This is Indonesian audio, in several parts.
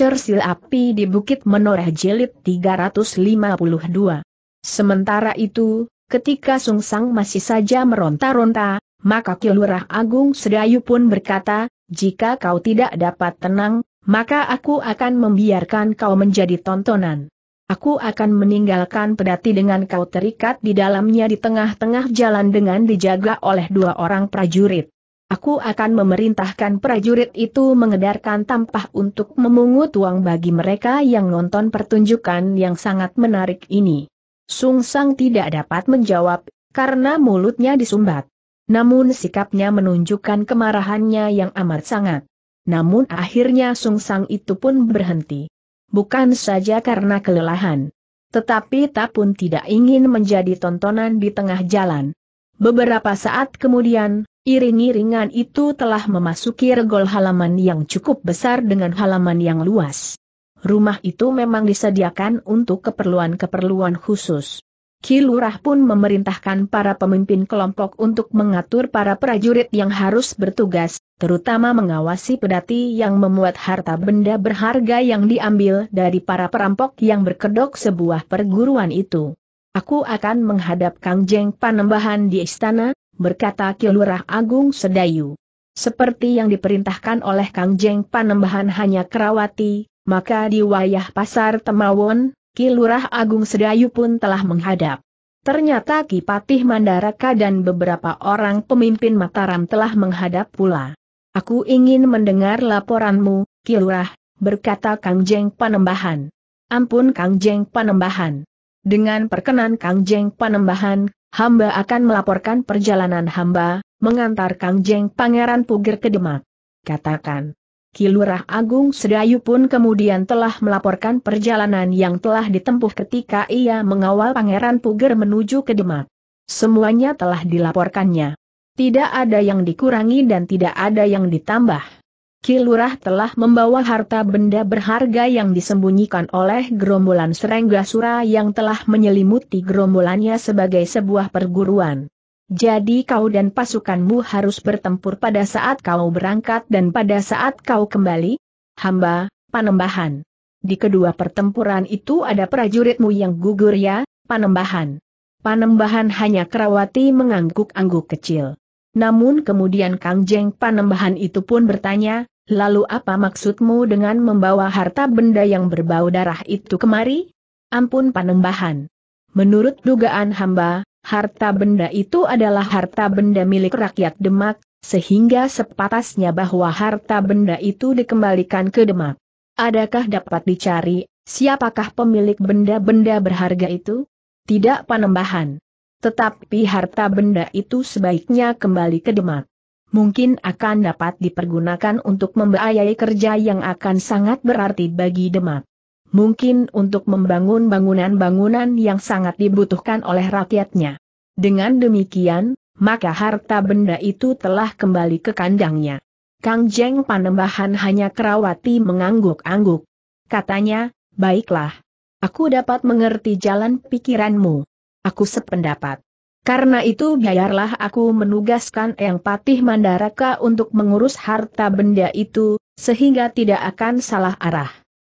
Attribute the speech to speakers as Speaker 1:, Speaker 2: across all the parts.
Speaker 1: Cersil api di Bukit Menoreh Jelit 352. Sementara itu, ketika Sung Sang masih saja meronta-ronta, maka Kilurah Agung Sedayu pun berkata, jika kau tidak dapat tenang, maka aku akan membiarkan kau menjadi tontonan. Aku akan meninggalkan pedati dengan kau terikat di dalamnya di tengah-tengah jalan dengan dijaga oleh dua orang prajurit. Aku akan memerintahkan prajurit itu mengedarkan tampah untuk memungut uang bagi mereka yang nonton pertunjukan yang sangat menarik ini. Sung Sang tidak dapat menjawab, karena mulutnya disumbat. Namun sikapnya menunjukkan kemarahannya yang amat sangat. Namun akhirnya Sung Sang itu pun berhenti. Bukan saja karena kelelahan. Tetapi tak pun tidak ingin menjadi tontonan di tengah jalan. Beberapa saat kemudian, Iring-iringan itu telah memasuki regol halaman yang cukup besar dengan halaman yang luas. Rumah itu memang disediakan untuk keperluan-keperluan khusus. Kilurah pun memerintahkan para pemimpin kelompok untuk mengatur para prajurit yang harus bertugas, terutama mengawasi pedati yang memuat harta benda berharga yang diambil dari para perampok yang berkedok sebuah perguruan itu. Aku akan menghadap Kang Jeng Panembahan di istana, berkata Kilurah Agung Sedayu. Seperti yang diperintahkan oleh Kang Jeng Panembahan hanya Kerawati, maka di wayah pasar Temawon, Kilurah Agung Sedayu pun telah menghadap. Ternyata Kipatih Mandaraka dan beberapa orang pemimpin Mataram telah menghadap pula. Aku ingin mendengar laporanmu, Kilurah, berkata Kang Jeng Panembahan. Ampun Kang Jeng Panembahan. Dengan perkenan Kang Jeng Panembahan, hamba akan melaporkan perjalanan hamba, mengantar Kang Jeng Pangeran Puger ke Demak. Katakan. Kilurah Agung Sedayu pun kemudian telah melaporkan perjalanan yang telah ditempuh ketika ia mengawal Pangeran Puger menuju ke Demak. Semuanya telah dilaporkannya. Tidak ada yang dikurangi dan tidak ada yang ditambah. Kilurah telah membawa harta benda berharga yang disembunyikan oleh gerombolan sura yang telah menyelimuti gerombolannya sebagai sebuah perguruan. Jadi kau dan pasukanmu harus bertempur pada saat kau berangkat dan pada saat kau kembali? Hamba, Panembahan. Di kedua pertempuran itu ada prajuritmu yang gugur ya, Panembahan. Panembahan hanya Kerawati mengangguk-angguk kecil. Namun kemudian Kang Jeng Panembahan itu pun bertanya, lalu apa maksudmu dengan membawa harta benda yang berbau darah itu kemari? Ampun Panembahan. Menurut dugaan hamba, harta benda itu adalah harta benda milik rakyat Demak, sehingga sepatasnya bahwa harta benda itu dikembalikan ke Demak. Adakah dapat dicari, siapakah pemilik benda-benda berharga itu? Tidak panembahan. Tetapi harta benda itu sebaiknya kembali ke Demak. Mungkin akan dapat dipergunakan untuk membiayai kerja yang akan sangat berarti bagi Demak. Mungkin untuk membangun bangunan-bangunan yang sangat dibutuhkan oleh rakyatnya. Dengan demikian, maka harta benda itu telah kembali ke kandangnya. Kang Jeng Panembahan hanya kerawati mengangguk-angguk. Katanya, baiklah. Aku dapat mengerti jalan pikiranmu. Aku sependapat. Karena itu biarlah aku menugaskan Eyang Patih Mandaraka untuk mengurus harta benda itu, sehingga tidak akan salah arah.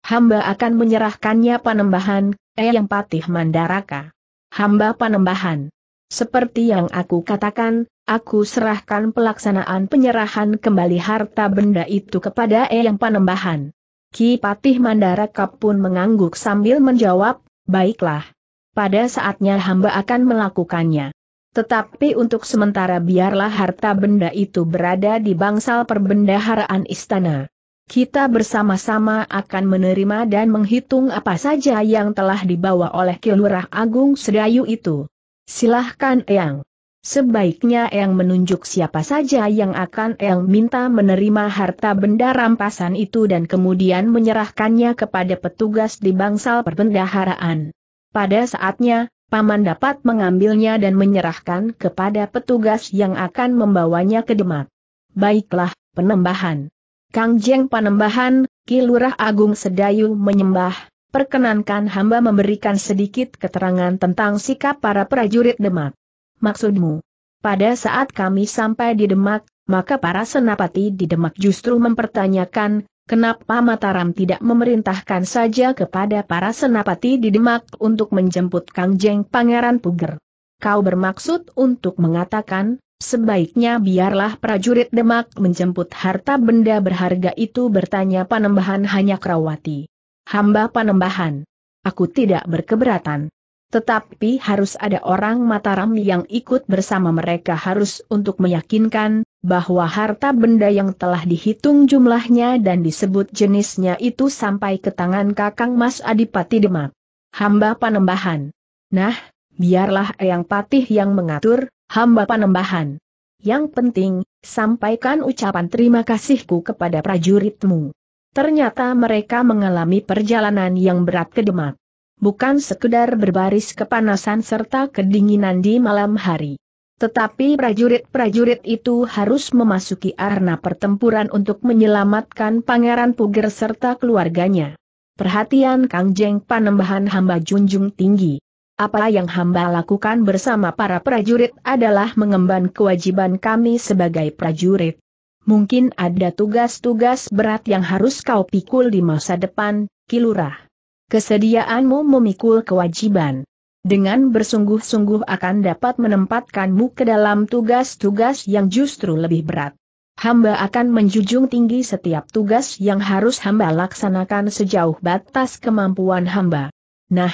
Speaker 1: Hamba akan menyerahkannya panembahan, Eyang Patih Mandaraka. Hamba panembahan. Seperti yang aku katakan, aku serahkan pelaksanaan penyerahan kembali harta benda itu kepada Eyang Panembahan. Ki Patih Mandaraka pun mengangguk sambil menjawab, baiklah pada saatnya hamba akan melakukannya. Tetapi untuk sementara biarlah harta benda itu berada di bangsal perbendaharaan istana. Kita bersama-sama akan menerima dan menghitung apa saja yang telah dibawa oleh Kilurah Agung Sedayu itu. Silahkan Eyang. Sebaiknya Eyang menunjuk siapa saja yang akan Eyang minta menerima harta benda rampasan itu dan kemudian menyerahkannya kepada petugas di bangsal perbendaharaan. Pada saatnya, Paman dapat mengambilnya dan menyerahkan kepada petugas yang akan membawanya ke Demak. Baiklah, penembahan. Kang Jeng Panembahan, Kilurah Agung Sedayu menyembah, perkenankan hamba memberikan sedikit keterangan tentang sikap para prajurit Demak. Maksudmu? Pada saat kami sampai di Demak, maka para senapati di Demak justru mempertanyakan, Kenapa Mataram tidak memerintahkan saja kepada para senapati di Demak untuk menjemput Kang Jeng Pangeran Puger? Kau bermaksud untuk mengatakan, sebaiknya biarlah prajurit Demak menjemput harta benda berharga itu bertanya Panembahan hanya Krawati. Hamba Panembahan. Aku tidak berkeberatan. Tetapi harus ada orang Mataram yang ikut bersama mereka harus untuk meyakinkan, bahwa harta benda yang telah dihitung jumlahnya dan disebut jenisnya itu sampai ke tangan kakang Mas Adipati Demak. Hamba panembahan. Nah, biarlah Eyang Patih yang mengatur, hamba panembahan. Yang penting, sampaikan ucapan terima kasihku kepada prajuritmu. Ternyata mereka mengalami perjalanan yang berat ke Demak. Bukan sekedar berbaris kepanasan serta kedinginan di malam hari. Tetapi prajurit-prajurit itu harus memasuki arena pertempuran untuk menyelamatkan Pangeran Puger serta keluarganya. Perhatian Kang Jeng panembahan hamba junjung tinggi. Apa yang hamba lakukan bersama para prajurit adalah mengemban kewajiban kami sebagai prajurit. Mungkin ada tugas-tugas berat yang harus kau pikul di masa depan, Kilurah. Kesediaanmu memikul kewajiban. Dengan bersungguh-sungguh akan dapat menempatkanmu ke dalam tugas-tugas yang justru lebih berat. Hamba akan menjunjung tinggi setiap tugas yang harus hamba laksanakan sejauh batas kemampuan hamba. Nah,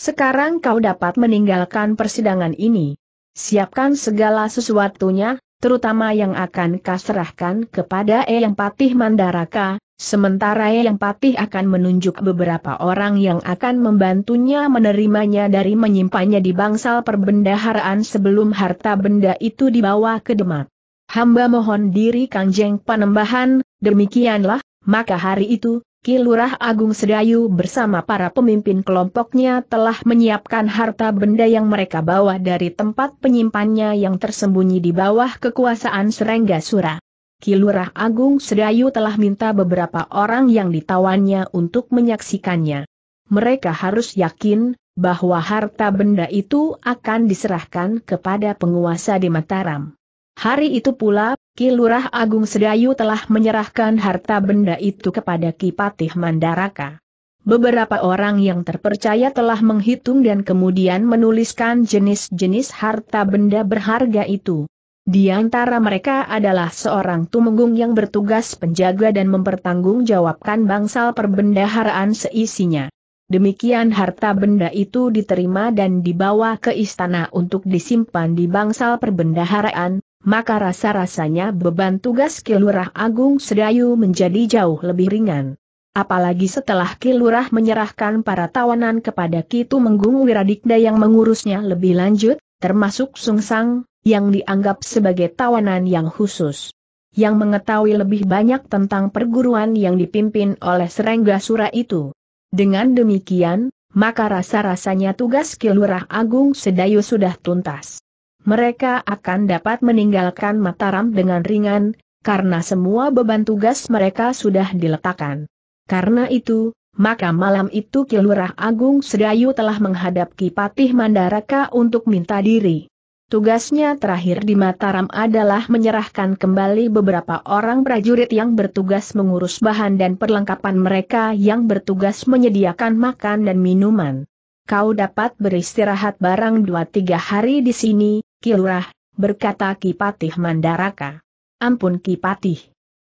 Speaker 1: sekarang kau dapat meninggalkan persidangan ini. Siapkan segala sesuatunya, terutama yang akan kaserahkan kepada Eyang Patih Mandaraka, Sementara yang patih akan menunjuk beberapa orang yang akan membantunya menerimanya dari menyimpannya di bangsal perbendaharaan sebelum harta benda itu dibawa ke Demak. Hamba mohon diri Kangjeng Panembahan, demikianlah, maka hari itu, Kilurah Agung Sedayu bersama para pemimpin kelompoknya telah menyiapkan harta benda yang mereka bawa dari tempat penyimpannya yang tersembunyi di bawah kekuasaan Serengga Sura. Kilurah Agung Sedayu telah minta beberapa orang yang ditawannya untuk menyaksikannya. Mereka harus yakin bahwa harta benda itu akan diserahkan kepada penguasa di Mataram. Hari itu pula, Kilurah Agung Sedayu telah menyerahkan harta benda itu kepada Kipatih Mandaraka. Beberapa orang yang terpercaya telah menghitung dan kemudian menuliskan jenis-jenis harta benda berharga itu. Di antara mereka adalah seorang tumenggung yang bertugas penjaga dan mempertanggungjawabkan bangsal perbendaharaan seisinya. Demikian harta benda itu diterima dan dibawa ke istana untuk disimpan di bangsal perbendaharaan, maka rasa-rasanya beban tugas Kilurah Agung Sedayu menjadi jauh lebih ringan. Apalagi setelah Kilurah menyerahkan para tawanan kepada Kitu Menggung Wiradikda yang mengurusnya lebih lanjut, termasuk Sungsang, yang dianggap sebagai tawanan yang khusus. Yang mengetahui lebih banyak tentang perguruan yang dipimpin oleh Serengga Sura itu. Dengan demikian, maka rasa-rasanya tugas Kilurah Agung Sedayu sudah tuntas. Mereka akan dapat meninggalkan Mataram dengan ringan, karena semua beban tugas mereka sudah diletakkan. Karena itu, maka malam itu Kilurah Agung Sedayu telah menghadapi Patih Mandaraka untuk minta diri. Tugasnya terakhir di Mataram adalah menyerahkan kembali beberapa orang prajurit yang bertugas mengurus bahan dan perlengkapan mereka yang bertugas menyediakan makan dan minuman. Kau dapat beristirahat barang dua tiga hari di sini, Kilurah, berkata Kipatih Mandaraka. Ampun Kipatih.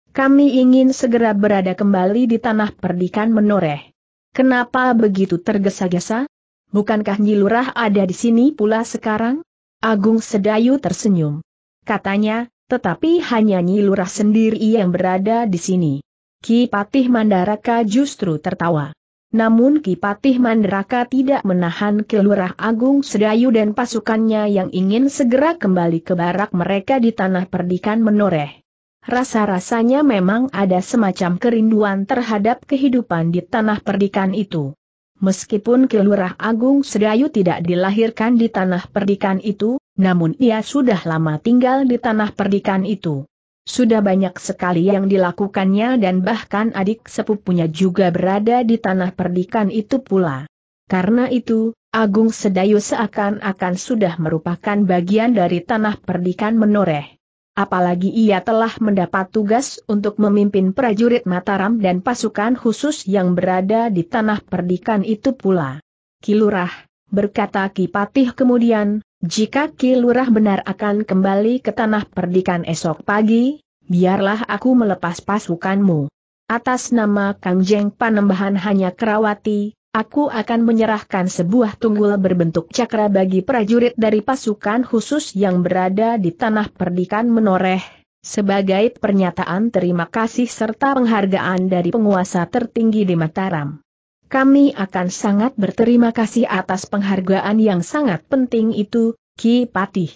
Speaker 1: Kami ingin segera berada kembali di tanah perdikan menoreh. Kenapa begitu tergesa-gesa? Bukankah Nyilurah ada di sini pula sekarang? Agung Sedayu tersenyum. Katanya, tetapi hanya Nyi Lurah sendiri yang berada di sini. Ki Patih Mandaraka justru tertawa. Namun Ki Patih Mandaraka tidak menahan Lurah Agung Sedayu dan pasukannya yang ingin segera kembali ke barak mereka di tanah perdikan menoreh. Rasa-rasanya memang ada semacam kerinduan terhadap kehidupan di tanah perdikan itu. Meskipun Kilurah Agung Sedayu tidak dilahirkan di tanah perdikan itu, namun ia sudah lama tinggal di tanah perdikan itu. Sudah banyak sekali yang dilakukannya dan bahkan adik sepupunya juga berada di tanah perdikan itu pula. Karena itu, Agung Sedayu seakan-akan sudah merupakan bagian dari tanah perdikan menoreh. Apalagi ia telah mendapat tugas untuk memimpin prajurit Mataram dan pasukan khusus yang berada di tanah perdikan itu pula. Kilurah, berkata Kipatih kemudian, jika Kilurah benar akan kembali ke tanah perdikan esok pagi, biarlah aku melepas pasukanmu. Atas nama Kang Jeng Panembahan hanya Kerawati, aku akan menyerahkan sebuah tunggul berbentuk cakra bagi prajurit dari pasukan khusus yang berada di tanah perdikan menoreh, sebagai pernyataan terima kasih serta penghargaan dari penguasa tertinggi di Mataram. Kami akan sangat berterima kasih atas penghargaan yang sangat penting itu, Ki Patih.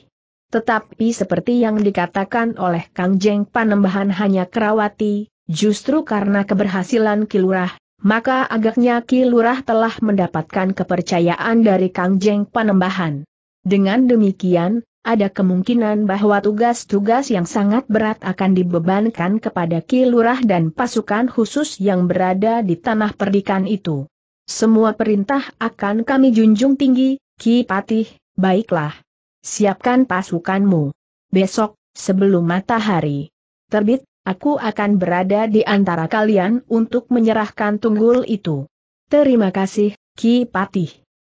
Speaker 1: Tetapi seperti yang dikatakan oleh Kang Jeng Panembahan hanya Kerawati, justru karena keberhasilan Kilurah, maka agaknya Ki Lurah telah mendapatkan kepercayaan dari Kang Jeng Panembahan. Dengan demikian, ada kemungkinan bahwa tugas-tugas yang sangat berat akan dibebankan kepada Ki Lurah dan pasukan khusus yang berada di tanah perdikan itu. Semua perintah akan kami junjung tinggi, Ki Patih, baiklah. Siapkan pasukanmu. Besok, sebelum matahari terbit, aku akan berada di antara kalian untuk menyerahkan tunggul itu. Terima kasih, Ki Patih.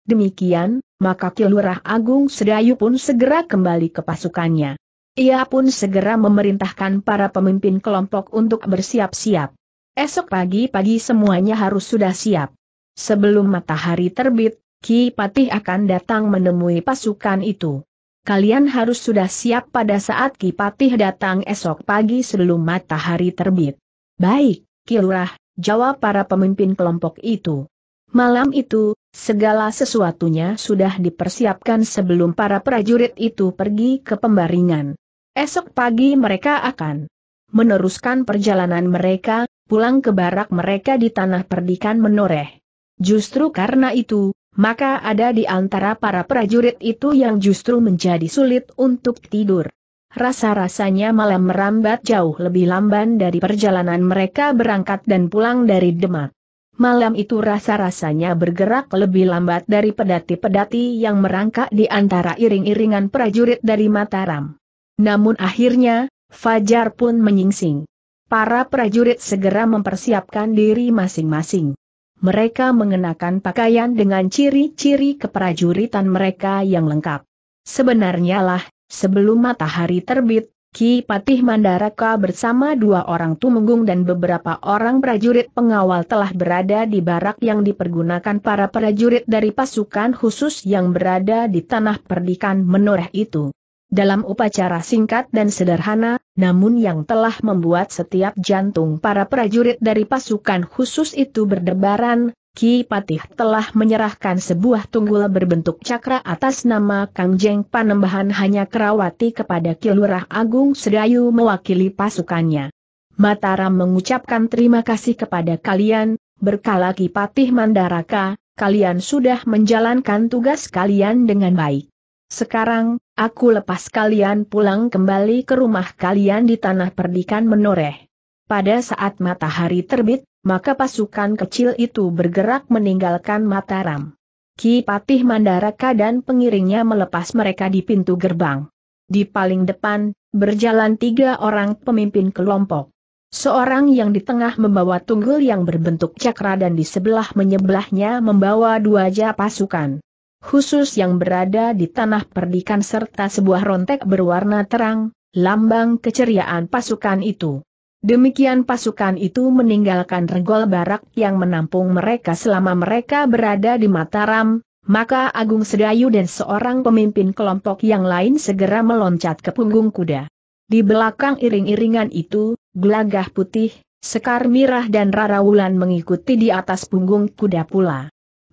Speaker 1: Demikian, maka Kilurah Agung Sedayu pun segera kembali ke pasukannya. Ia pun segera memerintahkan para pemimpin kelompok untuk bersiap-siap. Esok pagi-pagi semuanya harus sudah siap. Sebelum matahari terbit, Ki Patih akan datang menemui pasukan itu kalian harus sudah siap pada saat Kipatih datang esok pagi sebelum matahari terbit. Baik, Kilurah, jawab para pemimpin kelompok itu. Malam itu, segala sesuatunya sudah dipersiapkan sebelum para prajurit itu pergi ke pembaringan. Esok pagi mereka akan meneruskan perjalanan mereka, pulang ke barak mereka di tanah perdikan menoreh. Justru karena itu, maka ada di antara para prajurit itu yang justru menjadi sulit untuk tidur. Rasa-rasanya malam merambat jauh lebih lamban dari perjalanan mereka berangkat dan pulang dari Demak. Malam itu rasa-rasanya bergerak lebih lambat dari pedati-pedati yang merangkak di antara iring-iringan prajurit dari Mataram. Namun akhirnya, Fajar pun menyingsing. Para prajurit segera mempersiapkan diri masing-masing mereka mengenakan pakaian dengan ciri-ciri keprajuritan mereka yang lengkap. Sebenarnya lah, sebelum matahari terbit, Ki Patih Mandaraka bersama dua orang tumenggung dan beberapa orang prajurit pengawal telah berada di barak yang dipergunakan para prajurit dari pasukan khusus yang berada di tanah perdikan menoreh itu. Dalam upacara singkat dan sederhana, namun yang telah membuat setiap jantung para prajurit dari pasukan khusus itu berdebaran, Ki Patih telah menyerahkan sebuah tunggul berbentuk cakra atas nama Kang Jeng Panembahan hanya Kerawati kepada Kilurah Agung Sedayu mewakili pasukannya. Mataram mengucapkan terima kasih kepada kalian, berkala Ki Patih Mandaraka, kalian sudah menjalankan tugas kalian dengan baik. Sekarang, aku lepas kalian pulang kembali ke rumah kalian di tanah perdikan menoreh. Pada saat matahari terbit, maka pasukan kecil itu bergerak meninggalkan Mataram. Ki Patih Mandaraka dan pengiringnya melepas mereka di pintu gerbang. Di paling depan, berjalan tiga orang pemimpin kelompok. Seorang yang di tengah membawa tunggul yang berbentuk cakra dan di sebelah menyebelahnya membawa dua ja pasukan khusus yang berada di tanah perdikan serta sebuah rontek berwarna terang, lambang keceriaan pasukan itu. Demikian pasukan itu meninggalkan regol barak yang menampung mereka selama mereka berada di Mataram, maka Agung Sedayu dan seorang pemimpin kelompok yang lain segera meloncat ke punggung kuda. Di belakang iring-iringan itu, gelagah putih, sekar mirah dan rara wulan mengikuti di atas punggung kuda pula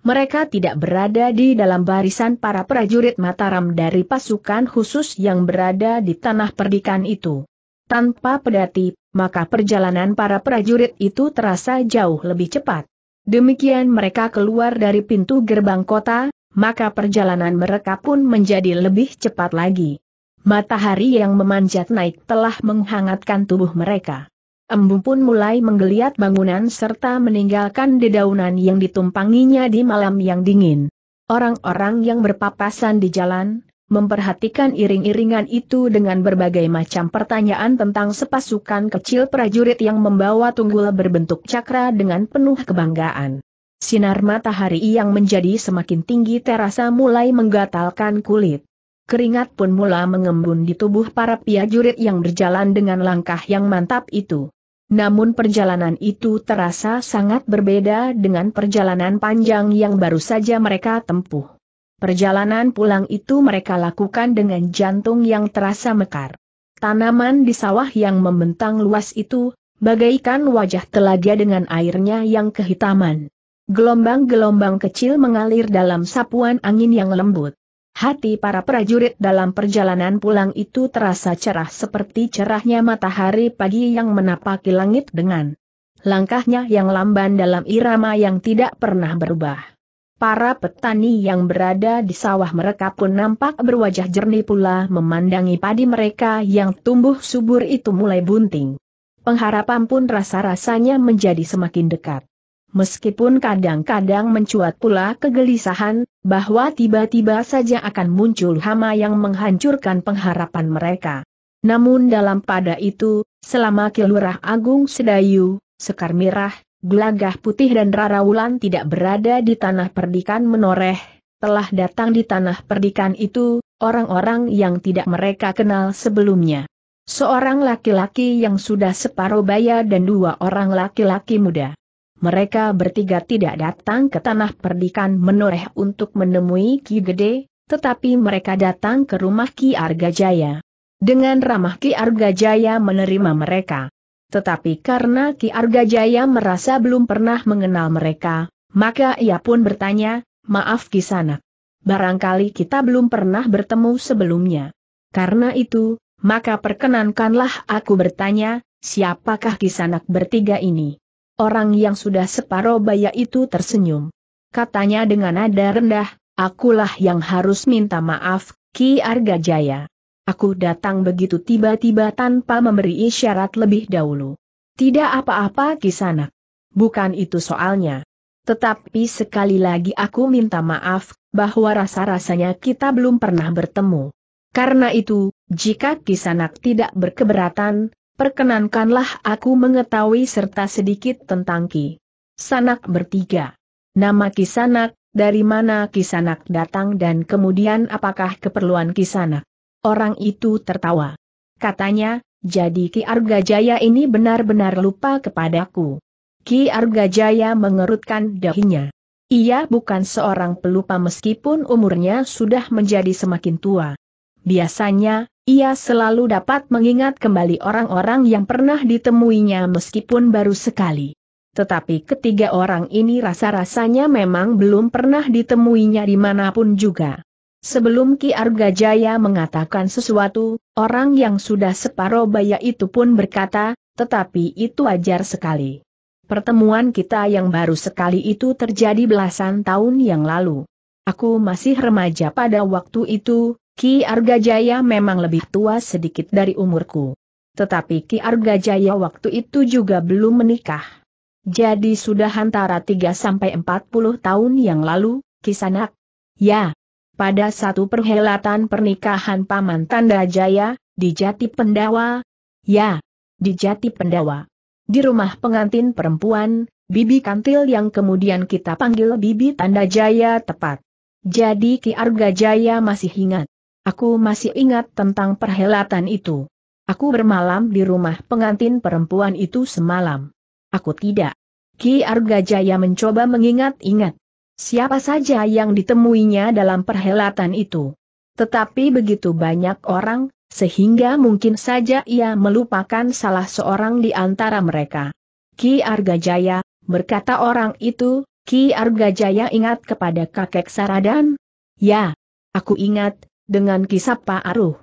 Speaker 1: mereka tidak berada di dalam barisan para prajurit Mataram dari pasukan khusus yang berada di tanah perdikan itu. Tanpa pedati, maka perjalanan para prajurit itu terasa jauh lebih cepat. Demikian mereka keluar dari pintu gerbang kota, maka perjalanan mereka pun menjadi lebih cepat lagi. Matahari yang memanjat naik telah menghangatkan tubuh mereka. Embu pun mulai menggeliat bangunan serta meninggalkan dedaunan yang ditumpanginya di malam yang dingin. Orang-orang yang berpapasan di jalan, memperhatikan iring-iringan itu dengan berbagai macam pertanyaan tentang sepasukan kecil prajurit yang membawa tunggul berbentuk cakra dengan penuh kebanggaan. Sinar matahari yang menjadi semakin tinggi terasa mulai menggatalkan kulit. Keringat pun mula mengembun di tubuh para piajurit yang berjalan dengan langkah yang mantap itu. Namun perjalanan itu terasa sangat berbeda dengan perjalanan panjang yang baru saja mereka tempuh. Perjalanan pulang itu mereka lakukan dengan jantung yang terasa mekar. Tanaman di sawah yang membentang luas itu, bagaikan wajah telaga dengan airnya yang kehitaman. Gelombang-gelombang kecil mengalir dalam sapuan angin yang lembut. Hati para prajurit dalam perjalanan pulang itu terasa cerah seperti cerahnya matahari pagi yang menapaki langit dengan langkahnya yang lamban dalam irama yang tidak pernah berubah. Para petani yang berada di sawah mereka pun nampak berwajah jernih pula memandangi padi mereka yang tumbuh subur itu mulai bunting. Pengharapan pun rasa-rasanya menjadi semakin dekat meskipun kadang-kadang mencuat pula kegelisahan, bahwa tiba-tiba saja akan muncul hama yang menghancurkan pengharapan mereka. Namun dalam pada itu, selama Kilurah Agung Sedayu, Sekar Mirah, Gelagah Putih dan Rarawulan tidak berada di tanah perdikan menoreh, telah datang di tanah perdikan itu, orang-orang yang tidak mereka kenal sebelumnya. Seorang laki-laki yang sudah separuh baya dan dua orang laki-laki muda mereka bertiga tidak datang ke tanah perdikan menoreh untuk menemui Ki Gede, tetapi mereka datang ke rumah Ki Argajaya. Dengan ramah Ki Argajaya menerima mereka. Tetapi karena Ki Argajaya merasa belum pernah mengenal mereka, maka ia pun bertanya, maaf Ki sanak, Barangkali kita belum pernah bertemu sebelumnya. Karena itu, maka perkenankanlah aku bertanya, siapakah Kisanak bertiga ini? Orang yang sudah separoh baya itu tersenyum. Katanya dengan nada rendah, akulah yang harus minta maaf, Ki Arga Jaya. Aku datang begitu tiba-tiba tanpa memberi isyarat lebih dahulu. Tidak apa-apa Ki Sanak. Bukan itu soalnya. Tetapi sekali lagi aku minta maaf, bahwa rasa-rasanya kita belum pernah bertemu. Karena itu, jika kisanak tidak berkeberatan, Perkenankanlah aku mengetahui serta sedikit tentang Ki. Sanak bertiga. Nama Ki Sanak, dari mana Ki Sanak datang dan kemudian apakah keperluan Ki Sanak? Orang itu tertawa. Katanya, jadi Ki Arga Jaya ini benar-benar lupa kepadaku. Ki Arga Jaya mengerutkan dahinya. Ia bukan seorang pelupa meskipun umurnya sudah menjadi semakin tua. Biasanya, ia selalu dapat mengingat kembali orang-orang yang pernah ditemuinya meskipun baru sekali. Tetapi ketiga orang ini rasa-rasanya memang belum pernah ditemuinya dimanapun juga. Sebelum Ki Arga Jaya mengatakan sesuatu, orang yang sudah separuh baya itu pun berkata, tetapi itu wajar sekali. Pertemuan kita yang baru sekali itu terjadi belasan tahun yang lalu. Aku masih remaja pada waktu itu, Ki Arga Jaya memang lebih tua sedikit dari umurku. Tetapi Ki Arga Jaya waktu itu juga belum menikah. Jadi sudah antara 3 sampai 40 tahun yang lalu, Kisanak. Ya, pada satu perhelatan pernikahan Paman Tanda Jaya, di Jati Pendawa. Ya, di Jati Pendawa. Di rumah pengantin perempuan, Bibi Kantil yang kemudian kita panggil Bibi Tanda Jaya tepat. Jadi Ki Arga Jaya masih ingat. Aku masih ingat tentang perhelatan itu. Aku bermalam di rumah pengantin perempuan itu semalam. Aku tidak. Ki Argajaya mencoba mengingat-ingat. Siapa saja yang ditemuinya dalam perhelatan itu. Tetapi begitu banyak orang, sehingga mungkin saja ia melupakan salah seorang di antara mereka. Ki Argajaya, berkata orang itu, Ki Argajaya ingat kepada kakek Saradan? Ya, aku ingat, dengan kisah Pak Aruh.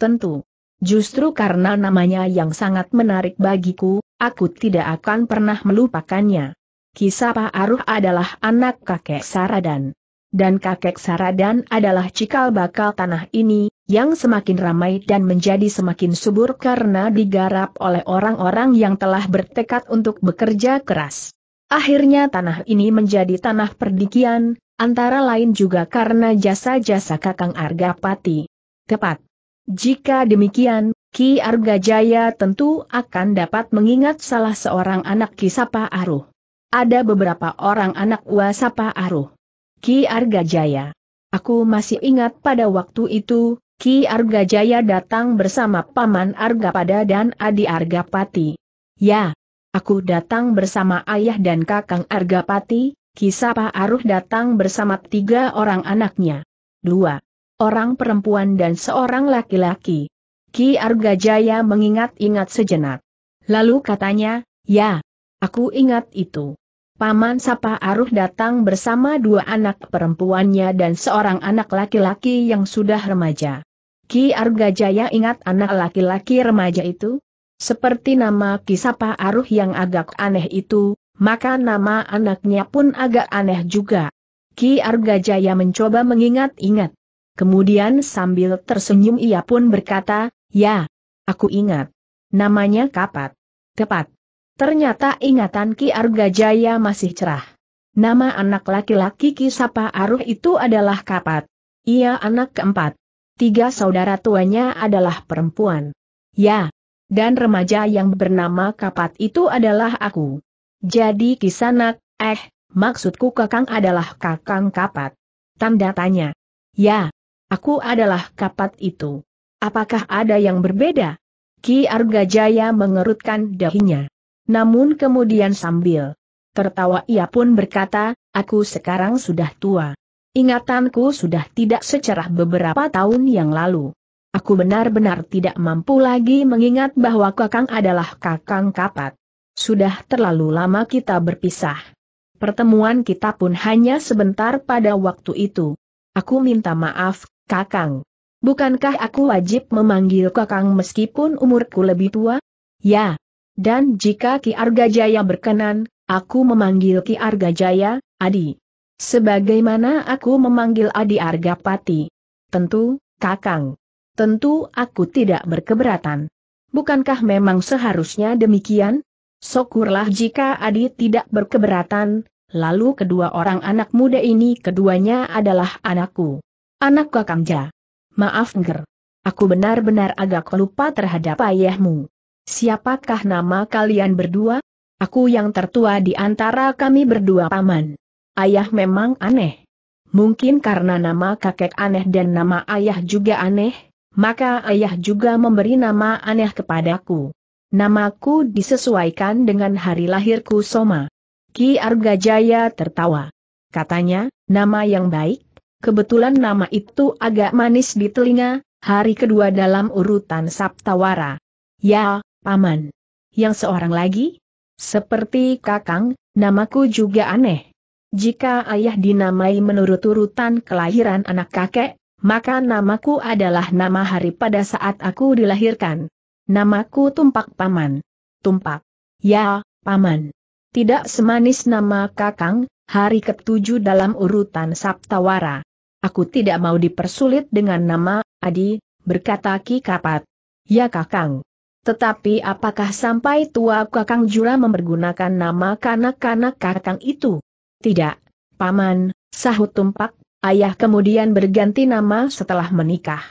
Speaker 1: Tentu. Justru karena namanya yang sangat menarik bagiku, aku tidak akan pernah melupakannya. Kisah Pak Aruh adalah anak kakek Saradan. Dan kakek Saradan adalah cikal bakal tanah ini, yang semakin ramai dan menjadi semakin subur karena digarap oleh orang-orang yang telah bertekad untuk bekerja keras. Akhirnya tanah ini menjadi tanah perdikian, Antara lain juga karena jasa-jasa Kakang Argapati. Tepat. Jika demikian, Ki Arga Jaya tentu akan dapat mengingat salah seorang anak Ki Sapa Aruh. Ada beberapa orang anak Sapa Aruh. Ki Arga Jaya. Aku masih ingat pada waktu itu, Ki Arga Jaya datang bersama Paman Arga Pada dan Adi Arga Pati. Ya, aku datang bersama ayah dan kakang Arga Pati, Kisapa Aruh datang bersama tiga orang anaknya. Dua orang perempuan dan seorang laki-laki. Ki Arga Jaya mengingat-ingat sejenak. Lalu katanya, ya, aku ingat itu. Paman Sapa Aruh datang bersama dua anak perempuannya dan seorang anak laki-laki yang sudah remaja. Ki Arga Jaya ingat anak laki-laki remaja itu? Seperti nama Kisapa Aruh yang agak aneh itu, maka nama anaknya pun agak aneh juga. Ki Arga Jaya mencoba mengingat-ingat. Kemudian sambil tersenyum ia pun berkata, ya, aku ingat. Namanya Kapat. Tepat. Ternyata ingatan Ki Arga Jaya masih cerah. Nama anak laki-laki Ki Sapa Aruh itu adalah Kapat. Ia anak keempat. Tiga saudara tuanya adalah perempuan. Ya. Dan remaja yang bernama Kapat itu adalah aku. Jadi kisanak, eh, maksudku kakang adalah kakang kapat. Tanda tanya. Ya, aku adalah kapat itu. Apakah ada yang berbeda? Ki Arga Jaya mengerutkan dahinya. Namun kemudian sambil tertawa ia pun berkata, aku sekarang sudah tua. Ingatanku sudah tidak secerah beberapa tahun yang lalu. Aku benar-benar tidak mampu lagi mengingat bahwa kakang adalah kakang kapat. Sudah terlalu lama kita berpisah. Pertemuan kita pun hanya sebentar pada waktu itu. Aku minta maaf, Kakang. Bukankah aku wajib memanggil Kakang meskipun umurku lebih tua? Ya. Dan jika Ki Arga Jaya berkenan, aku memanggil Ki Arga Jaya, Adi. Sebagaimana aku memanggil Adi Arga Pati? Tentu, Kakang. Tentu aku tidak berkeberatan. Bukankah memang seharusnya demikian? Syukurlah jika Adi tidak berkeberatan, lalu kedua orang anak muda ini keduanya adalah anakku. Anak Kakangja. Maaf Nger. Aku benar-benar agak lupa terhadap ayahmu. Siapakah nama kalian berdua? Aku yang tertua di antara kami berdua paman. Ayah memang aneh. Mungkin karena nama kakek aneh dan nama ayah juga aneh, maka ayah juga memberi nama aneh kepadaku. Namaku disesuaikan dengan hari lahirku Soma. Ki Arga Jaya tertawa. Katanya, nama yang baik, kebetulan nama itu agak manis di telinga, hari kedua dalam urutan Sabtawara. Ya, Paman. Yang seorang lagi? Seperti Kakang, namaku juga aneh. Jika ayah dinamai menurut urutan kelahiran anak kakek, maka namaku adalah nama hari pada saat aku dilahirkan. Namaku Tumpak Paman. Tumpak. Ya, Paman. Tidak semanis nama Kakang, hari ketujuh dalam urutan Saptawara. Aku tidak mau dipersulit dengan nama, Adi, berkata Ki Kapat. Ya Kakang. Tetapi apakah sampai tua Kakang Jura mempergunakan nama kanak-kanak Kakang itu? Tidak, Paman, sahut tumpak, ayah kemudian berganti nama setelah menikah.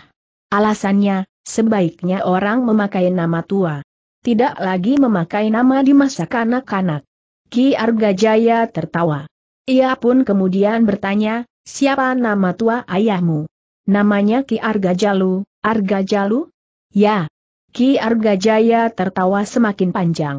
Speaker 1: Alasannya, Sebaiknya orang memakai nama tua. Tidak lagi memakai nama di masa kanak-kanak. Ki Argajaya tertawa. Ia pun kemudian bertanya, siapa nama tua ayahmu? Namanya Ki Argajalu, Argajalu? Ya. Ki Argajaya tertawa semakin panjang.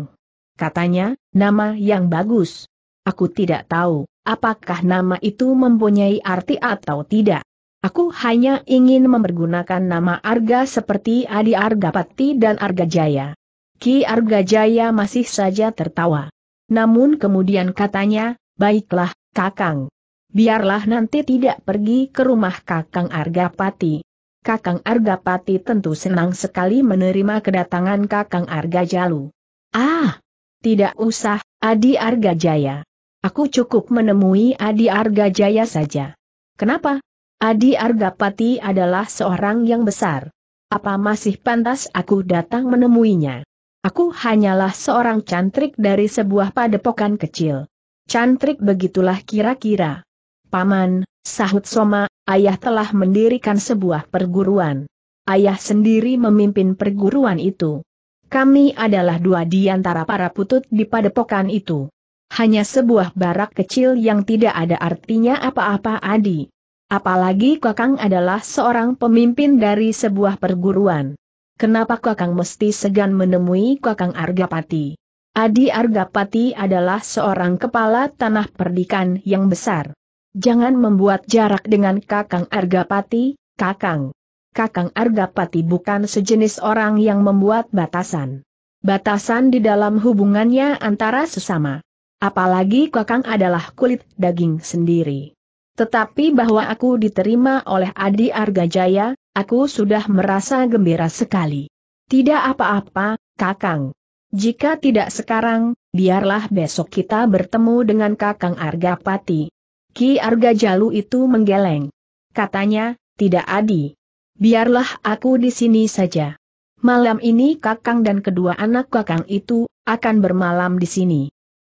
Speaker 1: Katanya, nama yang bagus. Aku tidak tahu, apakah nama itu mempunyai arti atau tidak. Aku hanya ingin mempergunakan nama Arga seperti Adi Arga Pati dan Arga Jaya. Ki Arga Jaya masih saja tertawa. Namun kemudian katanya, baiklah, Kakang. Biarlah nanti tidak pergi ke rumah Kakang Arga Pati. Kakang Arga Pati tentu senang sekali menerima kedatangan Kakang Arga Jalu. Ah, tidak usah, Adi Arga Jaya. Aku cukup menemui Adi Arga Jaya saja. Kenapa? Adi Argapati adalah seorang yang besar. Apa masih pantas aku datang menemuinya? Aku hanyalah seorang cantrik dari sebuah padepokan kecil. Cantrik begitulah kira-kira. Paman, sahut Soma, ayah telah mendirikan sebuah perguruan. Ayah sendiri memimpin perguruan itu. Kami adalah dua di antara para putut di padepokan itu. Hanya sebuah barak kecil yang tidak ada artinya apa-apa Adi. Apalagi Kakang adalah seorang pemimpin dari sebuah perguruan. Kenapa Kakang mesti segan menemui Kakang Argapati? Adi Argapati adalah seorang kepala tanah perdikan yang besar. Jangan membuat jarak dengan Kakang Argapati, Kakang. Kakang Argapati bukan sejenis orang yang membuat batasan. Batasan di dalam hubungannya antara sesama. Apalagi Kakang adalah kulit daging sendiri. Tetapi bahwa aku diterima oleh Adi Arga Jaya, aku sudah merasa gembira sekali. Tidak apa-apa, Kakang. Jika tidak sekarang, biarlah besok kita bertemu dengan Kakang Arga Pati. Ki Arga Jalu itu menggeleng. Katanya, tidak Adi. Biarlah aku di sini saja. Malam ini Kakang dan kedua anak Kakang itu akan bermalam di sini.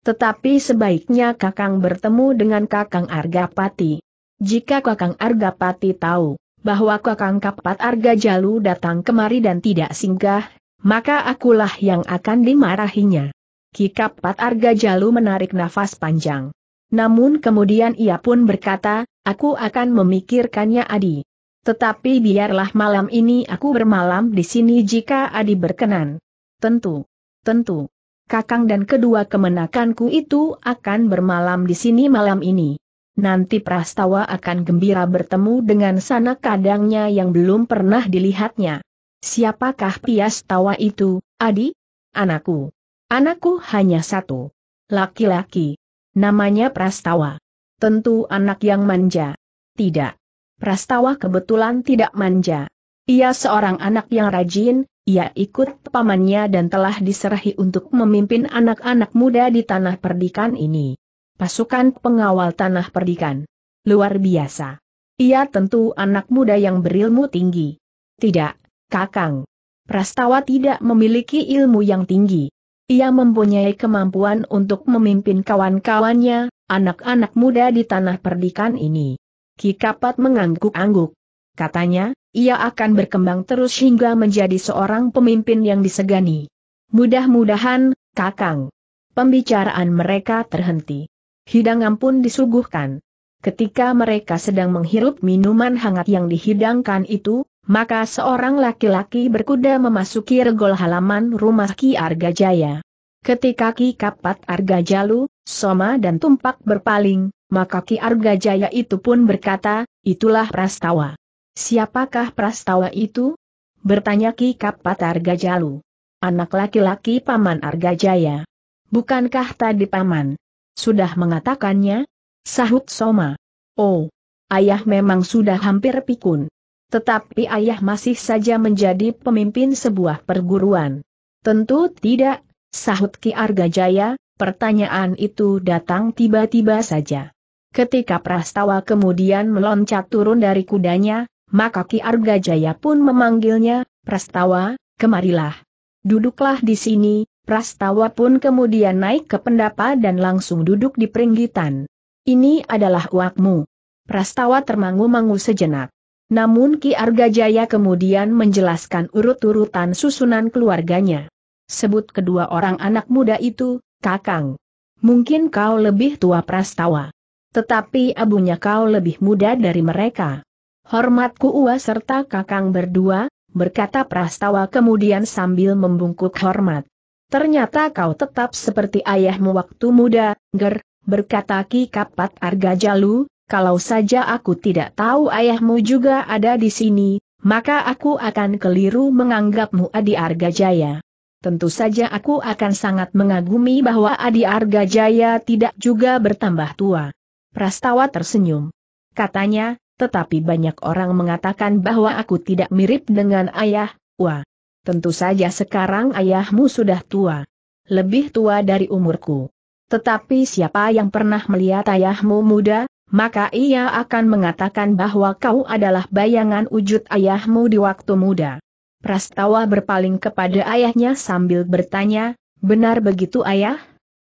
Speaker 1: Tetapi sebaiknya Kakang bertemu dengan Kakang Argapati. Jika Kakang Argapati tahu bahwa Kakang Kapat Arga Jalu datang kemari dan tidak singgah, maka akulah yang akan dimarahinya. Ki Kapat Arga Jalu menarik nafas panjang. Namun kemudian ia pun berkata, aku akan memikirkannya Adi. Tetapi biarlah malam ini aku bermalam di sini jika Adi berkenan. Tentu, tentu, kakang dan kedua kemenakanku itu akan bermalam di sini malam ini. Nanti Prastawa akan gembira bertemu dengan sana kadangnya yang belum pernah dilihatnya. Siapakah Pias Tawa itu, Adi? Anakku. Anakku hanya satu. Laki-laki. Namanya Prastawa. Tentu anak yang manja. Tidak. Prastawa kebetulan tidak manja. Ia seorang anak yang rajin, ia ikut pamannya dan telah diserahi untuk memimpin anak-anak muda di tanah perdikan ini. Pasukan pengawal tanah perdikan. Luar biasa. Ia tentu anak muda yang berilmu tinggi. Tidak, Kakang. Prastawa tidak memiliki ilmu yang tinggi. Ia mempunyai kemampuan untuk memimpin kawan-kawannya, anak-anak muda di tanah perdikan ini. Kikapat mengangguk-angguk. Katanya, ia akan berkembang terus hingga menjadi seorang pemimpin yang disegani. Mudah-mudahan, Kakang. Pembicaraan mereka terhenti. Hidangan pun disuguhkan. Ketika mereka sedang menghirup minuman hangat yang dihidangkan itu, maka seorang laki-laki berkuda memasuki regol halaman rumah Ki Arga Jaya. Ketika Ki Kapat Arga Jalu, Soma dan Tumpak berpaling, maka Ki Arga Jaya itu pun berkata, itulah Prastawa. Siapakah prastawa itu? Bertanya Ki Kapat Argajalu. Anak laki-laki Paman Argajaya. Bukankah tadi Paman? Sudah mengatakannya? Sahut Soma. Oh, ayah memang sudah hampir pikun. Tetapi ayah masih saja menjadi pemimpin sebuah perguruan. Tentu tidak, sahut Ki Argajaya, pertanyaan itu datang tiba-tiba saja. Ketika Prastawa kemudian meloncat turun dari kudanya, maka Ki Arga Jaya pun memanggilnya, Prastawa, kemarilah. Duduklah di sini, Prastawa pun kemudian naik ke pendapa dan langsung duduk di peringgitan. Ini adalah uakmu. Prastawa termangu-mangu sejenak. Namun Ki Arga Jaya kemudian menjelaskan urut-urutan susunan keluarganya. Sebut kedua orang anak muda itu, Kakang. Mungkin kau lebih tua Prastawa. Tetapi abunya kau lebih muda dari mereka. Hormatku Ua serta Kakang berdua, berkata Prastawa kemudian sambil membungkuk hormat. Ternyata kau tetap seperti ayahmu waktu muda, Ger, berkata Ki Kapat Arga Argajalu, kalau saja aku tidak tahu ayahmu juga ada di sini, maka aku akan keliru menganggapmu Adi Arga Jaya. Tentu saja aku akan sangat mengagumi bahwa Adi Arga Jaya tidak juga bertambah tua. Prastawa tersenyum. Katanya, tetapi banyak orang mengatakan bahwa aku tidak mirip dengan ayah, wah. Tentu saja sekarang ayahmu sudah tua. Lebih tua dari umurku. Tetapi siapa yang pernah melihat ayahmu muda, maka ia akan mengatakan bahwa kau adalah bayangan wujud ayahmu di waktu muda. Prastawa berpaling kepada ayahnya sambil bertanya, benar begitu ayah?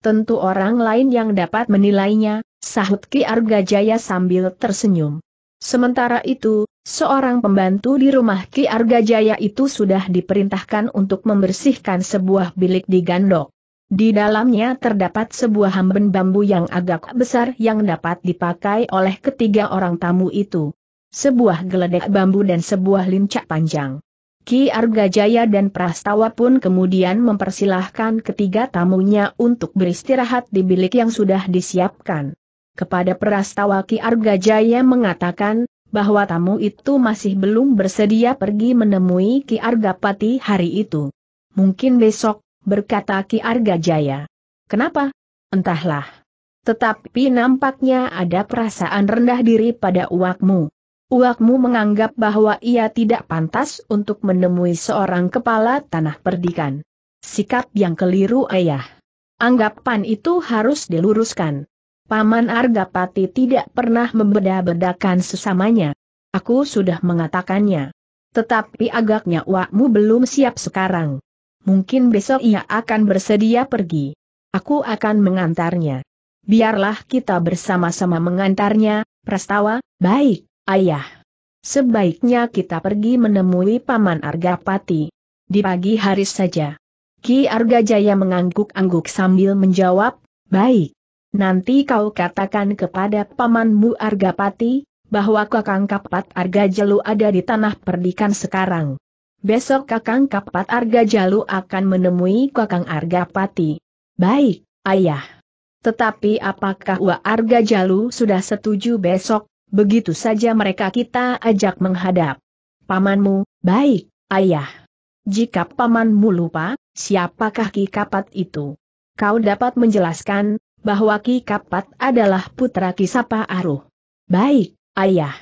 Speaker 1: Tentu orang lain yang dapat menilainya, sahut Ki Arga Jaya sambil tersenyum. Sementara itu, seorang pembantu di rumah Ki Arga Jaya itu sudah diperintahkan untuk membersihkan sebuah bilik di gandok. Di dalamnya terdapat sebuah hamben bambu yang agak besar yang dapat dipakai oleh ketiga orang tamu itu. Sebuah geledek bambu dan sebuah lincak panjang. Ki Arga Jaya dan Prastawa pun kemudian mempersilahkan ketiga tamunya untuk beristirahat di bilik yang sudah disiapkan kepada Prastawa Ki Jaya mengatakan, bahwa tamu itu masih belum bersedia pergi menemui Ki Arga Pati hari itu. Mungkin besok, berkata Ki Arga Jaya. Kenapa? Entahlah. Tetapi nampaknya ada perasaan rendah diri pada uakmu. Uakmu menganggap bahwa ia tidak pantas untuk menemui seorang kepala tanah perdikan. Sikap yang keliru ayah. Anggapan itu harus diluruskan. Paman Argapati tidak pernah membeda-bedakan sesamanya. Aku sudah mengatakannya. Tetapi agaknya wakmu belum siap sekarang. Mungkin besok ia akan bersedia pergi. Aku akan mengantarnya. Biarlah kita bersama-sama mengantarnya, Prastawa, baik, ayah. Sebaiknya kita pergi menemui Paman Argapati. Di pagi hari saja. Ki Argajaya mengangguk-angguk sambil menjawab, baik. Nanti kau katakan kepada pamanmu Argapati, bahwa Kakang Kapat Argajalu ada di tanah perdikan sekarang. Besok Kakang Kapat Argajalu akan menemui Kakang Argapati. Baik, ayah. Tetapi apakah Wa Argajalu sudah setuju besok, begitu saja mereka kita ajak menghadap. Pamanmu, baik, ayah. Jika pamanmu lupa, siapakah Ki Kapat itu? Kau dapat menjelaskan, bahwa Ki Kapat adalah putra Kisapa Aruh. Baik, ayah.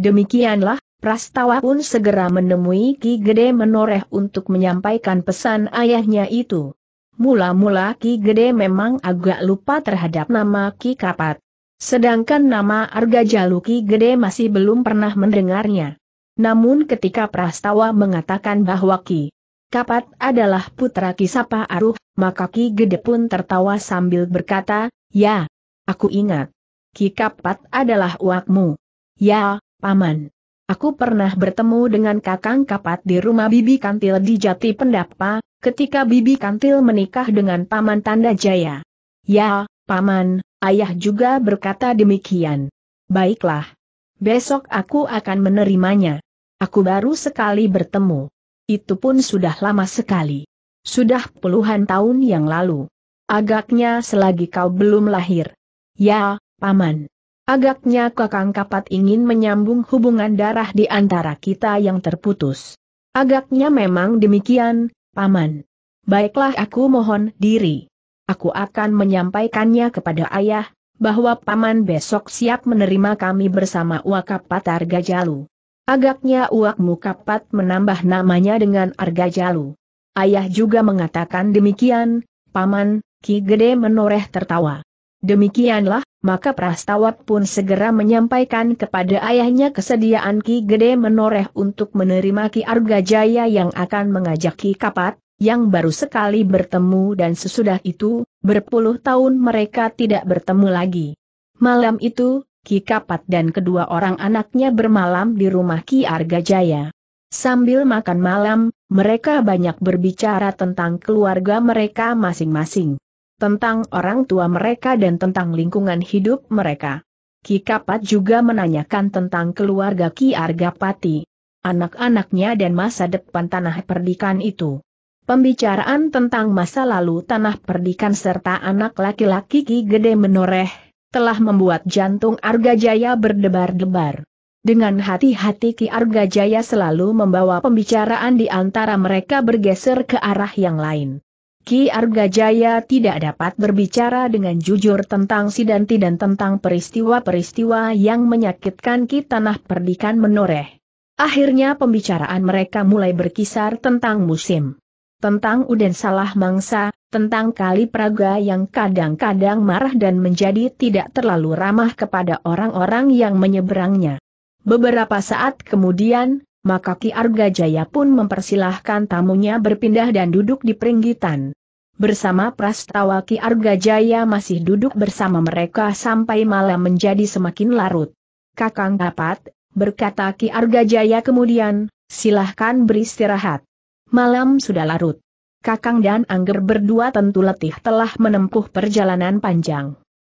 Speaker 1: Demikianlah, Prastawa pun segera menemui Ki Gede menoreh untuk menyampaikan pesan ayahnya itu. Mula-mula Ki Gede memang agak lupa terhadap nama Ki Kapat. Sedangkan nama Arga Ki Gede masih belum pernah mendengarnya. Namun ketika Prastawa mengatakan bahwa Ki Kapat adalah putra Kisapa Aruh, maka Ki Gede pun tertawa sambil berkata, Ya, aku ingat. Ki Kapat adalah uakmu. Ya, Paman. Aku pernah bertemu dengan kakang Kapat di rumah Bibi Kantil di Jati Pendapa, ketika Bibi Kantil menikah dengan Paman Tanda Jaya. Ya, Paman, ayah juga berkata demikian. Baiklah. Besok aku akan menerimanya. Aku baru sekali bertemu. Itu pun sudah lama sekali. Sudah puluhan tahun yang lalu. Agaknya selagi kau belum lahir. Ya, Paman. Agaknya Kakang Kapat ingin menyambung hubungan darah di antara kita yang terputus. Agaknya memang demikian, Paman. Baiklah aku mohon diri. Aku akan menyampaikannya kepada ayah, bahwa Paman besok siap menerima kami bersama Wakapatar Gajalu. Agaknya uakmu kapat menambah namanya dengan Arga Jalu. Ayah juga mengatakan demikian, Paman, Ki Gede menoreh tertawa. Demikianlah, maka Prastawa pun segera menyampaikan kepada ayahnya kesediaan Ki Gede menoreh untuk menerima Ki Arga Jaya yang akan mengajak Ki Kapat, yang baru sekali bertemu dan sesudah itu, berpuluh tahun mereka tidak bertemu lagi. Malam itu, Ki Kapat dan kedua orang anaknya bermalam di rumah Ki Arga Jaya. Sambil makan malam, mereka banyak berbicara tentang keluarga mereka masing-masing. Tentang orang tua mereka dan tentang lingkungan hidup mereka. Ki Kapat juga menanyakan tentang keluarga Ki Arga Pati. Anak-anaknya dan masa depan tanah perdikan itu. Pembicaraan tentang masa lalu tanah perdikan serta anak laki-laki Ki Gede menoreh telah membuat jantung Arga Jaya berdebar-debar. Dengan hati-hati Ki Arga Jaya selalu membawa pembicaraan di antara mereka bergeser ke arah yang lain. Ki Arga Jaya tidak dapat berbicara dengan jujur tentang Sidanti dan tentang peristiwa-peristiwa yang menyakitkan Ki Tanah Perdikan menoreh. Akhirnya pembicaraan mereka mulai berkisar tentang musim tentang Uden Salah Mangsa, tentang Kali Praga yang kadang-kadang marah dan menjadi tidak terlalu ramah kepada orang-orang yang menyeberangnya. Beberapa saat kemudian, maka Ki Arga Jaya pun mempersilahkan tamunya berpindah dan duduk di peringgitan. Bersama Prastawa Ki Arga Jaya masih duduk bersama mereka sampai malam menjadi semakin larut. Kakang dapat, berkata Ki Arga Jaya kemudian, silahkan beristirahat malam sudah larut. Kakang dan Angger berdua tentu letih telah menempuh perjalanan panjang.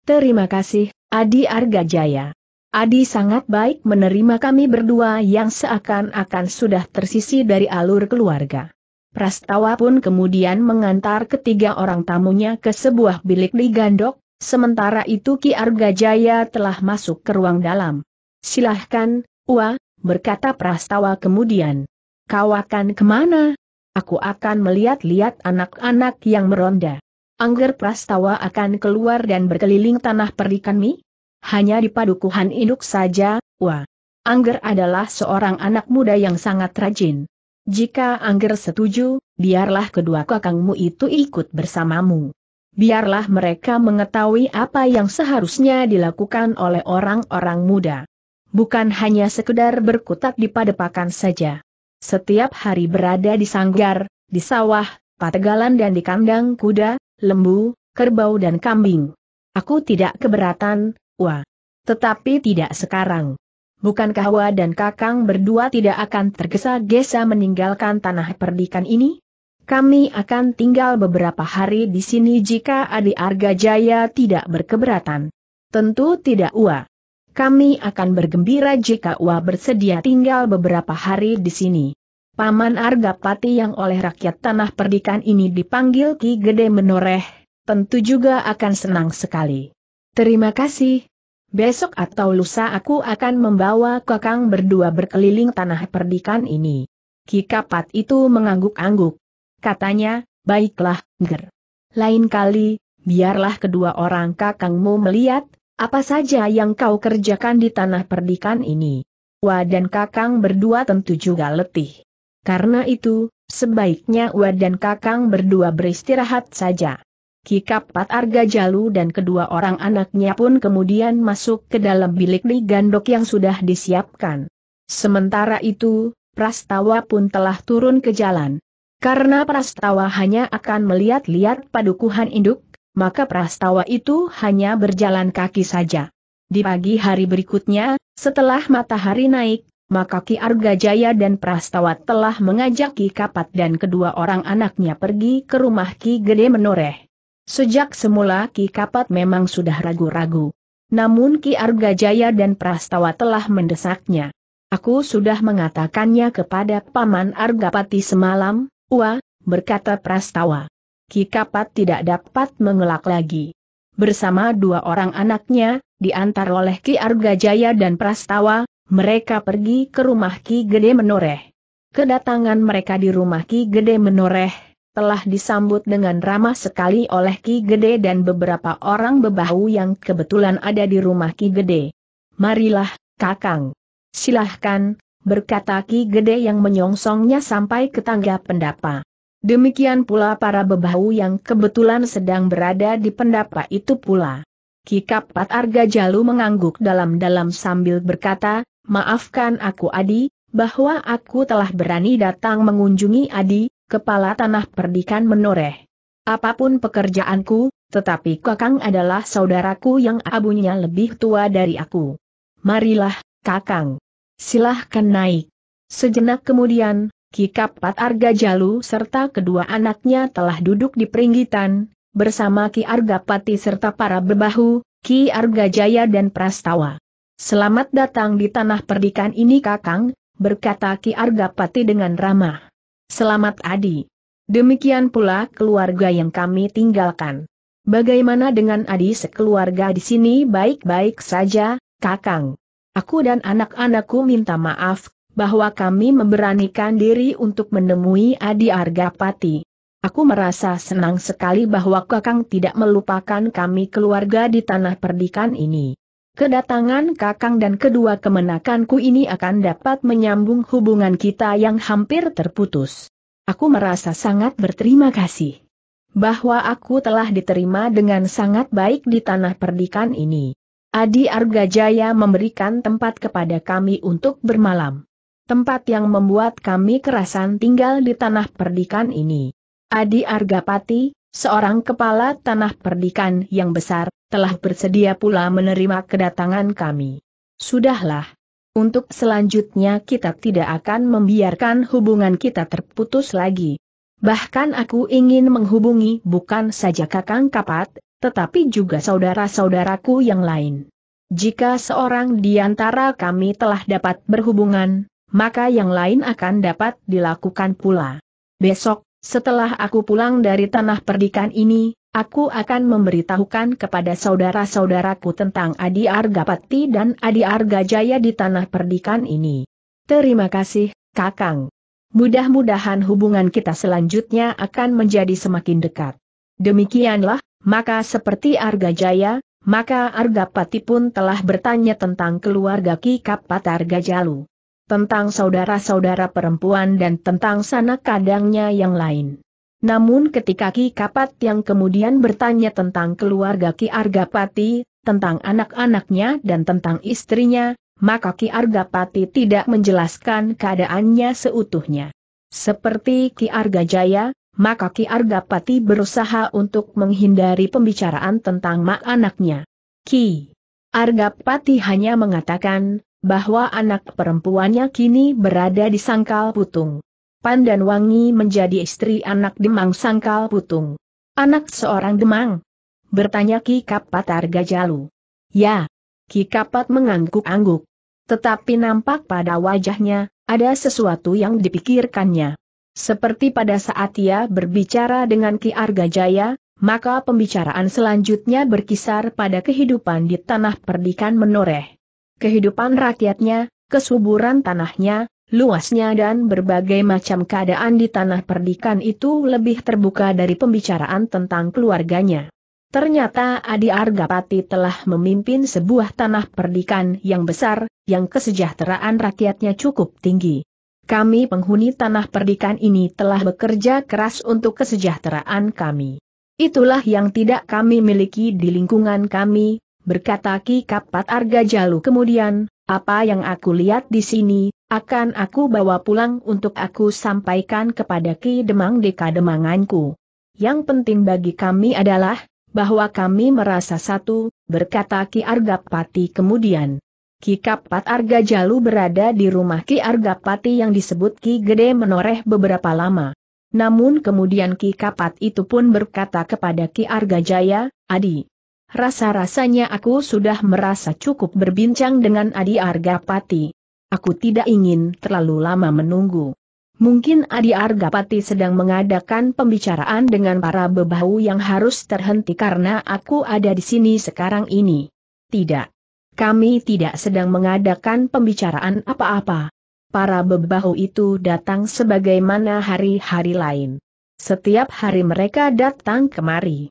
Speaker 1: Terima kasih, Adi Arga Jaya. Adi sangat baik menerima kami berdua yang seakan-akan sudah tersisi dari alur keluarga. Prastawa pun kemudian mengantar ketiga orang tamunya ke sebuah bilik di Gandok, sementara itu Ki Arga Jaya telah masuk ke ruang dalam. Silahkan, Ua, berkata Prastawa kemudian. Kau akan kemana? Aku akan melihat-lihat anak-anak yang meronda. Angger Prastawa akan keluar dan berkeliling tanah perikan mi? Hanya di padukuhan induk saja, wah. Angger adalah seorang anak muda yang sangat rajin. Jika Angger setuju, biarlah kedua kakangmu itu ikut bersamamu. Biarlah mereka mengetahui apa yang seharusnya dilakukan oleh orang-orang muda. Bukan hanya sekedar berkutat di padepakan saja. Setiap hari berada di sanggar, di sawah, pategalan dan di kandang kuda, lembu, kerbau dan kambing. Aku tidak keberatan, wah. Tetapi tidak sekarang. Bukankah Wa dan Kakang berdua tidak akan tergesa-gesa meninggalkan tanah perdikan ini? Kami akan tinggal beberapa hari di sini jika Adi Arga Jaya tidak berkeberatan. Tentu tidak Wa. Kami akan bergembira jika Ua bersedia tinggal beberapa hari di sini. Paman Argapati yang oleh rakyat tanah perdikan ini dipanggil Ki Gede Menoreh, tentu juga akan senang sekali. Terima kasih. Besok atau lusa aku akan membawa kakang berdua berkeliling tanah perdikan ini. Ki Kapat itu mengangguk-angguk. Katanya, baiklah, ger. Lain kali, biarlah kedua orang kakangmu melihat, apa saja yang kau kerjakan di tanah perdikan ini? Wa dan Kakang berdua tentu juga letih. Karena itu, sebaiknya Wa dan Kakang berdua beristirahat saja. Kikapat Arga Jalu dan kedua orang anaknya pun kemudian masuk ke dalam bilik di gandok yang sudah disiapkan. Sementara itu, Prastawa pun telah turun ke jalan. Karena Prastawa hanya akan melihat-lihat padukuhan induk, maka prastawa itu hanya berjalan kaki saja. Di pagi hari berikutnya, setelah matahari naik, maka Ki Arga Jaya dan Prastawa telah mengajak Ki Kapat dan kedua orang anaknya pergi ke rumah Ki Gede Menoreh. Sejak semula Ki Kapat memang sudah ragu-ragu. Namun Ki Arga Jaya dan Prastawa telah mendesaknya. Aku sudah mengatakannya kepada Paman Argapati semalam, Wah, berkata Prastawa. Ki Kapat tidak dapat mengelak lagi. Bersama dua orang anaknya, diantar oleh Ki Arga Jaya dan Prastawa, mereka pergi ke rumah Ki Gede Menoreh. Kedatangan mereka di rumah Ki Gede Menoreh, telah disambut dengan ramah sekali oleh Ki Gede dan beberapa orang bebahu yang kebetulan ada di rumah Ki Gede. Marilah, Kakang. Silahkan, berkata Ki Gede yang menyongsongnya sampai ke tangga pendapa. Demikian pula para bebahu yang kebetulan sedang berada di pendapa itu pula. Kikapat Arga Jalu mengangguk dalam-dalam sambil berkata, Maafkan aku Adi, bahwa aku telah berani datang mengunjungi Adi, Kepala Tanah Perdikan menoreh. Apapun pekerjaanku, tetapi Kakang adalah saudaraku yang abunya lebih tua dari aku. Marilah, Kakang. Silahkan naik. Sejenak kemudian, Kikapat Arga Jalu serta kedua anaknya telah duduk di peringgitan, bersama Ki Arga Pati serta para bebahu, Ki Arga Jaya dan Prastawa. Selamat datang di tanah perdikan ini kakang, berkata Ki Arga Pati dengan ramah. Selamat Adi. Demikian pula keluarga yang kami tinggalkan. Bagaimana dengan Adi sekeluarga di sini baik-baik saja, kakang? Aku dan anak-anakku minta maaf bahwa kami memberanikan diri untuk menemui Adi Argapati. Aku merasa senang sekali bahwa Kakang tidak melupakan kami keluarga di tanah perdikan ini. Kedatangan Kakang dan kedua kemenakanku ini akan dapat menyambung hubungan kita yang hampir terputus. Aku merasa sangat berterima kasih bahwa aku telah diterima dengan sangat baik di tanah perdikan ini. Adi Argajaya memberikan tempat kepada kami untuk bermalam tempat yang membuat kami kerasan tinggal di tanah perdikan ini. Adi Argapati, seorang kepala tanah perdikan yang besar, telah bersedia pula menerima kedatangan kami. Sudahlah. Untuk selanjutnya kita tidak akan membiarkan hubungan kita terputus lagi. Bahkan aku ingin menghubungi bukan saja kakang kapat, tetapi juga saudara-saudaraku yang lain. Jika seorang di antara kami telah dapat berhubungan, maka yang lain akan dapat dilakukan pula. Besok, setelah aku pulang dari tanah perdikan ini, aku akan memberitahukan kepada saudara-saudaraku tentang Adi Argapati dan Adi Argajaya di tanah perdikan ini. Terima kasih, Kakang. Mudah-mudahan hubungan kita selanjutnya akan menjadi semakin dekat. Demikianlah, maka seperti Argajaya, maka Argapati pun telah bertanya tentang keluarga Ki Kapat Argajalu tentang saudara-saudara perempuan dan tentang sanak kadangnya yang lain. Namun ketika Ki Kapat yang kemudian bertanya tentang keluarga Ki Argapati, tentang anak-anaknya dan tentang istrinya, maka Ki Argapati tidak menjelaskan keadaannya seutuhnya. Seperti Ki Argajaya, maka Ki Argapati berusaha untuk menghindari pembicaraan tentang mak anaknya. Ki Argapati hanya mengatakan, bahwa anak perempuannya kini berada di Sangkal Putung. Pandan Wangi menjadi istri anak Demang Sangkal Putung. Anak seorang Demang? Bertanya Ki Kapat Arga Jalu. Ya. Ki Kapat mengangguk-angguk. Tetapi nampak pada wajahnya, ada sesuatu yang dipikirkannya. Seperti pada saat ia berbicara dengan Ki Arga Jaya, maka pembicaraan selanjutnya berkisar pada kehidupan di tanah perdikan menoreh kehidupan rakyatnya, kesuburan tanahnya, luasnya dan berbagai macam keadaan di tanah perdikan itu lebih terbuka dari pembicaraan tentang keluarganya. Ternyata Adi Argapati telah memimpin sebuah tanah perdikan yang besar, yang kesejahteraan rakyatnya cukup tinggi. Kami penghuni tanah perdikan ini telah bekerja keras untuk kesejahteraan kami. Itulah yang tidak kami miliki di lingkungan kami, berkata Ki Kapat Arga Jalu kemudian, apa yang aku lihat di sini, akan aku bawa pulang untuk aku sampaikan kepada Ki Demang Deka Demanganku. Yang penting bagi kami adalah, bahwa kami merasa satu, berkata Ki Argapati kemudian. Ki Kapat Arga Jalu berada di rumah Ki Argapati yang disebut Ki Gede menoreh beberapa lama. Namun kemudian Ki Kapat itu pun berkata kepada Ki Arga Jaya, Adi, Rasa-rasanya aku sudah merasa cukup berbincang dengan Adi Argapati. Aku tidak ingin terlalu lama menunggu. Mungkin Adi Argapati sedang mengadakan pembicaraan dengan para bebahu yang harus terhenti karena aku ada di sini sekarang ini. Tidak. Kami tidak sedang mengadakan pembicaraan apa-apa. Para bebahu itu datang sebagaimana hari-hari lain. Setiap hari mereka datang kemari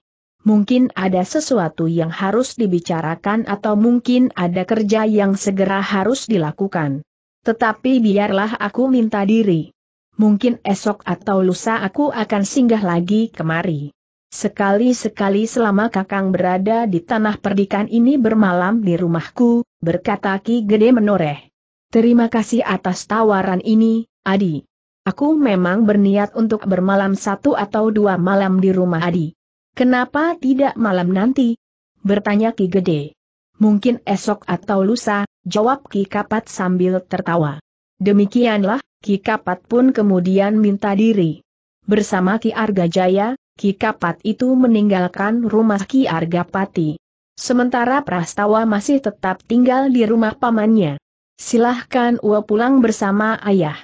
Speaker 1: mungkin ada sesuatu yang harus dibicarakan atau mungkin ada kerja yang segera harus dilakukan. Tetapi biarlah aku minta diri. Mungkin esok atau lusa aku akan singgah lagi kemari. Sekali-sekali selama kakang berada di tanah perdikan ini bermalam di rumahku, berkata Ki Gede menoreh. Terima kasih atas tawaran ini, Adi. Aku memang berniat untuk bermalam satu atau dua malam di rumah Adi. Kenapa tidak malam nanti? Bertanya Ki Gede. Mungkin esok atau lusa, jawab Ki Kapat sambil tertawa. Demikianlah, Ki Kapat pun kemudian minta diri. Bersama Ki Arga Jaya, Ki Kapat itu meninggalkan rumah Ki Arga Pati. Sementara Prastawa masih tetap tinggal di rumah pamannya. Silahkan Ua pulang bersama ayah.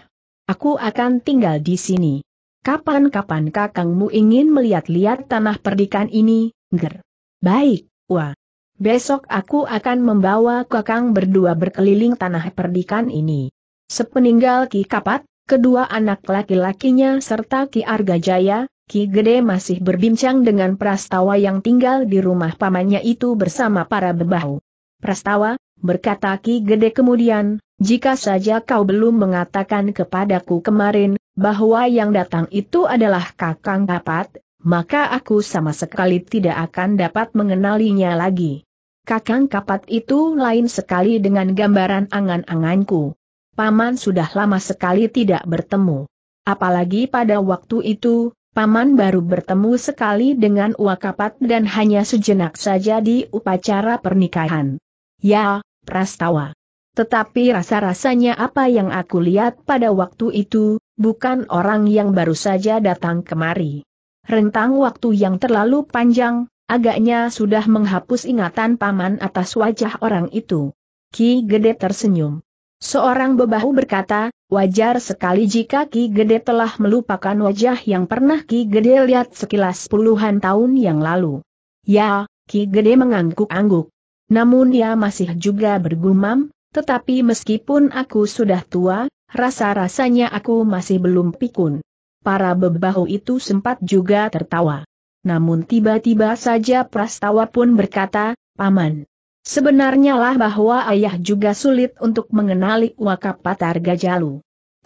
Speaker 1: Aku akan tinggal di sini. Kapan-kapan kakangmu ingin melihat-lihat tanah perdikan ini, ger. Baik, wah. Besok aku akan membawa kakang berdua berkeliling tanah perdikan ini. Sepeninggal Ki Kapat, kedua anak laki-lakinya serta Ki Arga Jaya, Ki Gede masih berbincang dengan Prastawa yang tinggal di rumah pamannya itu bersama para bebahu. Prastawa, berkata Ki Gede kemudian, jika saja kau belum mengatakan kepadaku kemarin, bahwa yang datang itu adalah kakang kapat, maka aku sama sekali tidak akan dapat mengenalinya lagi. Kakang kapat itu lain sekali dengan gambaran angan-anganku. Paman sudah lama sekali tidak bertemu. Apalagi pada waktu itu, Paman baru bertemu sekali dengan Wakapat dan hanya sejenak saja di upacara pernikahan. Ya, Prastawa. Tetapi rasa-rasanya apa yang aku lihat pada waktu itu, bukan orang yang baru saja datang kemari. Rentang waktu yang terlalu panjang, agaknya sudah menghapus ingatan paman atas wajah orang itu. Ki Gede tersenyum. Seorang bebahu berkata, wajar sekali jika Ki Gede telah melupakan wajah yang pernah Ki Gede lihat sekilas puluhan tahun yang lalu. Ya, Ki Gede mengangguk-angguk. Namun ia masih juga bergumam, tetapi meskipun aku sudah tua, Rasa-rasanya aku masih belum pikun. Para bebahu itu sempat juga tertawa. Namun tiba-tiba saja Prastawa pun berkata, Paman. Sebenarnya lah bahwa ayah juga sulit untuk mengenali Wakapatar Gajalu.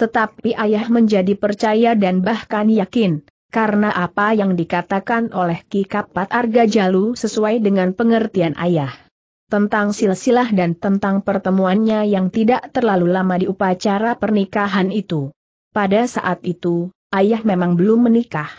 Speaker 1: Tetapi ayah menjadi percaya dan bahkan yakin, karena apa yang dikatakan oleh Ki Kapat Jalu sesuai dengan pengertian ayah tentang silsilah dan tentang pertemuannya yang tidak terlalu lama di upacara pernikahan itu. Pada saat itu, ayah memang belum menikah.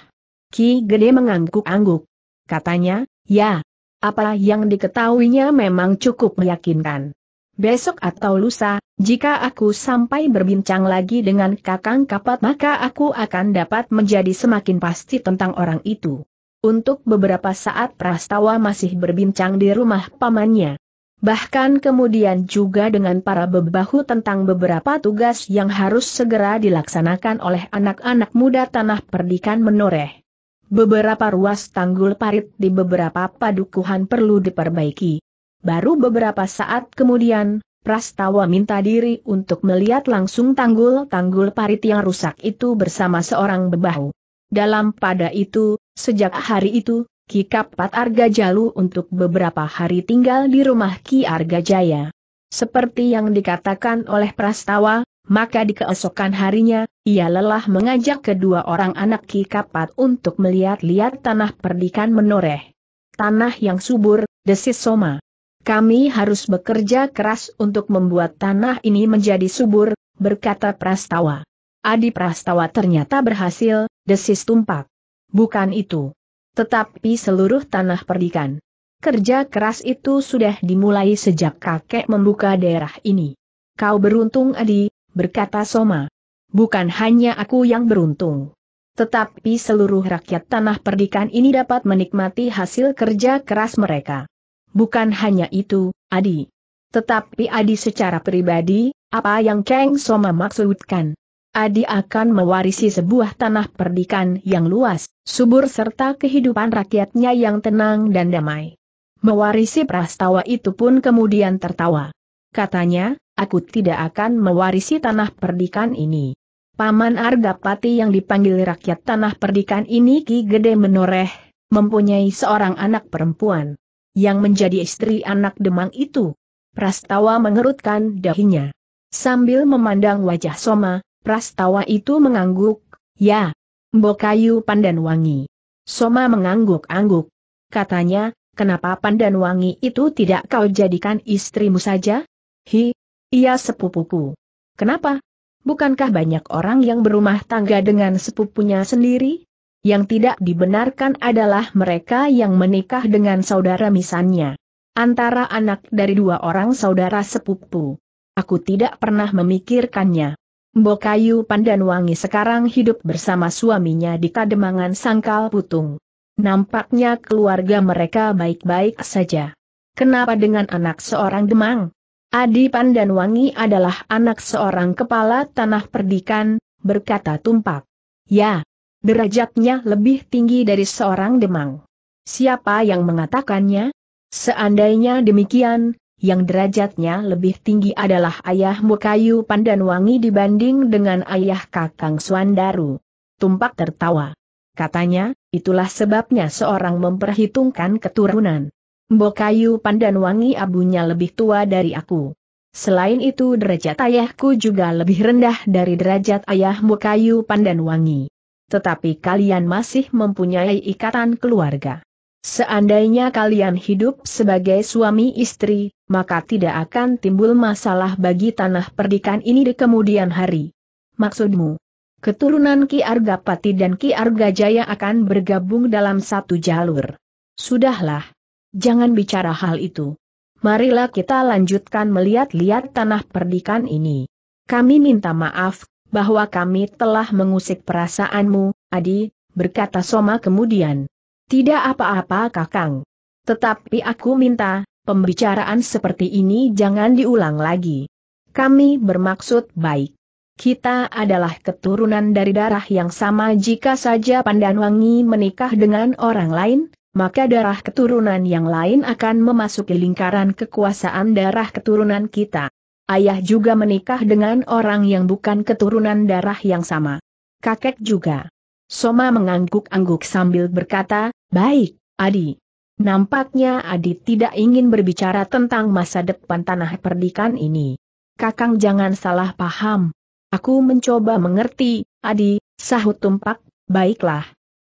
Speaker 1: Ki Gede mengangguk-angguk. Katanya, ya, apa yang diketahuinya memang cukup meyakinkan. Besok atau lusa, jika aku sampai berbincang lagi dengan kakang kapat maka aku akan dapat menjadi semakin pasti tentang orang itu. Untuk beberapa saat Prastawa masih berbincang di rumah pamannya. Bahkan kemudian juga dengan para bebahu tentang beberapa tugas yang harus segera dilaksanakan oleh anak-anak muda tanah perdikan menoreh. Beberapa ruas tanggul parit di beberapa padukuhan perlu diperbaiki. Baru beberapa saat kemudian, Prastawa minta diri untuk melihat langsung tanggul-tanggul parit yang rusak itu bersama seorang bebahu. Dalam pada itu, Sejak hari itu, Ki Kapat Arga Jalu untuk beberapa hari tinggal di rumah Ki Arga Jaya. Seperti yang dikatakan oleh Prastawa, maka di keesokan harinya, ia lelah mengajak kedua orang anak Ki Kapat untuk melihat-lihat tanah perdikan menoreh. Tanah yang subur, desis Soma. Kami harus bekerja keras untuk membuat tanah ini menjadi subur, berkata Prastawa. Adi Prastawa ternyata berhasil, desis tumpak bukan itu. Tetapi seluruh tanah perdikan. Kerja keras itu sudah dimulai sejak kakek membuka daerah ini. Kau beruntung Adi, berkata Soma. Bukan hanya aku yang beruntung. Tetapi seluruh rakyat tanah perdikan ini dapat menikmati hasil kerja keras mereka. Bukan hanya itu, Adi. Tetapi Adi secara pribadi, apa yang Kang Soma maksudkan? Adi akan mewarisi sebuah tanah perdikan yang luas, subur serta kehidupan rakyatnya yang tenang dan damai. Mewarisi prastawa itu pun kemudian tertawa. Katanya, aku tidak akan mewarisi tanah perdikan ini. Paman Argapati yang dipanggil rakyat tanah perdikan ini Ki Gede menoreh, mempunyai seorang anak perempuan. Yang menjadi istri anak demang itu. Prastawa mengerutkan dahinya. Sambil memandang wajah Soma, Prastawa itu mengangguk, ya, mbok kayu pandan wangi. Soma mengangguk-angguk. Katanya, kenapa pandan wangi itu tidak kau jadikan istrimu saja? Hi, iya sepupuku. Kenapa? Bukankah banyak orang yang berumah tangga dengan sepupunya sendiri? Yang tidak dibenarkan adalah mereka yang menikah dengan saudara misalnya, Antara anak dari dua orang saudara sepupu. Aku tidak pernah memikirkannya. Mbok Kayu Pandan Wangi sekarang hidup bersama suaminya di Kademangan Sangkal Putung. Nampaknya keluarga mereka baik-baik saja. Kenapa dengan anak seorang Demang? Adi Pandan Wangi adalah anak seorang kepala tanah perdikan, berkata Tumpak. Ya, derajatnya lebih tinggi dari seorang Demang. Siapa yang mengatakannya? Seandainya demikian, yang derajatnya lebih tinggi adalah ayah Kayu Pandanwangi dibanding dengan ayah Kakang Suandaru. Tumpak tertawa. Katanya, itulah sebabnya seorang memperhitungkan keturunan. Mbokayu Pandanwangi abunya lebih tua dari aku. Selain itu derajat ayahku juga lebih rendah dari derajat ayah Mbokayu Pandanwangi. Tetapi kalian masih mempunyai ikatan keluarga. Seandainya kalian hidup sebagai suami istri, maka tidak akan timbul masalah bagi tanah perdikan ini di kemudian hari. Maksudmu? Keturunan Ki Arga Pati dan Ki Arga Jaya akan bergabung dalam satu jalur. Sudahlah. Jangan bicara hal itu. Marilah kita lanjutkan melihat-lihat tanah perdikan ini. Kami minta maaf, bahwa kami telah mengusik perasaanmu, Adi, berkata Soma kemudian. Tidak apa-apa Kakang. Tetapi aku minta, pembicaraan seperti ini jangan diulang lagi. Kami bermaksud baik. Kita adalah keturunan dari darah yang sama jika saja Pandanwangi menikah dengan orang lain, maka darah keturunan yang lain akan memasuki lingkaran kekuasaan darah keturunan kita. Ayah juga menikah dengan orang yang bukan keturunan darah yang sama. Kakek juga. Soma mengangguk-angguk sambil berkata, Baik, Adi. Nampaknya Adi tidak ingin berbicara tentang masa depan tanah perdikan ini. Kakang jangan salah paham. Aku mencoba mengerti, Adi, sahut tumpak, baiklah.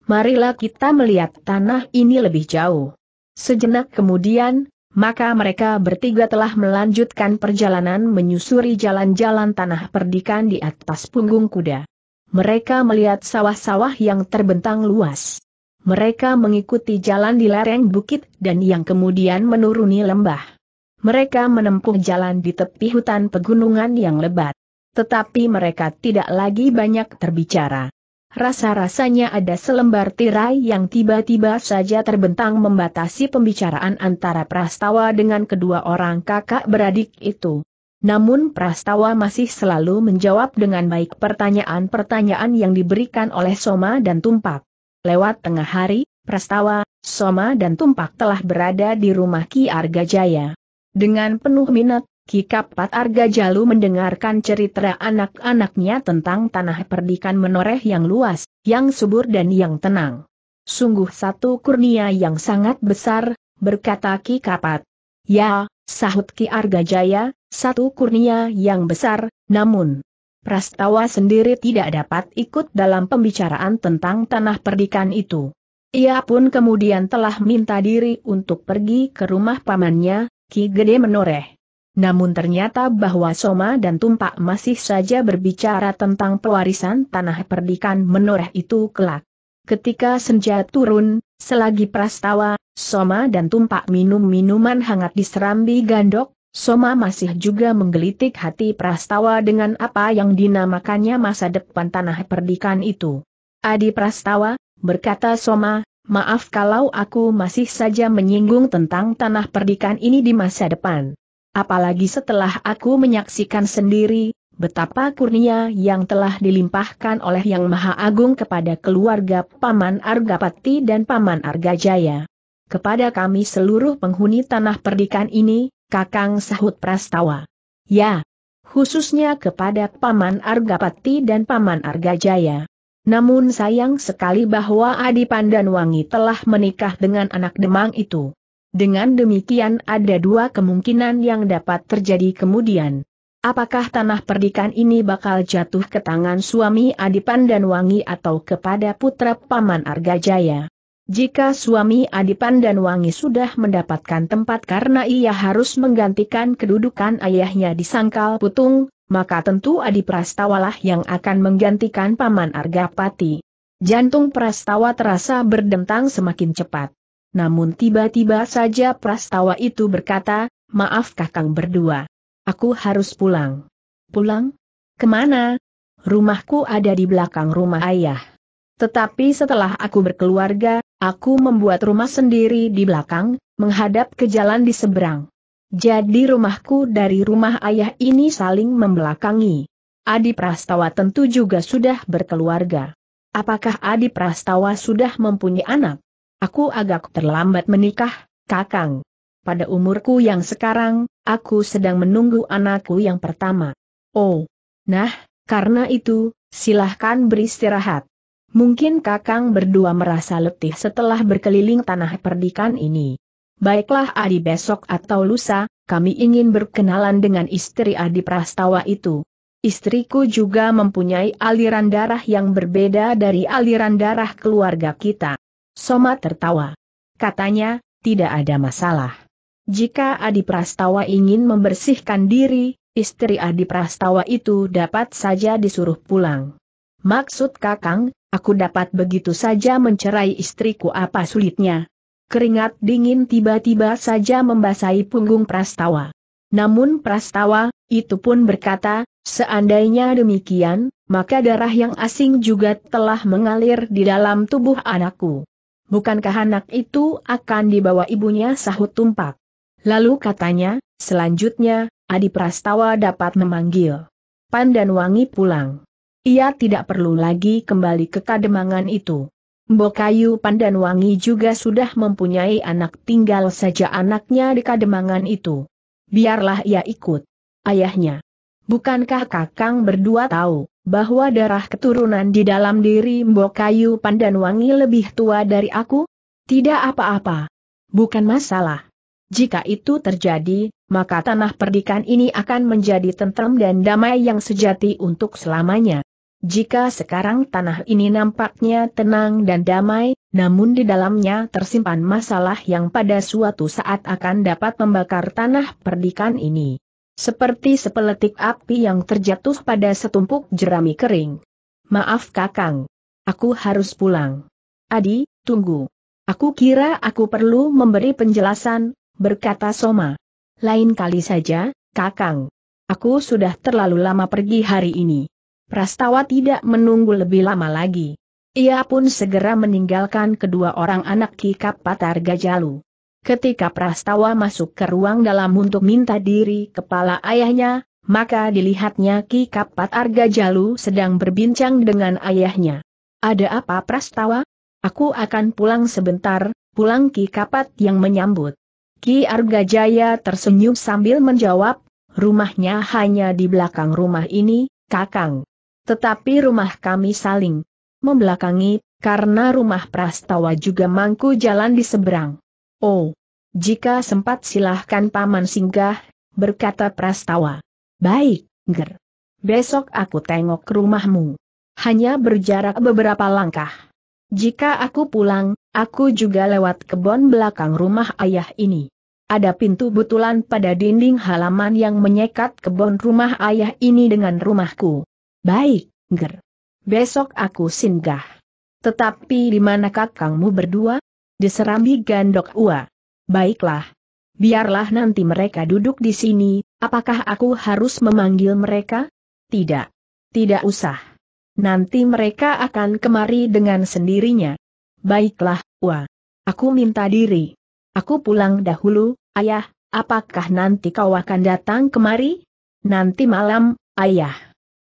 Speaker 1: Marilah kita melihat tanah ini lebih jauh. Sejenak kemudian, maka mereka bertiga telah melanjutkan perjalanan menyusuri jalan-jalan tanah perdikan di atas punggung kuda. Mereka melihat sawah-sawah yang terbentang luas. Mereka mengikuti jalan di lereng bukit dan yang kemudian menuruni lembah. Mereka menempuh jalan di tepi hutan pegunungan yang lebat. Tetapi mereka tidak lagi banyak terbicara. Rasa-rasanya ada selembar tirai yang tiba-tiba saja terbentang membatasi pembicaraan antara Prastawa dengan kedua orang kakak beradik itu. Namun Prastawa masih selalu menjawab dengan baik pertanyaan-pertanyaan yang diberikan oleh Soma dan Tumpak. Lewat tengah hari, Prastawa, Soma dan Tumpak telah berada di rumah Ki Arga Jaya. Dengan penuh minat, Ki Kapat Arga Jalu mendengarkan cerita anak-anaknya tentang tanah perdikan menoreh yang luas, yang subur dan yang tenang. Sungguh satu kurnia yang sangat besar, berkata Ki Kapat. Ya, sahut Ki Arga Jaya, satu kurnia yang besar, namun, Prastawa sendiri tidak dapat ikut dalam pembicaraan tentang tanah perdikan itu. Ia pun kemudian telah minta diri untuk pergi ke rumah pamannya, Ki Gede Menoreh. Namun ternyata bahwa Soma dan Tumpak masih saja berbicara tentang pewarisan tanah perdikan Menoreh itu kelak. Ketika senja turun, selagi prastawa, Soma dan Tumpak minum minuman hangat di serambi gandok, Soma masih juga menggelitik hati Prastawa dengan apa yang dinamakannya masa depan tanah perdikan itu. Adi Prastawa, berkata Soma, maaf kalau aku masih saja menyinggung tentang tanah perdikan ini di masa depan. Apalagi setelah aku menyaksikan sendiri, betapa kurnia yang telah dilimpahkan oleh Yang Maha Agung kepada keluarga Paman Argapati dan Paman Argajaya. Kepada kami seluruh penghuni tanah perdikan ini, Kakang sahut Prastawa. Ya, khususnya kepada Paman Argapati dan Paman Argajaya. Namun sayang sekali bahwa Adi Pandanwangi telah menikah dengan anak Demang itu. Dengan demikian ada dua kemungkinan yang dapat terjadi kemudian. Apakah tanah perdikan ini bakal jatuh ke tangan suami Adi Pandanwangi atau kepada putra Paman Argajaya? Jika suami Adipan dan Wangi sudah mendapatkan tempat karena ia harus menggantikan kedudukan ayahnya di Sangkal Putung, maka tentu Adi Prastawalah yang akan menggantikan Paman Argapati. Jantung Prastawa terasa berdentang semakin cepat. Namun tiba-tiba saja Prastawa itu berkata, maaf kakang berdua. Aku harus pulang. Pulang? Kemana? Rumahku ada di belakang rumah ayah. Tetapi setelah aku berkeluarga, Aku membuat rumah sendiri di belakang, menghadap ke jalan di seberang. Jadi rumahku dari rumah ayah ini saling membelakangi. Adi Prastawa tentu juga sudah berkeluarga. Apakah Adi Prastawa sudah mempunyai anak? Aku agak terlambat menikah, Kakang. Pada umurku yang sekarang, aku sedang menunggu anakku yang pertama. Oh, nah, karena itu, silahkan beristirahat. Mungkin kakang berdua merasa letih setelah berkeliling tanah perdikan ini. Baiklah Adi besok atau lusa, kami ingin berkenalan dengan istri Adi Prastawa itu. Istriku juga mempunyai aliran darah yang berbeda dari aliran darah keluarga kita. Soma tertawa. Katanya, tidak ada masalah. Jika Adi Prastawa ingin membersihkan diri, istri Adi Prastawa itu dapat saja disuruh pulang. Maksud Kakang, Aku dapat begitu saja mencerai istriku apa sulitnya. Keringat dingin tiba-tiba saja membasahi punggung Prastawa. Namun Prastawa, itu pun berkata, seandainya demikian, maka darah yang asing juga telah mengalir di dalam tubuh anakku. Bukankah anak itu akan dibawa ibunya sahut tumpak? Lalu katanya, selanjutnya, Adi Prastawa dapat memanggil. Wangi pulang. Ia tidak perlu lagi kembali ke kademangan itu. Mbokayu Pandanwangi juga sudah mempunyai anak tinggal saja anaknya di kademangan itu. Biarlah ia ikut. Ayahnya. Bukankah kakang berdua tahu, bahwa darah keturunan di dalam diri Mbokayu Pandanwangi lebih tua dari aku? Tidak apa-apa. Bukan masalah. Jika itu terjadi, maka tanah perdikan ini akan menjadi tentrem dan damai yang sejati untuk selamanya. Jika sekarang tanah ini nampaknya tenang dan damai, namun di dalamnya tersimpan masalah yang pada suatu saat akan dapat membakar tanah perdikan ini. Seperti sepeletik api yang terjatuh pada setumpuk jerami kering. Maaf kakang. Aku harus pulang. Adi, tunggu. Aku kira aku perlu memberi penjelasan, berkata Soma. Lain kali saja, kakang. Aku sudah terlalu lama pergi hari ini. Prastawa tidak menunggu lebih lama lagi. Ia pun segera meninggalkan kedua orang anak Ki Kapatar Gajalu. Ketika Prastawa masuk ke ruang dalam untuk minta diri kepala ayahnya, maka dilihatnya Ki Kapatar Jalu sedang berbincang dengan ayahnya. Ada apa Prastawa? Aku akan pulang sebentar, pulang Ki Kapat yang menyambut. Ki Arga Jaya tersenyum sambil menjawab, rumahnya hanya di belakang rumah ini, Kakang. Tetapi rumah kami saling membelakangi, karena rumah Prastawa juga mangku jalan di seberang. Oh, jika sempat silahkan paman singgah, berkata Prastawa. Baik, Ger. Besok aku tengok rumahmu. Hanya berjarak beberapa langkah. Jika aku pulang, aku juga lewat kebon belakang rumah ayah ini. Ada pintu butulan pada dinding halaman yang menyekat kebon rumah ayah ini dengan rumahku. Baik, Ger. Besok aku singgah. Tetapi di mana kakangmu berdua? Di serambi gandok ua. Baiklah. Biarlah nanti mereka duduk di sini, apakah aku harus memanggil mereka? Tidak. Tidak usah. Nanti mereka akan kemari dengan sendirinya. Baiklah, Ua. Aku minta diri. Aku pulang dahulu, ayah, apakah nanti kau akan datang kemari? Nanti malam, ayah.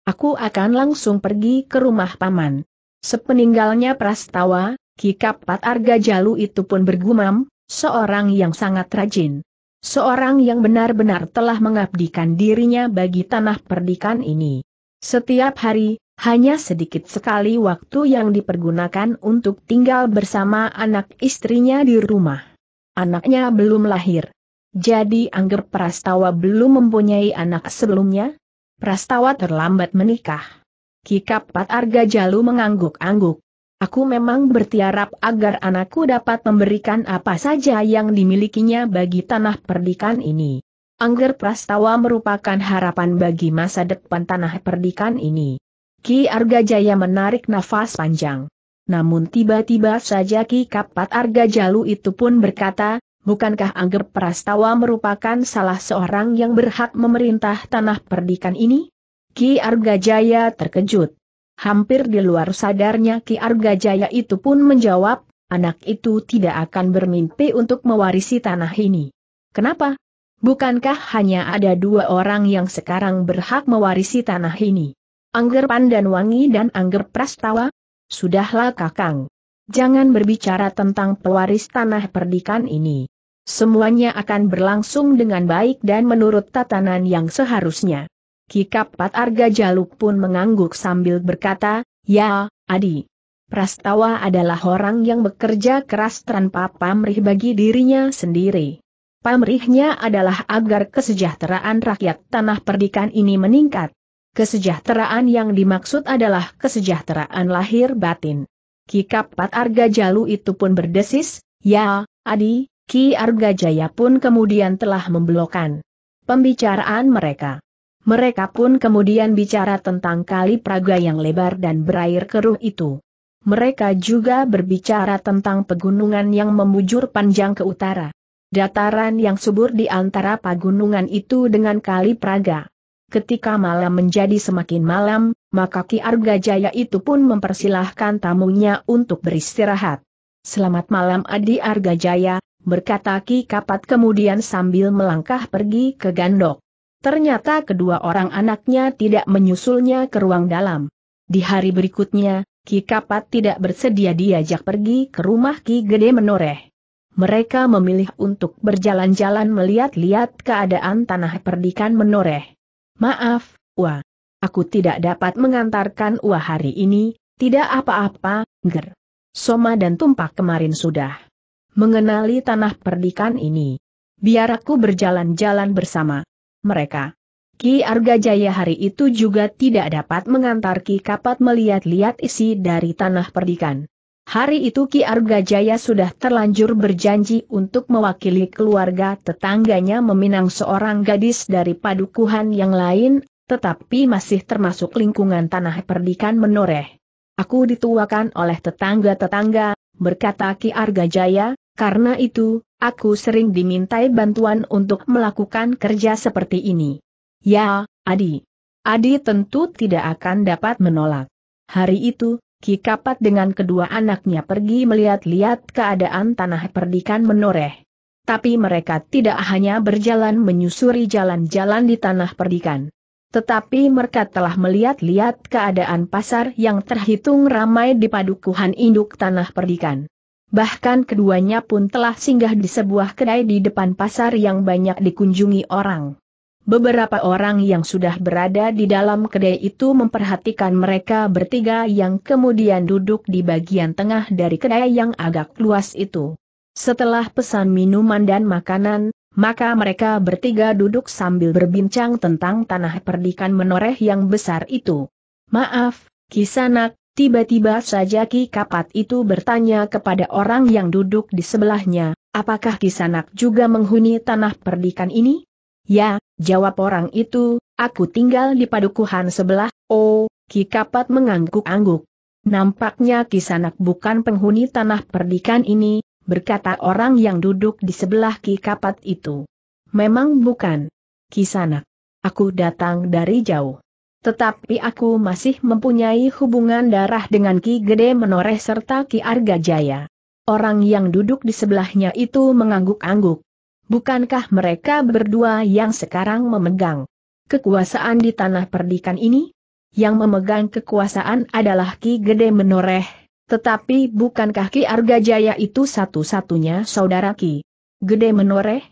Speaker 1: Aku akan langsung pergi ke rumah paman. Sepeninggalnya Prastawa, Ki Kapat Arga Jalu itu pun bergumam, seorang yang sangat rajin. Seorang yang benar-benar telah mengabdikan dirinya bagi tanah perdikan ini. Setiap hari, hanya sedikit sekali waktu yang dipergunakan untuk tinggal bersama anak istrinya di rumah. Anaknya belum lahir. Jadi anggap Prastawa belum mempunyai anak sebelumnya, Prastawa terlambat menikah. Kikapat Arga Jalu mengangguk-angguk. Aku memang bertiarap agar anakku dapat memberikan apa saja yang dimilikinya bagi tanah perdikan ini. Angger Prastawa merupakan harapan bagi masa depan tanah perdikan ini. Ki Arga Jaya menarik nafas panjang. Namun tiba-tiba saja Ki Kapat Arga Jalu itu pun berkata, bukankah Angger Prastawa merupakan salah seorang yang berhak memerintah tanah perdikan ini? Ki Arga Jaya terkejut. Hampir di luar sadarnya Ki Arga Jaya itu pun menjawab, anak itu tidak akan bermimpi untuk mewarisi tanah ini. Kenapa? Bukankah hanya ada dua orang yang sekarang berhak mewarisi tanah ini? Angger Wangi dan Angger Prastawa? Sudahlah kakang. Jangan berbicara tentang pewaris tanah perdikan ini. Semuanya akan berlangsung dengan baik dan menurut tatanan yang seharusnya. Kikapat Arga Jaluk pun mengangguk sambil berkata, Ya, Adi. Prastawa adalah orang yang bekerja keras tanpa pamrih bagi dirinya sendiri. Pamrihnya adalah agar kesejahteraan rakyat tanah perdikan ini meningkat. Kesejahteraan yang dimaksud adalah kesejahteraan lahir batin. Kikapat Arga Jalu itu pun berdesis, Ya, Adi, Ki Arga Jaya pun kemudian telah memblokkan pembicaraan mereka. Mereka pun kemudian bicara tentang kali Praga yang lebar dan berair keruh itu. Mereka juga berbicara tentang pegunungan yang memujur panjang ke utara. Dataran yang subur di antara pegunungan itu dengan kali Praga. Ketika malam menjadi semakin malam, maka Ki Arga Jaya itu pun mempersilahkan tamunya untuk beristirahat. Selamat malam Adi Arga Jaya berkata Ki Kapat kemudian sambil melangkah pergi ke gandok. Ternyata kedua orang anaknya tidak menyusulnya ke ruang dalam. Di hari berikutnya, Ki Kapat tidak bersedia diajak pergi ke rumah Ki Gede Menoreh. Mereka memilih untuk berjalan-jalan melihat-lihat keadaan tanah perdikan Menoreh. Maaf, Wah. Aku tidak dapat mengantarkan Wah hari ini, tidak apa-apa, ger. Soma dan Tumpak kemarin sudah mengenali tanah perdikan ini. Biar aku berjalan-jalan bersama mereka. Ki Arga Jaya hari itu juga tidak dapat mengantar Ki Kapat melihat-lihat isi dari tanah perdikan. Hari itu Ki Arga Jaya sudah terlanjur berjanji untuk mewakili keluarga tetangganya meminang seorang gadis dari padukuhan yang lain, tetapi masih termasuk lingkungan tanah perdikan menoreh. Aku dituakan oleh tetangga-tetangga, berkata Ki Arga Jaya. Karena itu, aku sering dimintai bantuan untuk melakukan kerja seperti ini. Ya, Adi. Adi tentu tidak akan dapat menolak. Hari itu, Ki Kapat dengan kedua anaknya pergi melihat-lihat keadaan tanah perdikan menoreh. Tapi mereka tidak hanya berjalan menyusuri jalan-jalan di tanah perdikan. Tetapi mereka telah melihat-lihat keadaan pasar yang terhitung ramai di padukuhan induk tanah perdikan. Bahkan keduanya pun telah singgah di sebuah kedai di depan pasar yang banyak dikunjungi orang. Beberapa orang yang sudah berada di dalam kedai itu memperhatikan mereka bertiga yang kemudian duduk di bagian tengah dari kedai yang agak luas itu. Setelah pesan minuman dan makanan, maka mereka bertiga duduk sambil berbincang tentang tanah perdikan menoreh yang besar itu. Maaf, Kisanak, Tiba-tiba saja Ki Kapat itu bertanya kepada orang yang duduk di sebelahnya, apakah Kisanak juga menghuni tanah perdikan ini? Ya, jawab orang itu, aku tinggal di padukuhan sebelah, oh, Ki Kapat mengangguk-angguk. Nampaknya Kisanak bukan penghuni tanah perdikan ini, berkata orang yang duduk di sebelah Ki Kapat itu. Memang bukan. Kisanak. Aku datang dari jauh. Tetapi aku masih mempunyai hubungan darah dengan Ki Gede Menoreh serta Ki Arga Jaya. Orang yang duduk di sebelahnya itu mengangguk-angguk. Bukankah mereka berdua yang sekarang memegang kekuasaan di tanah perdikan ini? Yang memegang kekuasaan adalah Ki Gede Menoreh, tetapi bukankah Ki Arga Jaya itu satu-satunya saudara Ki Gede Menoreh?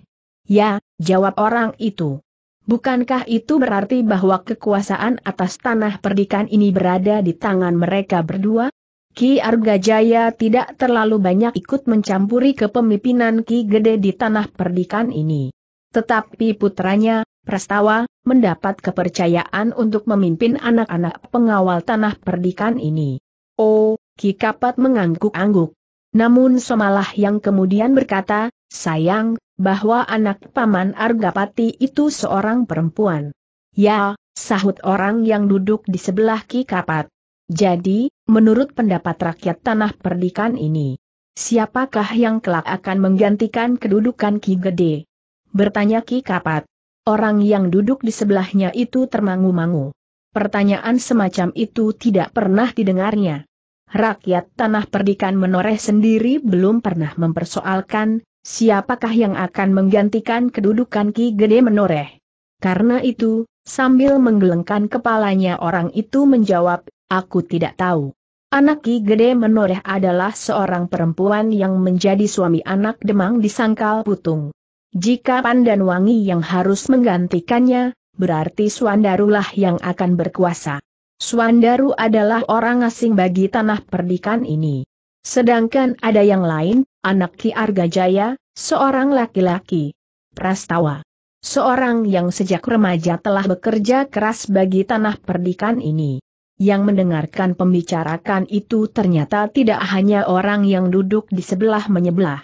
Speaker 1: Ya, jawab orang itu. Bukankah itu berarti bahwa kekuasaan atas tanah perdikan ini berada di tangan mereka berdua? Ki Arga Jaya tidak terlalu banyak ikut mencampuri kepemimpinan Ki Gede di tanah perdikan ini. Tetapi putranya, Prastawa, mendapat kepercayaan untuk memimpin anak-anak pengawal tanah perdikan ini. Oh, Ki Kapat mengangguk-angguk. Namun Somalah yang kemudian berkata, Sayang, bahwa anak paman Argapati itu seorang perempuan. Ya, sahut orang yang duduk di sebelah Ki Kapat. Jadi, menurut pendapat rakyat tanah perdikan ini, siapakah yang kelak akan menggantikan kedudukan Ki Gede? Bertanya Ki Kapat. Orang yang duduk di sebelahnya itu termangu-mangu. Pertanyaan semacam itu tidak pernah didengarnya. Rakyat tanah perdikan menoreh sendiri belum pernah mempersoalkan, siapakah yang akan menggantikan kedudukan Ki Gede Menoreh? Karena itu, sambil menggelengkan kepalanya orang itu menjawab, aku tidak tahu. Anak Ki Gede Menoreh adalah seorang perempuan yang menjadi suami anak Demang di Sangkal Putung. Jika Pandan Wangi yang harus menggantikannya, berarti Suandarulah yang akan berkuasa. Suandaru adalah orang asing bagi tanah perdikan ini. Sedangkan ada yang lain, anak Ki Arga Jaya, seorang laki-laki prastawa. Seorang yang sejak remaja telah bekerja keras bagi tanah perdikan ini. Yang mendengarkan pembicarakan itu ternyata tidak hanya orang yang duduk di sebelah menyebelah.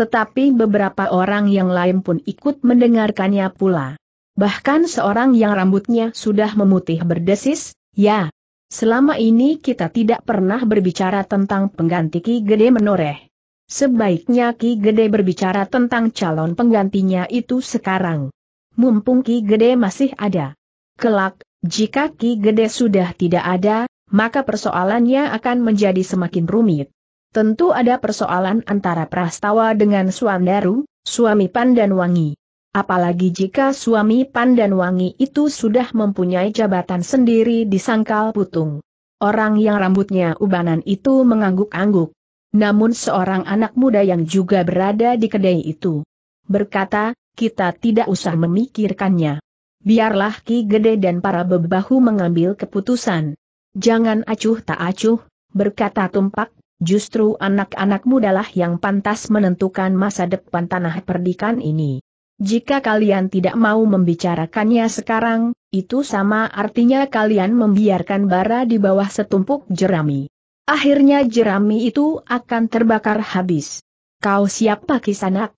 Speaker 1: Tetapi beberapa orang yang lain pun ikut mendengarkannya pula. Bahkan seorang yang rambutnya sudah memutih berdesis, ya. Selama ini kita tidak pernah berbicara tentang pengganti Ki Gede Menoreh. Sebaiknya Ki Gede berbicara tentang calon penggantinya itu sekarang. Mumpung Ki Gede masih ada. Kelak, jika Ki Gede sudah tidak ada, maka persoalannya akan menjadi semakin rumit. Tentu ada persoalan antara Prastawa dengan Suandaru, suami Wangi. Apalagi jika suami Wangi itu sudah mempunyai jabatan sendiri di Sangkal Putung. Orang yang rambutnya ubanan itu mengangguk-angguk namun seorang anak muda yang juga berada di kedai itu. Berkata, kita tidak usah memikirkannya. Biarlah Ki Gede dan para bebahu mengambil keputusan. Jangan acuh tak acuh, berkata Tumpak, justru anak-anak mudalah yang pantas menentukan masa depan tanah perdikan ini. Jika kalian tidak mau membicarakannya sekarang, itu sama artinya kalian membiarkan bara di bawah setumpuk jerami. Akhirnya jerami itu akan terbakar habis. Kau siapa kisanak?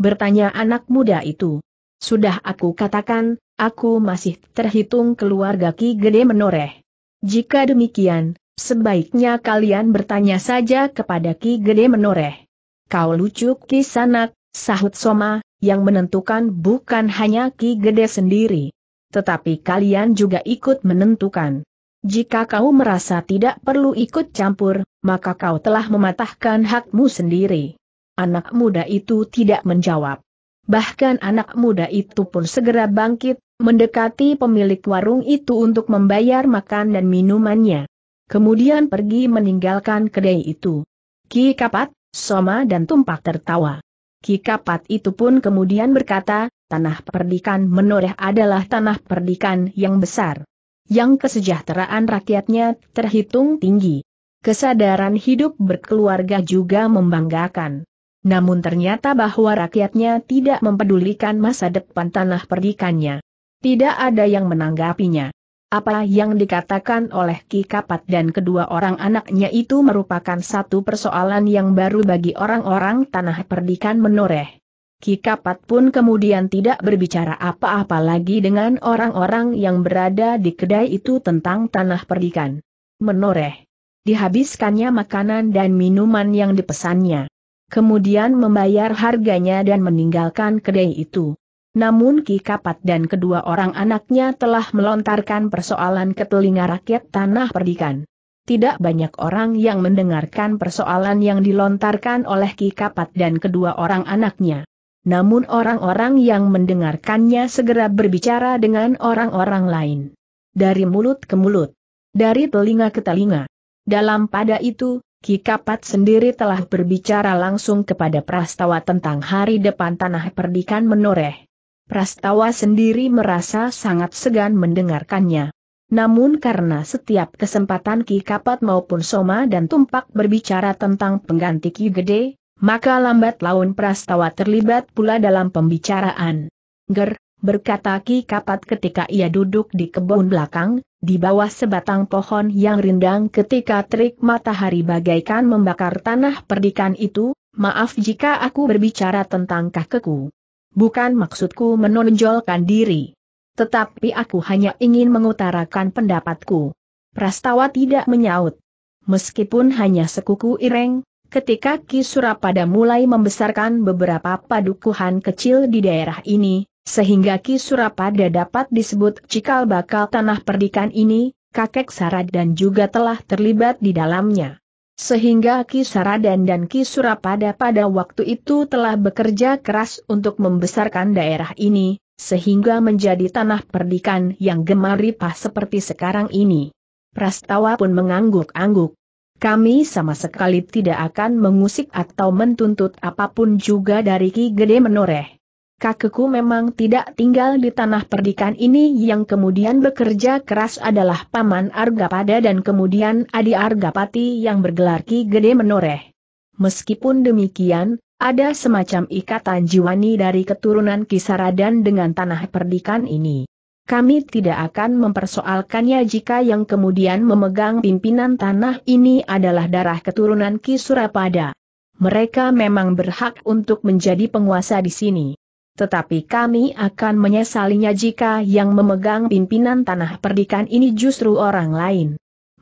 Speaker 1: Bertanya anak muda itu. Sudah aku katakan, aku masih terhitung keluarga Ki Gede Menoreh. Jika demikian, sebaiknya kalian bertanya saja kepada Ki Gede Menoreh. Kau lucu kisanak, sahut Soma, yang menentukan bukan hanya Ki Gede sendiri. Tetapi kalian juga ikut menentukan. Jika kau merasa tidak perlu ikut campur, maka kau telah mematahkan hakmu sendiri. Anak muda itu tidak menjawab. Bahkan anak muda itu pun segera bangkit, mendekati pemilik warung itu untuk membayar makan dan minumannya. Kemudian pergi meninggalkan kedai itu. Ki Kapat, Soma dan Tumpak tertawa. Ki Kapat itu pun kemudian berkata, tanah perdikan menoreh adalah tanah perdikan yang besar yang kesejahteraan rakyatnya terhitung tinggi. Kesadaran hidup berkeluarga juga membanggakan. Namun ternyata bahwa rakyatnya tidak mempedulikan masa depan tanah perdikannya. Tidak ada yang menanggapinya. Apa yang dikatakan oleh Ki Kapat dan kedua orang anaknya itu merupakan satu persoalan yang baru bagi orang-orang tanah perdikan menoreh. Ki Kapat pun kemudian tidak berbicara apa-apa lagi dengan orang-orang yang berada di kedai itu tentang tanah perdikan. Menoreh. Dihabiskannya makanan dan minuman yang dipesannya. Kemudian membayar harganya dan meninggalkan kedai itu. Namun Ki Kapat dan kedua orang anaknya telah melontarkan persoalan ke telinga rakyat tanah perdikan. Tidak banyak orang yang mendengarkan persoalan yang dilontarkan oleh Ki Kapat dan kedua orang anaknya namun orang-orang yang mendengarkannya segera berbicara dengan orang-orang lain. Dari mulut ke mulut. Dari telinga ke telinga. Dalam pada itu, Ki Kapat sendiri telah berbicara langsung kepada Prastawa tentang hari depan tanah perdikan menoreh. Prastawa sendiri merasa sangat segan mendengarkannya. Namun karena setiap kesempatan Ki Kapat maupun Soma dan Tumpak berbicara tentang pengganti Ki Gede, maka lambat laun Prastawa terlibat pula dalam pembicaraan. Ger, berkata Ki Kapat ketika ia duduk di kebun belakang, di bawah sebatang pohon yang rindang ketika terik matahari bagaikan membakar tanah perdikan itu, maaf jika aku berbicara tentang kakekku. Bukan maksudku menonjolkan diri. Tetapi aku hanya ingin mengutarakan pendapatku. Prastawa tidak menyaut. Meskipun hanya sekuku Ireng, Ketika Ki Surapada mulai membesarkan beberapa padukuhan kecil di daerah ini, sehingga Ki Surapada dapat disebut cikal bakal tanah perdikan ini, kakek Sarad dan juga telah terlibat di dalamnya. Sehingga Ki Saradan dan Ki Surapada pada waktu itu telah bekerja keras untuk membesarkan daerah ini, sehingga menjadi tanah perdikan yang gemar ripah seperti sekarang ini. Prastawa pun mengangguk-angguk. Kami sama sekali tidak akan mengusik atau mentuntut apapun juga dari Ki Gede Menoreh. Kakekku memang tidak tinggal di tanah perdikan ini yang kemudian bekerja keras adalah Paman Argapada dan kemudian Adi Argapati yang bergelar Ki Gede Menoreh. Meskipun demikian, ada semacam ikatan jiwani dari keturunan Kisaradan dengan tanah perdikan ini kami tidak akan mempersoalkannya jika yang kemudian memegang pimpinan tanah ini adalah darah keturunan Ki Surapada. Mereka memang berhak untuk menjadi penguasa di sini. Tetapi kami akan menyesalinya jika yang memegang pimpinan tanah perdikan ini justru orang lain.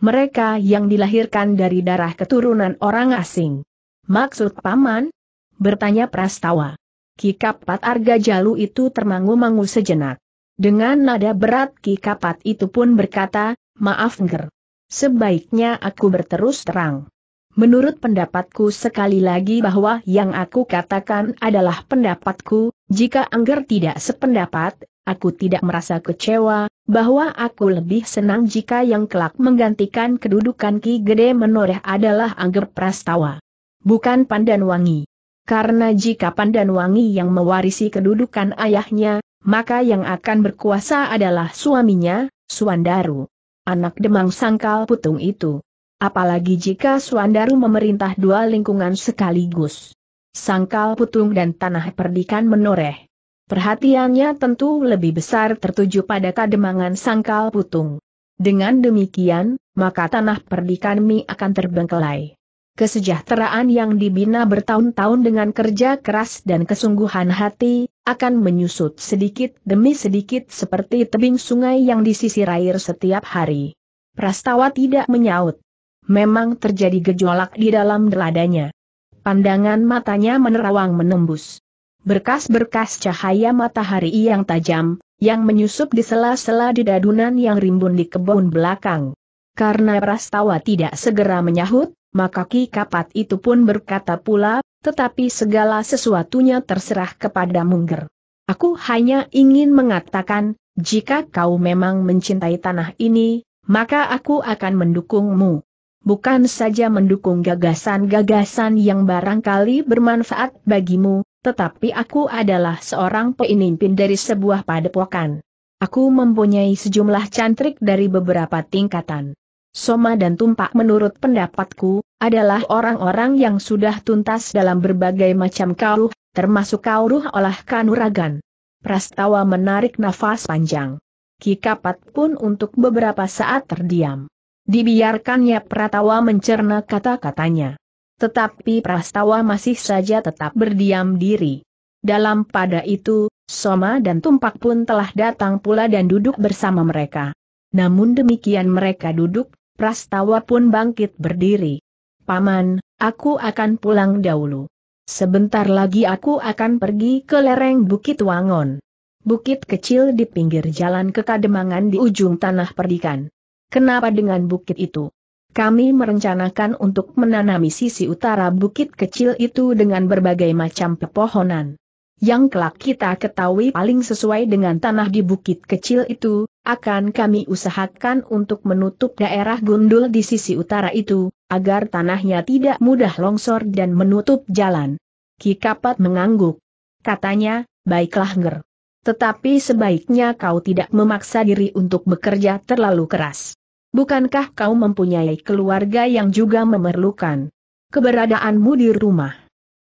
Speaker 1: Mereka yang dilahirkan dari darah keturunan orang asing. Maksud paman? Bertanya Prastawa. Kikap Pat Arga Jalu itu termangu-mangu sejenak. Dengan nada berat Ki Kapat itu pun berkata, maaf Nger. Sebaiknya aku berterus terang. Menurut pendapatku sekali lagi bahwa yang aku katakan adalah pendapatku, jika Angger tidak sependapat, aku tidak merasa kecewa, bahwa aku lebih senang jika yang kelak menggantikan kedudukan Ki Gede Menoreh adalah Angger Prastawa. Bukan Pandan Wangi. Karena jika Pandan Wangi yang mewarisi kedudukan ayahnya, maka yang akan berkuasa adalah suaminya, Suandaru. Anak demang sangkal putung itu. Apalagi jika Suandaru memerintah dua lingkungan sekaligus. Sangkal putung dan tanah perdikan menoreh. Perhatiannya tentu lebih besar tertuju pada kademangan sangkal putung. Dengan demikian, maka tanah perdikan Mi akan terbengkelai kesejahteraan yang dibina bertahun-tahun dengan kerja keras dan kesungguhan hati, akan menyusut sedikit demi sedikit seperti tebing sungai yang disisir air setiap hari. Prastawa tidak menyaut. Memang terjadi gejolak di dalam deladanya. Pandangan matanya menerawang menembus. Berkas-berkas cahaya matahari yang tajam, yang menyusup di sela-sela dedadunan yang rimbun di kebun belakang. Karena Prastawa tidak segera menyahut, maka Ki Kapat itu pun berkata pula, tetapi segala sesuatunya terserah kepada Mungger. Aku hanya ingin mengatakan, jika kau memang mencintai tanah ini, maka aku akan mendukungmu. Bukan saja mendukung gagasan-gagasan yang barangkali bermanfaat bagimu, tetapi aku adalah seorang pemimpin dari sebuah padepokan. Aku mempunyai sejumlah cantrik dari beberapa tingkatan. Soma dan Tumpak menurut pendapatku, adalah orang-orang yang sudah tuntas dalam berbagai macam kauruh, termasuk kauruh olah kanuragan. Prastawa menarik nafas panjang. Kikapat pun untuk beberapa saat terdiam. Dibiarkannya Pratawa mencerna kata-katanya. Tetapi Prastawa masih saja tetap berdiam diri. Dalam pada itu, Soma dan Tumpak pun telah datang pula dan duduk bersama mereka. Namun demikian mereka duduk, Prastawa pun bangkit berdiri. Paman, aku akan pulang dahulu. Sebentar lagi aku akan pergi ke lereng Bukit Wangon. Bukit kecil di pinggir jalan ke Kademangan di ujung tanah perdikan. Kenapa dengan bukit itu? Kami merencanakan untuk menanami sisi utara bukit kecil itu dengan berbagai macam pepohonan. Yang kelak kita ketahui paling sesuai dengan tanah di bukit kecil itu, akan kami usahakan untuk menutup daerah gundul di sisi utara itu, agar tanahnya tidak mudah longsor dan menutup jalan. Ki Kapat mengangguk. Katanya, baiklah ger. Tetapi sebaiknya kau tidak memaksa diri untuk bekerja terlalu keras. Bukankah kau mempunyai keluarga yang juga memerlukan keberadaanmu di rumah?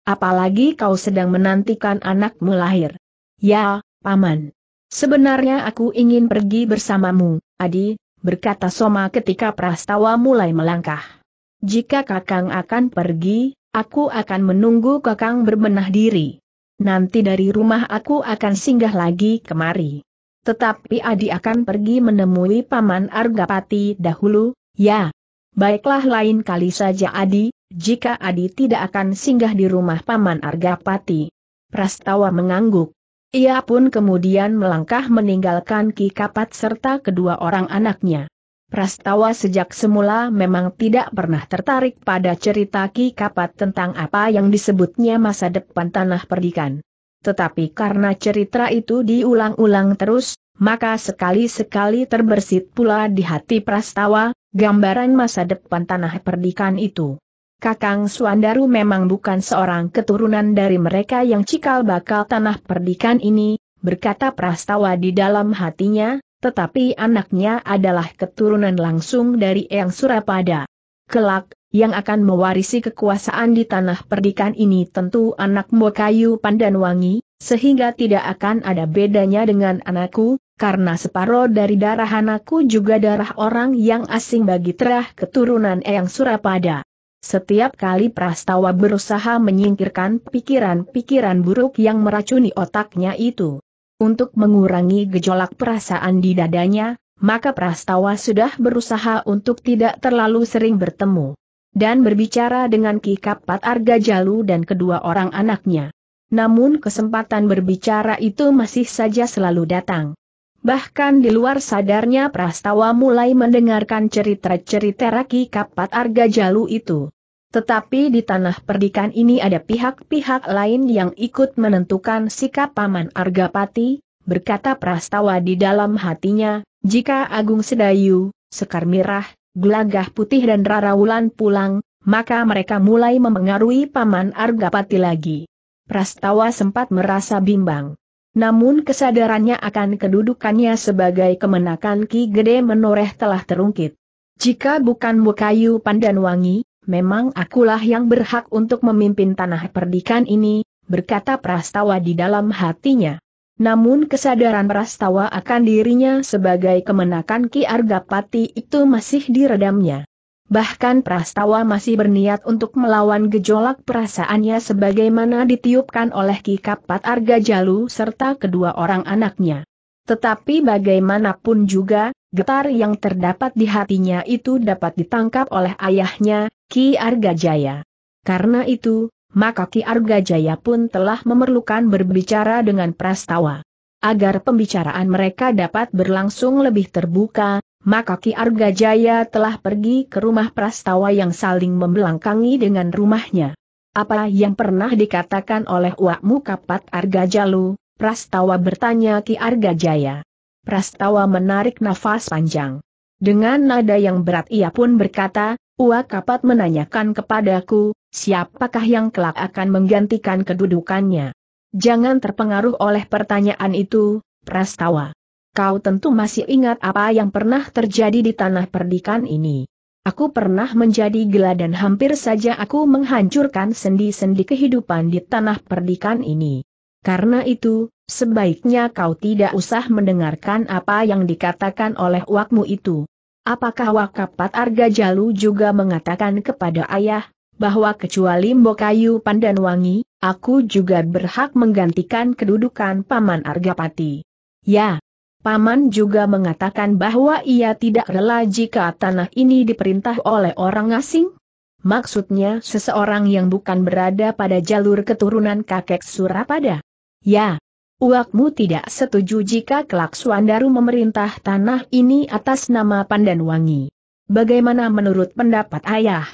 Speaker 1: Apalagi kau sedang menantikan anakmu lahir. Ya, Paman. Sebenarnya aku ingin pergi bersamamu, Adi, berkata Soma ketika Prastawa mulai melangkah. Jika Kakang akan pergi, aku akan menunggu Kakang berbenah diri. Nanti dari rumah aku akan singgah lagi kemari. Tetapi Adi akan pergi menemui Paman Argapati dahulu, ya. Baiklah lain kali saja Adi, jika Adi tidak akan singgah di rumah Paman Argapati. Prastawa mengangguk. Ia pun kemudian melangkah meninggalkan Ki Kapat serta kedua orang anaknya. Prastawa sejak semula memang tidak pernah tertarik pada cerita Ki Kapat tentang apa yang disebutnya masa depan tanah perdikan. Tetapi karena cerita itu diulang-ulang terus, maka sekali-sekali terbersit pula di hati Prastawa, gambaran masa depan tanah perdikan itu. Kakang Suandaru memang bukan seorang keturunan dari mereka yang cikal bakal tanah perdikan ini, berkata Prastawa di dalam hatinya, tetapi anaknya adalah keturunan langsung dari Eyang Surapada. Kelak, yang akan mewarisi kekuasaan di tanah perdikan ini tentu anak Mokayu Pandanwangi, sehingga tidak akan ada bedanya dengan anakku, karena separoh dari darah anakku juga darah orang yang asing bagi terah keturunan Eyang Surapada. Setiap kali Prastawa berusaha menyingkirkan pikiran-pikiran buruk yang meracuni otaknya itu. Untuk mengurangi gejolak perasaan di dadanya, maka Prastawa sudah berusaha untuk tidak terlalu sering bertemu. Dan berbicara dengan Ki Kapat Arga Jalu dan kedua orang anaknya. Namun kesempatan berbicara itu masih saja selalu datang. Bahkan di luar sadarnya Prastawa mulai mendengarkan cerita-cerita Raki Kapat Arga Jalu itu. Tetapi di tanah perdikan ini ada pihak-pihak lain yang ikut menentukan sikap Paman Arga Pati, berkata Prastawa di dalam hatinya, jika Agung Sedayu, Sekar Mirah, Gelagah Putih dan Rara Wulan pulang, maka mereka mulai memengaruhi Paman Arga Pati lagi. Prastawa sempat merasa bimbang. Namun kesadarannya akan kedudukannya sebagai kemenakan Ki Gede menoreh telah terungkit. Jika bukan Bukayu pandan wangi, memang akulah yang berhak untuk memimpin tanah perdikan ini, berkata Prastawa di dalam hatinya. Namun kesadaran Prastawa akan dirinya sebagai kemenakan Ki Argapati itu masih diredamnya bahkan Prastawa masih berniat untuk melawan gejolak perasaannya sebagaimana ditiupkan oleh Ki Kapat Arga Jalu serta kedua orang anaknya. Tetapi bagaimanapun juga, getar yang terdapat di hatinya itu dapat ditangkap oleh ayahnya, Ki Arga Jaya. Karena itu, maka Ki Arga Jaya pun telah memerlukan berbicara dengan Prastawa agar pembicaraan mereka dapat berlangsung lebih terbuka, maka Ki Arga Jaya telah pergi ke rumah prastawa yang saling membelangkangi dengan rumahnya. Apa yang pernah dikatakan oleh Wakmu Kapat Arga Jalu? prastawa bertanya Ki Arga Jaya. Prastawa menarik nafas panjang. Dengan nada yang berat ia pun berkata, Uak Kapat menanyakan kepadaku, siapakah yang kelak akan menggantikan kedudukannya. Jangan terpengaruh oleh pertanyaan itu, Prastawa. Kau tentu masih ingat apa yang pernah terjadi di tanah perdikan ini. Aku pernah menjadi gila dan hampir saja aku menghancurkan sendi-sendi kehidupan di tanah perdikan ini. Karena itu, sebaiknya kau tidak usah mendengarkan apa yang dikatakan oleh wakmu itu. Apakah Wakapat Arga Jalu juga mengatakan kepada ayah, bahwa kecuali Mbokayu Pandanwangi, aku juga berhak menggantikan kedudukan Paman Arga Pati? Ya, Paman juga mengatakan bahwa ia tidak rela jika tanah ini diperintah oleh orang asing. Maksudnya seseorang yang bukan berada pada jalur keturunan kakek Surapada. Ya, uakmu tidak setuju jika kelak Suandaru memerintah tanah ini atas nama Pandanwangi. Bagaimana menurut pendapat ayah?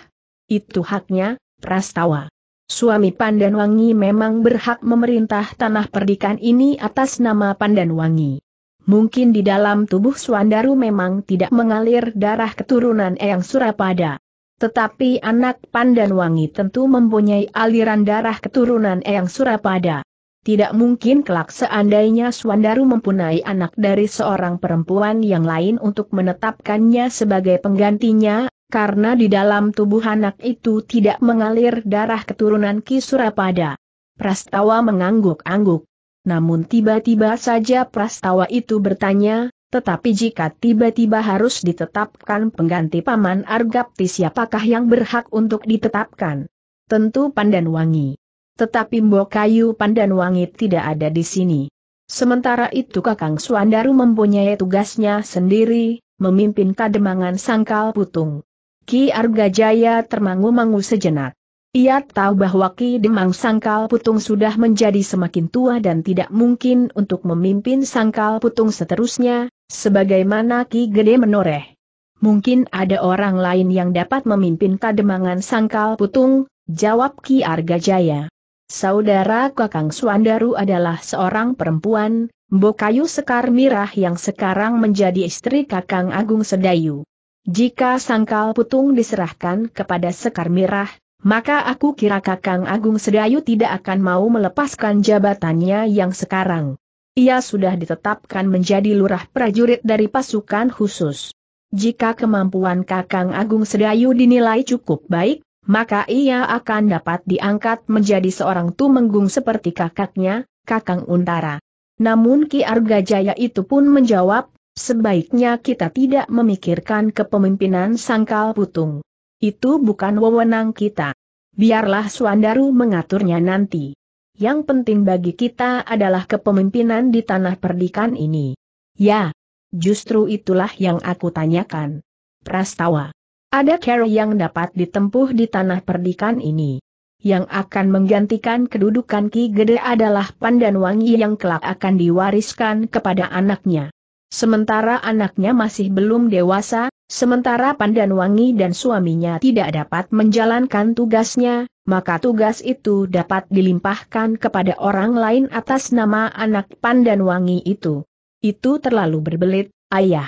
Speaker 1: Itu haknya, Prastawa. Suami Pandanwangi memang berhak memerintah tanah perdikan ini atas nama Pandanwangi. Mungkin di dalam tubuh Suandaru memang tidak mengalir darah keturunan Eyang Surapada. Tetapi anak Pandan Wangi tentu mempunyai aliran darah keturunan Eyang Surapada. Tidak mungkin kelak seandainya Suandaru mempunyai anak dari seorang perempuan yang lain untuk menetapkannya sebagai penggantinya, karena di dalam tubuh anak itu tidak mengalir darah keturunan Ki Surapada. Prastawa mengangguk-angguk. Namun tiba-tiba saja prastawa itu bertanya, tetapi jika tiba-tiba harus ditetapkan pengganti Paman Argapti siapakah yang berhak untuk ditetapkan? Tentu Pandan Wangi. Tetapi mbok Kayu Pandan Wangi tidak ada di sini. Sementara itu Kakang Suandaru mempunyai tugasnya sendiri, memimpin kademangan sangkal putung. Ki Argajaya termangu-mangu sejenak. Ia tahu bahwa Ki Demang Sangkal Putung sudah menjadi semakin tua dan tidak mungkin untuk memimpin Sangkal Putung seterusnya, sebagaimana Ki Gede menoreh. Mungkin ada orang lain yang dapat memimpin kademangan Sangkal Putung, jawab Ki Arga Jaya. Saudara Kakang Suandaru adalah seorang perempuan, Bokayu Sekar Mirah yang sekarang menjadi istri Kakang Agung Sedayu. Jika Sangkal Putung diserahkan kepada Sekar Mirah, maka aku kira Kakang Agung Sedayu tidak akan mau melepaskan jabatannya yang sekarang. Ia sudah ditetapkan menjadi lurah prajurit dari pasukan khusus. Jika kemampuan Kakang Agung Sedayu dinilai cukup baik, maka ia akan dapat diangkat menjadi seorang tumenggung seperti kakaknya, Kakang Untara. Namun Ki Arga Jaya itu pun menjawab, sebaiknya kita tidak memikirkan kepemimpinan sangkal putung. Itu bukan wewenang kita. Biarlah Suandaru mengaturnya nanti. Yang penting bagi kita adalah kepemimpinan di tanah perdikan ini. Ya, justru itulah yang aku tanyakan. Prastawa. Ada cara yang dapat ditempuh di tanah perdikan ini. Yang akan menggantikan kedudukan Ki Gede adalah Wangi yang kelak akan diwariskan kepada anaknya. Sementara anaknya masih belum dewasa, Sementara Pandanwangi dan suaminya tidak dapat menjalankan tugasnya, maka tugas itu dapat dilimpahkan kepada orang lain atas nama anak Pandanwangi itu. Itu terlalu berbelit, ayah.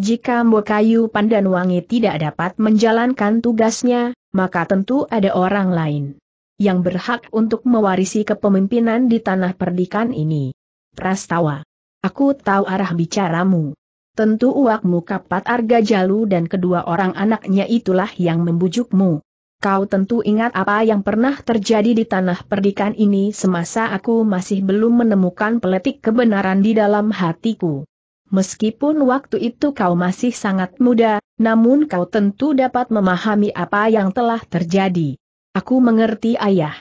Speaker 1: Jika Mbokayu Pandanwangi tidak dapat menjalankan tugasnya, maka tentu ada orang lain yang berhak untuk mewarisi kepemimpinan di tanah perdikan ini. Prastawa. Aku tahu arah bicaramu. Tentu uakmu kapat Arga Jalu dan kedua orang anaknya itulah yang membujukmu. Kau tentu ingat apa yang pernah terjadi di tanah perdikan ini semasa aku masih belum menemukan peletik kebenaran di dalam hatiku. Meskipun waktu itu kau masih sangat muda, namun kau tentu dapat memahami apa yang telah terjadi. Aku mengerti ayah.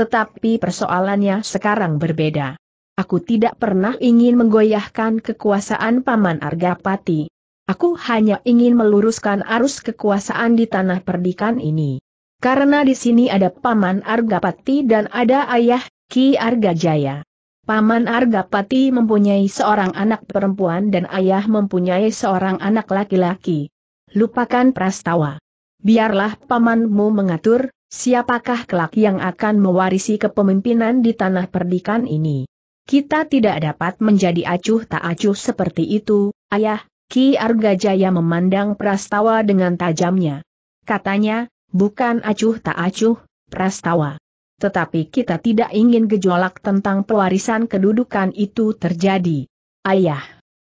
Speaker 1: Tetapi persoalannya sekarang berbeda. Aku tidak pernah ingin menggoyahkan kekuasaan Paman Argapati. Aku hanya ingin meluruskan arus kekuasaan di tanah perdikan ini. Karena di sini ada Paman Argapati dan ada ayah, Ki Argajaya. Paman Argapati mempunyai seorang anak perempuan dan ayah mempunyai seorang anak laki-laki. Lupakan prastawa. Biarlah pamanmu mengatur, siapakah kelak yang akan mewarisi kepemimpinan di tanah perdikan ini. Kita tidak dapat menjadi acuh tak acuh seperti itu, ayah, Ki Argajaya memandang Prastawa dengan tajamnya. Katanya, bukan acuh tak acuh, Prastawa. Tetapi kita tidak ingin gejolak tentang pewarisan kedudukan itu terjadi. Ayah,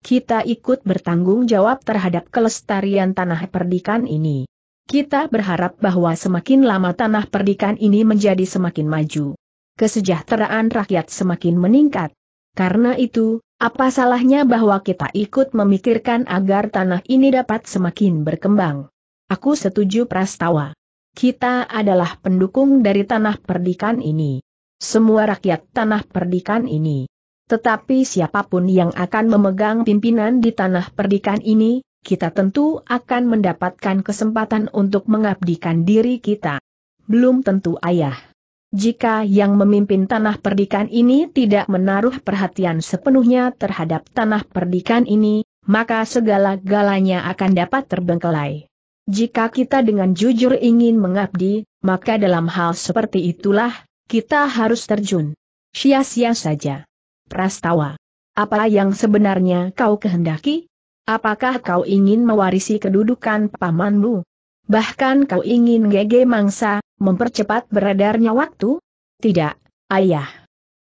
Speaker 1: kita ikut bertanggung jawab terhadap kelestarian tanah perdikan ini. Kita berharap bahwa semakin lama tanah perdikan ini menjadi semakin maju, kesejahteraan rakyat semakin meningkat. Karena itu, apa salahnya bahwa kita ikut memikirkan agar tanah ini dapat semakin berkembang? Aku setuju Prastawa. Kita adalah pendukung dari tanah perdikan ini. Semua rakyat tanah perdikan ini. Tetapi siapapun yang akan memegang pimpinan di tanah perdikan ini, kita tentu akan mendapatkan kesempatan untuk mengabdikan diri kita. Belum tentu ayah. Jika yang memimpin tanah perdikan ini tidak menaruh perhatian sepenuhnya terhadap tanah perdikan ini, maka segala galanya akan dapat terbengkelai. Jika kita dengan jujur ingin mengabdi, maka dalam hal seperti itulah, kita harus terjun. Sia-sia saja. Prastawa. Apa yang sebenarnya kau kehendaki? Apakah kau ingin mewarisi kedudukan pamanmu? Bahkan kau ingin gege mangsa, Mempercepat beredarnya waktu? Tidak, ayah.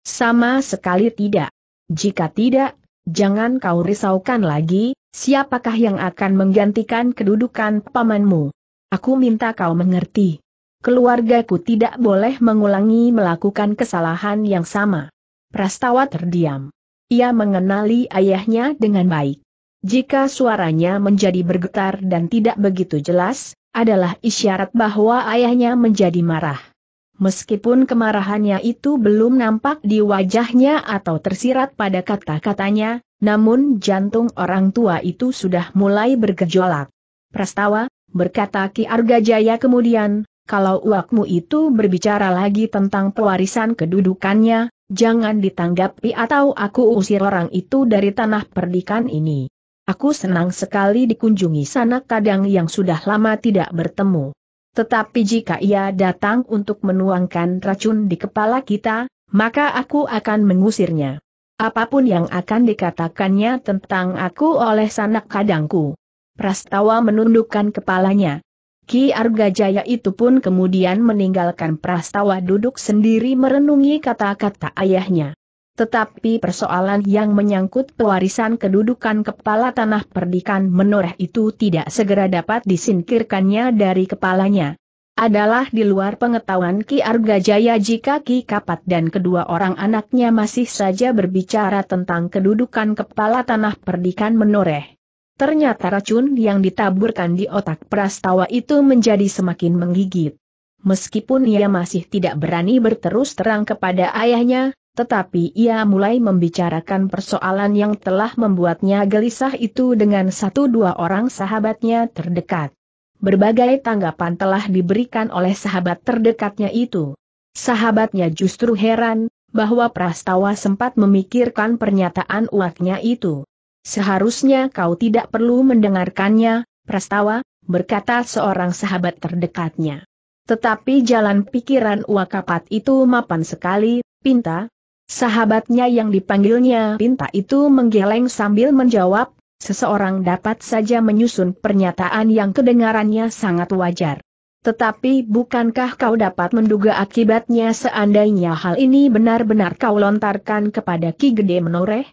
Speaker 1: Sama sekali tidak. Jika tidak, jangan kau risaukan lagi, siapakah yang akan menggantikan kedudukan pamanmu. Aku minta kau mengerti. Keluargaku tidak boleh mengulangi melakukan kesalahan yang sama. Prastawa terdiam. Ia mengenali ayahnya dengan baik. Jika suaranya menjadi bergetar dan tidak begitu jelas, adalah isyarat bahwa ayahnya menjadi marah. Meskipun kemarahannya itu belum nampak di wajahnya atau tersirat pada kata-katanya, namun jantung orang tua itu sudah mulai bergejolak. Prastawa, berkata Ki Arga Jaya kemudian, kalau uakmu itu berbicara lagi tentang pewarisan kedudukannya, jangan ditanggapi atau aku usir orang itu dari tanah perdikan ini. Aku senang sekali dikunjungi sanak kadang yang sudah lama tidak bertemu. Tetapi jika ia datang untuk menuangkan racun di kepala kita, maka aku akan mengusirnya. Apapun yang akan dikatakannya tentang aku oleh sanak kadangku. Prastawa menundukkan kepalanya. Ki Argajaya itu pun kemudian meninggalkan Prastawa duduk sendiri merenungi kata-kata ayahnya. Tetapi persoalan yang menyangkut pewarisan kedudukan kepala tanah perdikan menoreh itu tidak segera dapat disingkirkannya dari kepalanya. Adalah di luar pengetahuan Ki Arga Jaya jika Ki Kapat dan kedua orang anaknya masih saja berbicara tentang kedudukan kepala tanah perdikan menoreh. Ternyata racun yang ditaburkan di otak prastawa itu menjadi semakin menggigit. Meskipun ia masih tidak berani berterus terang kepada ayahnya, tetapi ia mulai membicarakan persoalan yang telah membuatnya gelisah itu dengan satu dua orang sahabatnya terdekat. Berbagai tanggapan telah diberikan oleh sahabat terdekatnya itu. Sahabatnya justru heran, bahwa Prastawa sempat memikirkan pernyataan uaknya itu. Seharusnya kau tidak perlu mendengarkannya, Prastawa, berkata seorang sahabat terdekatnya. Tetapi jalan pikiran uakapat itu mapan sekali, pinta, Sahabatnya yang dipanggilnya Pinta itu menggeleng sambil menjawab, seseorang dapat saja menyusun pernyataan yang kedengarannya sangat wajar. Tetapi bukankah kau dapat menduga akibatnya seandainya hal ini benar-benar kau lontarkan kepada Ki Gede Menoreh?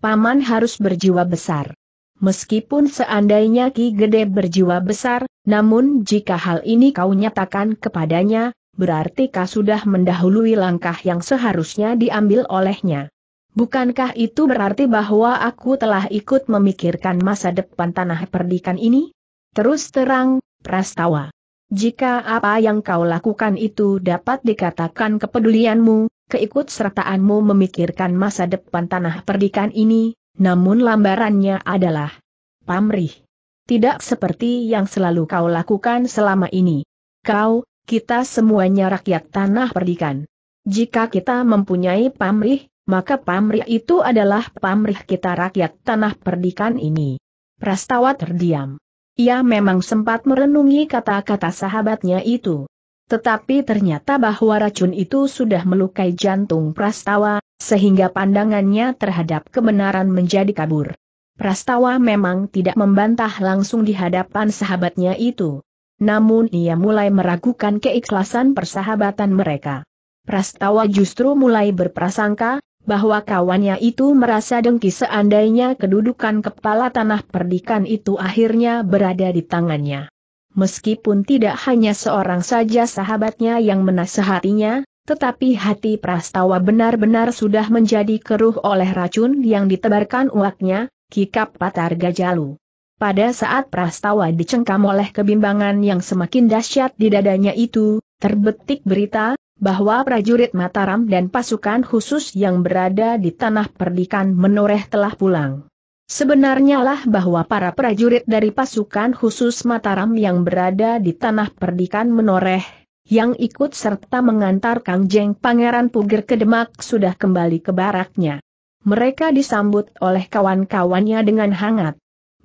Speaker 1: Paman harus berjiwa besar. Meskipun seandainya Ki Gede berjiwa besar, namun jika hal ini kau nyatakan kepadanya, berarti kau sudah mendahului langkah yang seharusnya diambil olehnya. Bukankah itu berarti bahwa aku telah ikut memikirkan masa depan tanah perdikan ini? Terus terang, Prastawa. Jika apa yang kau lakukan itu dapat dikatakan kepedulianmu, keikutsertaanmu memikirkan masa depan tanah perdikan ini, namun lambarannya adalah pamrih. Tidak seperti yang selalu kau lakukan selama ini. Kau, kita semuanya rakyat tanah perdikan. Jika kita mempunyai pamrih, maka pamrih itu adalah pamrih kita rakyat tanah perdikan ini. Prastawa terdiam. Ia memang sempat merenungi kata-kata sahabatnya itu. Tetapi ternyata bahwa racun itu sudah melukai jantung Prastawa, sehingga pandangannya terhadap kebenaran menjadi kabur. Prastawa memang tidak membantah langsung di hadapan sahabatnya itu namun ia mulai meragukan keikhlasan persahabatan mereka. Prastawa justru mulai berprasangka, bahwa kawannya itu merasa dengki seandainya kedudukan kepala tanah perdikan itu akhirnya berada di tangannya. Meskipun tidak hanya seorang saja sahabatnya yang menasehatinya, tetapi hati Prastawa benar-benar sudah menjadi keruh oleh racun yang ditebarkan uaknya, Kikap Patar Gajalu. Pada saat prastawa dicengkam oleh kebimbangan yang semakin dahsyat di dadanya itu, terbetik berita, bahwa prajurit Mataram dan pasukan khusus yang berada di tanah perdikan menoreh telah pulang. Sebenarnya lah bahwa para prajurit dari pasukan khusus Mataram yang berada di tanah perdikan menoreh, yang ikut serta mengantar Kang Jeng Pangeran Puger ke Demak sudah kembali ke baraknya. Mereka disambut oleh kawan-kawannya dengan hangat.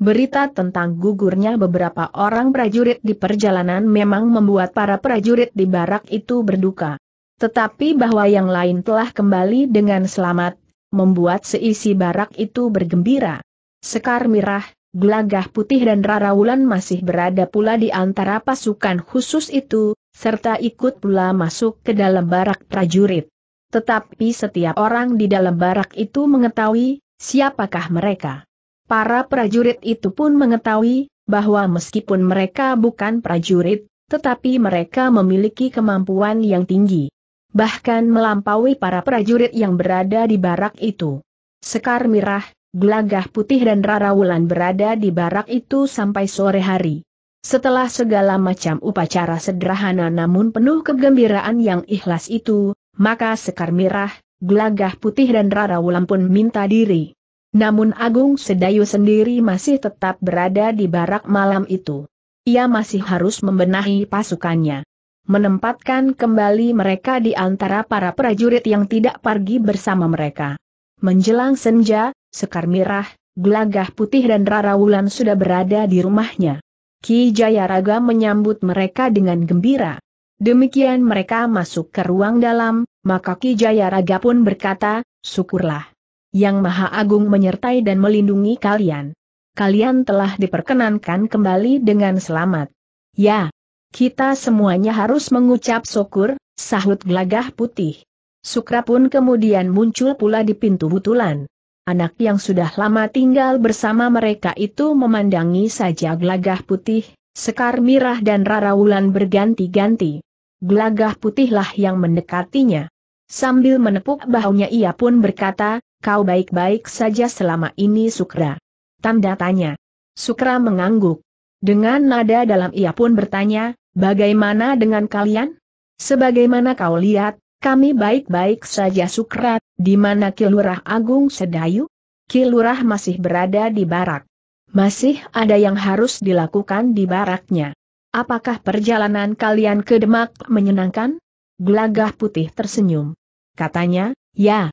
Speaker 1: Berita tentang gugurnya beberapa orang prajurit di perjalanan memang membuat para prajurit di barak itu berduka. Tetapi bahwa yang lain telah kembali dengan selamat, membuat seisi barak itu bergembira. Sekar Mirah, Gelagah Putih dan Wulan masih berada pula di antara pasukan khusus itu, serta ikut pula masuk ke dalam barak prajurit. Tetapi setiap orang di dalam barak itu mengetahui, siapakah mereka. Para prajurit itu pun mengetahui, bahwa meskipun mereka bukan prajurit, tetapi mereka memiliki kemampuan yang tinggi. Bahkan melampaui para prajurit yang berada di barak itu. Sekar Mirah, Gelagah Putih dan Rarawulan berada di barak itu sampai sore hari. Setelah segala macam upacara sederhana namun penuh kegembiraan yang ikhlas itu, maka Sekar Mirah, Gelagah Putih dan Rarawulan pun minta diri. Namun Agung Sedayu sendiri masih tetap berada di barak malam itu. Ia masih harus membenahi pasukannya. Menempatkan kembali mereka di antara para prajurit yang tidak pergi bersama mereka. Menjelang senja, Sekar Mirah, Gelagah Putih dan Rara Wulan sudah berada di rumahnya. Ki Jayaraga menyambut mereka dengan gembira. Demikian mereka masuk ke ruang dalam, maka Ki Jayaraga pun berkata, syukurlah. Yang Maha Agung menyertai dan melindungi kalian. Kalian telah diperkenankan kembali dengan selamat. Ya, kita semuanya harus mengucap syukur, sahut Glagah putih. Sukra pun kemudian muncul pula di pintu butulan. Anak yang sudah lama tinggal bersama mereka itu memandangi saja Glagah putih, Sekar Mirah dan Rarawulan berganti-ganti. Glagah putihlah yang mendekatinya. Sambil menepuk bahunya ia pun berkata, Kau baik-baik saja selama ini Sukra. Tanda tanya. Sukra mengangguk. Dengan nada dalam ia pun bertanya, bagaimana dengan kalian? Sebagaimana kau lihat, kami baik-baik saja Sukra, di mana Kilurah Agung Sedayu? Kilurah masih berada di barak. Masih ada yang harus dilakukan di baraknya. Apakah perjalanan kalian ke Demak menyenangkan? Gelagah putih tersenyum. Katanya, ya,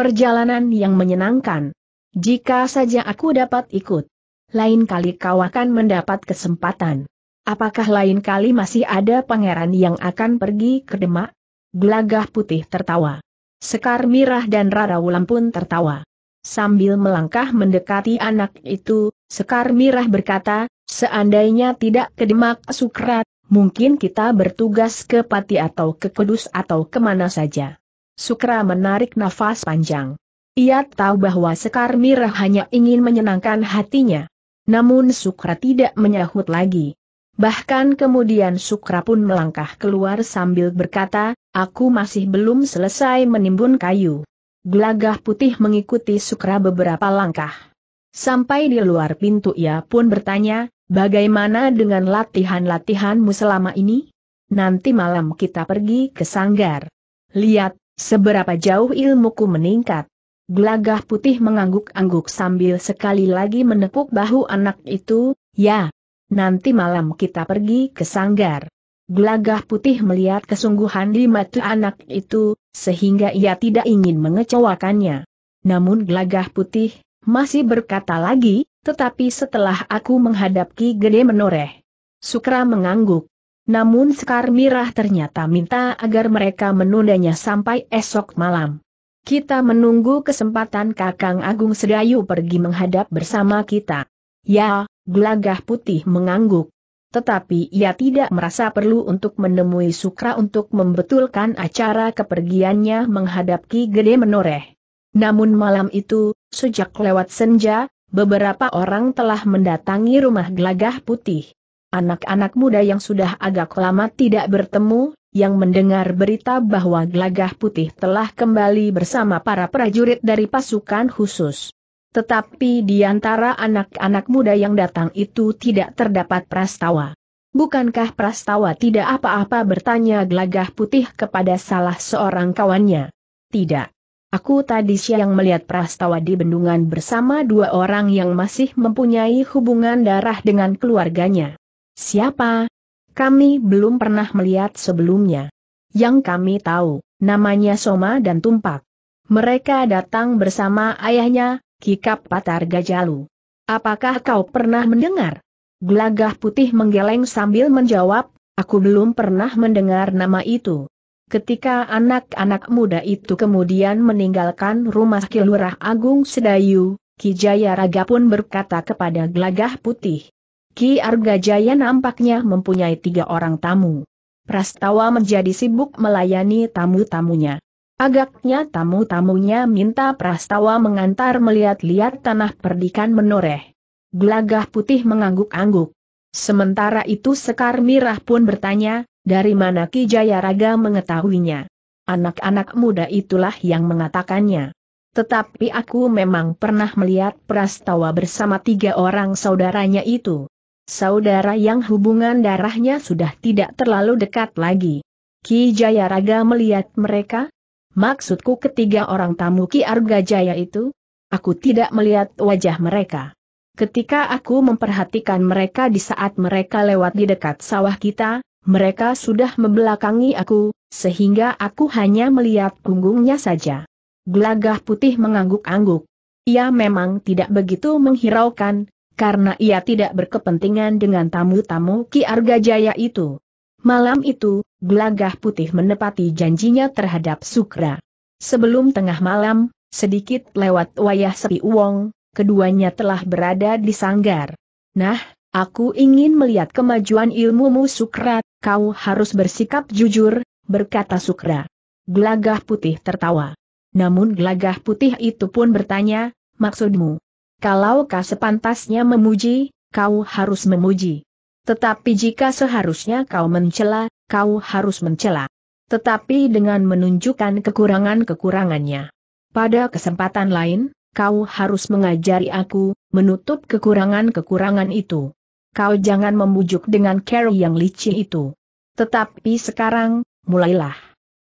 Speaker 1: Perjalanan yang menyenangkan. Jika saja aku dapat ikut. Lain kali kau akan mendapat kesempatan. Apakah lain kali masih ada pangeran yang akan pergi ke Demak? Gelagah putih tertawa. Sekar Mirah dan Rara Wulan pun tertawa. Sambil melangkah mendekati anak itu, Sekar Mirah berkata, seandainya tidak ke Demak Sukrat, mungkin kita bertugas ke Pati atau ke Kudus atau kemana saja. Sukra menarik nafas panjang. Ia tahu bahwa Sekar Mirah hanya ingin menyenangkan hatinya. Namun Sukra tidak menyahut lagi. Bahkan kemudian Sukra pun melangkah keluar sambil berkata, aku masih belum selesai menimbun kayu. Gelagah putih mengikuti Sukra beberapa langkah. Sampai di luar pintu ia pun bertanya, bagaimana dengan latihan-latihanmu selama ini? Nanti malam kita pergi ke sanggar. Lihat, Seberapa jauh ilmuku meningkat? Glagah putih mengangguk-angguk sambil sekali lagi menepuk bahu anak itu, ya. Nanti malam kita pergi ke sanggar. Glagah putih melihat kesungguhan di mata anak itu, sehingga ia tidak ingin mengecewakannya. Namun Glagah putih, masih berkata lagi, tetapi setelah aku menghadapi Gede menoreh. Sukra mengangguk. Namun Sekar Mirah ternyata minta agar mereka menundanya sampai esok malam. Kita menunggu kesempatan Kakang Agung Sedayu pergi menghadap bersama kita. Ya, gelagah putih mengangguk. Tetapi ia tidak merasa perlu untuk menemui Sukra untuk membetulkan acara kepergiannya menghadap Ki Gede Menoreh. Namun malam itu, sejak lewat senja, beberapa orang telah mendatangi rumah gelagah putih. Anak-anak muda yang sudah agak lama tidak bertemu, yang mendengar berita bahwa Gelagah Putih telah kembali bersama para prajurit dari pasukan khusus. Tetapi di antara anak-anak muda yang datang itu tidak terdapat prastawa. Bukankah prastawa tidak apa-apa bertanya Gelagah Putih kepada salah seorang kawannya? Tidak. Aku tadi siang melihat prastawa di bendungan bersama dua orang yang masih mempunyai hubungan darah dengan keluarganya. Siapa? Kami belum pernah melihat sebelumnya. Yang kami tahu, namanya Soma dan Tumpak. Mereka datang bersama ayahnya, Kikap Patar Gajalu. Apakah kau pernah mendengar? Glagah putih menggeleng sambil menjawab, aku belum pernah mendengar nama itu. Ketika anak-anak muda itu kemudian meninggalkan rumah Kilurah Agung Sedayu, Kijaya Raga pun berkata kepada Glagah Putih, Ki Arga Jaya nampaknya mempunyai tiga orang tamu. Prastawa menjadi sibuk melayani tamu-tamunya. Agaknya tamu-tamunya minta Prastawa mengantar melihat-lihat tanah perdikan menoreh. Gelagah putih mengangguk-angguk. Sementara itu Sekar Mirah pun bertanya, dari mana Ki Jayaraga mengetahuinya? Anak-anak muda itulah yang mengatakannya. Tetapi aku memang pernah melihat Prastawa bersama tiga orang saudaranya itu saudara yang hubungan darahnya sudah tidak terlalu dekat lagi. Ki Jayaraga melihat mereka? Maksudku ketiga orang tamu Ki Arga Jaya itu? Aku tidak melihat wajah mereka. Ketika aku memperhatikan mereka di saat mereka lewat di dekat sawah kita, mereka sudah membelakangi aku, sehingga aku hanya melihat punggungnya saja. Gelagah putih mengangguk-angguk. Ia memang tidak begitu menghiraukan, karena ia tidak berkepentingan dengan tamu-tamu Ki Arga Jaya itu. Malam itu, Glagah Putih menepati janjinya terhadap Sukra. Sebelum tengah malam, sedikit lewat wayah sepi uong, keduanya telah berada di sanggar. Nah, aku ingin melihat kemajuan ilmumu Sukra, kau harus bersikap jujur, berkata Sukra. Glagah Putih tertawa. Namun Glagah putih itu pun bertanya, maksudmu? Kalau kau sepantasnya memuji, kau harus memuji. Tetapi jika seharusnya kau mencela, kau harus mencela. Tetapi dengan menunjukkan kekurangan-kekurangannya. Pada kesempatan lain, kau harus mengajari aku, menutup kekurangan-kekurangan itu. Kau jangan membujuk dengan Carrie yang licin itu. Tetapi sekarang, mulailah.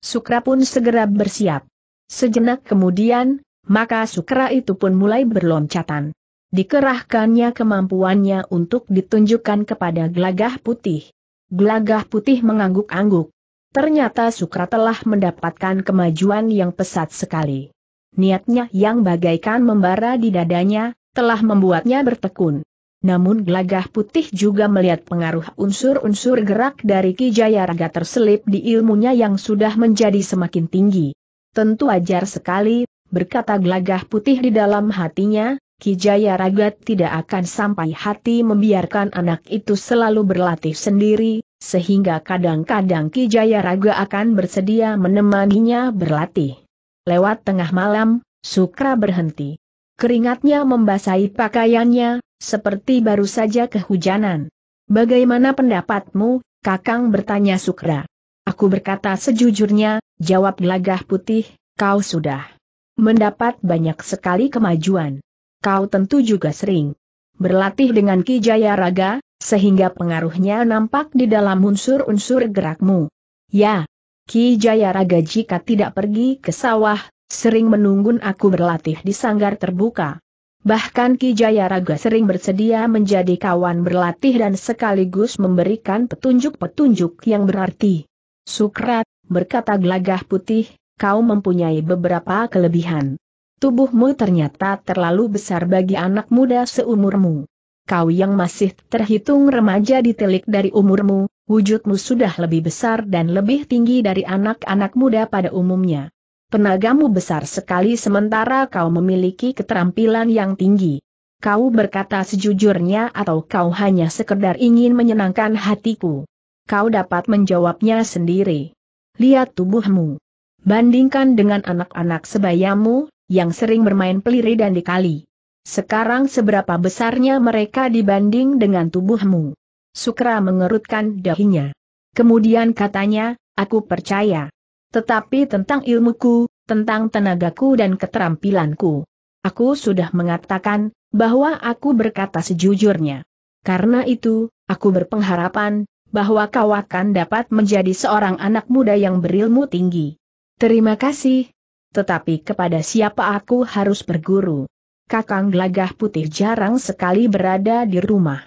Speaker 1: Sukra pun segera bersiap. Sejenak kemudian, maka sukra itu pun mulai berloncatan. Dikerahkannya kemampuannya untuk ditunjukkan kepada gelagah putih. Gelagah putih mengangguk-angguk. Ternyata Sukra telah mendapatkan kemajuan yang pesat sekali. Niatnya yang bagaikan membara di dadanya, telah membuatnya bertekun. Namun gelagah putih juga melihat pengaruh unsur-unsur gerak dari Ki Raga terselip di ilmunya yang sudah menjadi semakin tinggi. Tentu ajar sekali, berkata gelagah putih di dalam hatinya, Kijaya Ragat tidak akan sampai hati membiarkan anak itu selalu berlatih sendiri, sehingga kadang-kadang Kijaya Raga akan bersedia menemaninya berlatih. Lewat tengah malam, Sukra berhenti. Keringatnya membasahi pakaiannya, seperti baru saja kehujanan. Bagaimana pendapatmu, Kakang bertanya Sukra. Aku berkata sejujurnya, jawab gelagah putih, kau sudah mendapat banyak sekali kemajuan. Kau tentu juga sering berlatih dengan Ki Jaya Raga, sehingga pengaruhnya nampak di dalam unsur-unsur gerakmu. Ya, Ki Jaya Raga jika tidak pergi ke sawah, sering menunggun aku berlatih di sanggar terbuka. Bahkan Ki Jaya Raga sering bersedia menjadi kawan berlatih dan sekaligus memberikan petunjuk-petunjuk yang berarti. Sukrat, berkata gelagah putih, kau mempunyai beberapa kelebihan. Tubuhmu ternyata terlalu besar bagi anak muda seumurmu. Kau yang masih terhitung remaja ditilik dari umurmu, wujudmu sudah lebih besar dan lebih tinggi dari anak-anak muda pada umumnya. Tenagamu besar sekali sementara kau memiliki keterampilan yang tinggi. Kau berkata sejujurnya atau kau hanya sekedar ingin menyenangkan hatiku? Kau dapat menjawabnya sendiri. Lihat tubuhmu. Bandingkan dengan anak-anak sebayamu, yang sering bermain peliri dan dikali. Sekarang seberapa besarnya mereka dibanding dengan tubuhmu? Sukra mengerutkan dahinya. Kemudian katanya, aku percaya. Tetapi tentang ilmuku, tentang tenagaku dan keterampilanku. Aku sudah mengatakan, bahwa aku berkata sejujurnya. Karena itu, aku berpengharapan, bahwa kau akan dapat menjadi seorang anak muda yang berilmu tinggi. Terima kasih. Tetapi kepada siapa aku harus berguru? Kakang Glagah Putih jarang sekali berada di rumah.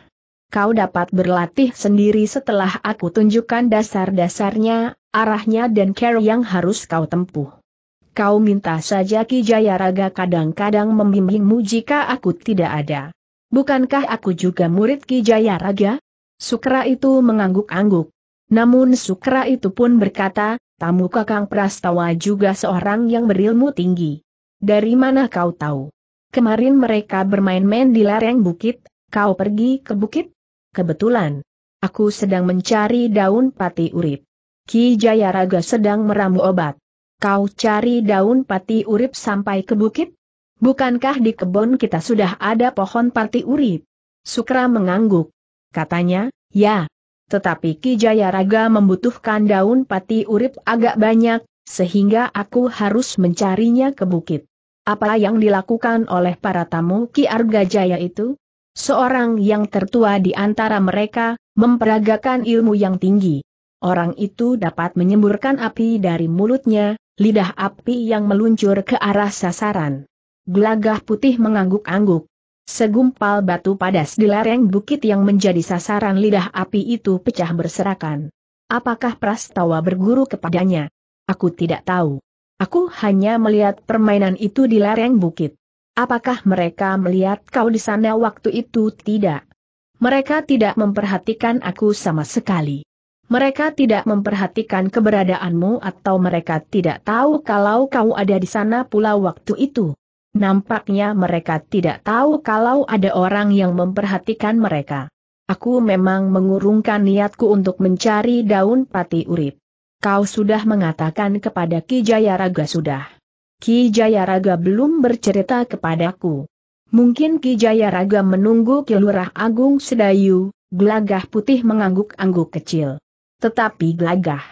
Speaker 1: Kau dapat berlatih sendiri setelah aku tunjukkan dasar-dasarnya, arahnya dan care yang harus kau tempuh. Kau minta saja Ki Jayaraga kadang-kadang membimbingmu jika aku tidak ada. Bukankah aku juga murid Ki Jayaraga? Sukra itu mengangguk-angguk. Namun Sukra itu pun berkata, Tamu Kakang Prastawa juga seorang yang berilmu tinggi. Dari mana kau tahu? Kemarin mereka bermain-main di lereng bukit, kau pergi ke bukit? Kebetulan. Aku sedang mencari daun pati urip. Ki Jayaraga sedang meramu obat. Kau cari daun pati urip sampai ke bukit? Bukankah di kebun kita sudah ada pohon pati urip? Sukra mengangguk. Katanya, ya, tetapi Ki Raga membutuhkan daun pati urip agak banyak, sehingga aku harus mencarinya ke bukit. Apa yang dilakukan oleh para tamu Ki Arga Jaya itu? Seorang yang tertua di antara mereka, memperagakan ilmu yang tinggi. Orang itu dapat menyemburkan api dari mulutnya, lidah api yang meluncur ke arah sasaran. Gelagah putih mengangguk-angguk. Segumpal batu padas di lereng bukit yang menjadi sasaran lidah api itu pecah berserakan. Apakah Prastawa berguru kepadanya? Aku tidak tahu. Aku hanya melihat permainan itu di lereng bukit. Apakah mereka melihat kau di sana waktu itu? Tidak. Mereka tidak memperhatikan aku sama sekali. Mereka tidak memperhatikan keberadaanmu atau mereka tidak tahu kalau kau ada di sana pula waktu itu. Nampaknya mereka tidak tahu kalau ada orang yang memperhatikan mereka. Aku memang mengurungkan niatku untuk mencari daun pati urip. Kau sudah mengatakan kepada Ki Jayaraga sudah. Ki Jayaraga belum bercerita kepadaku. Mungkin Ki Jayaraga menunggu Kilurah Agung Sedayu, gelagah putih mengangguk-angguk kecil. Tetapi gelagah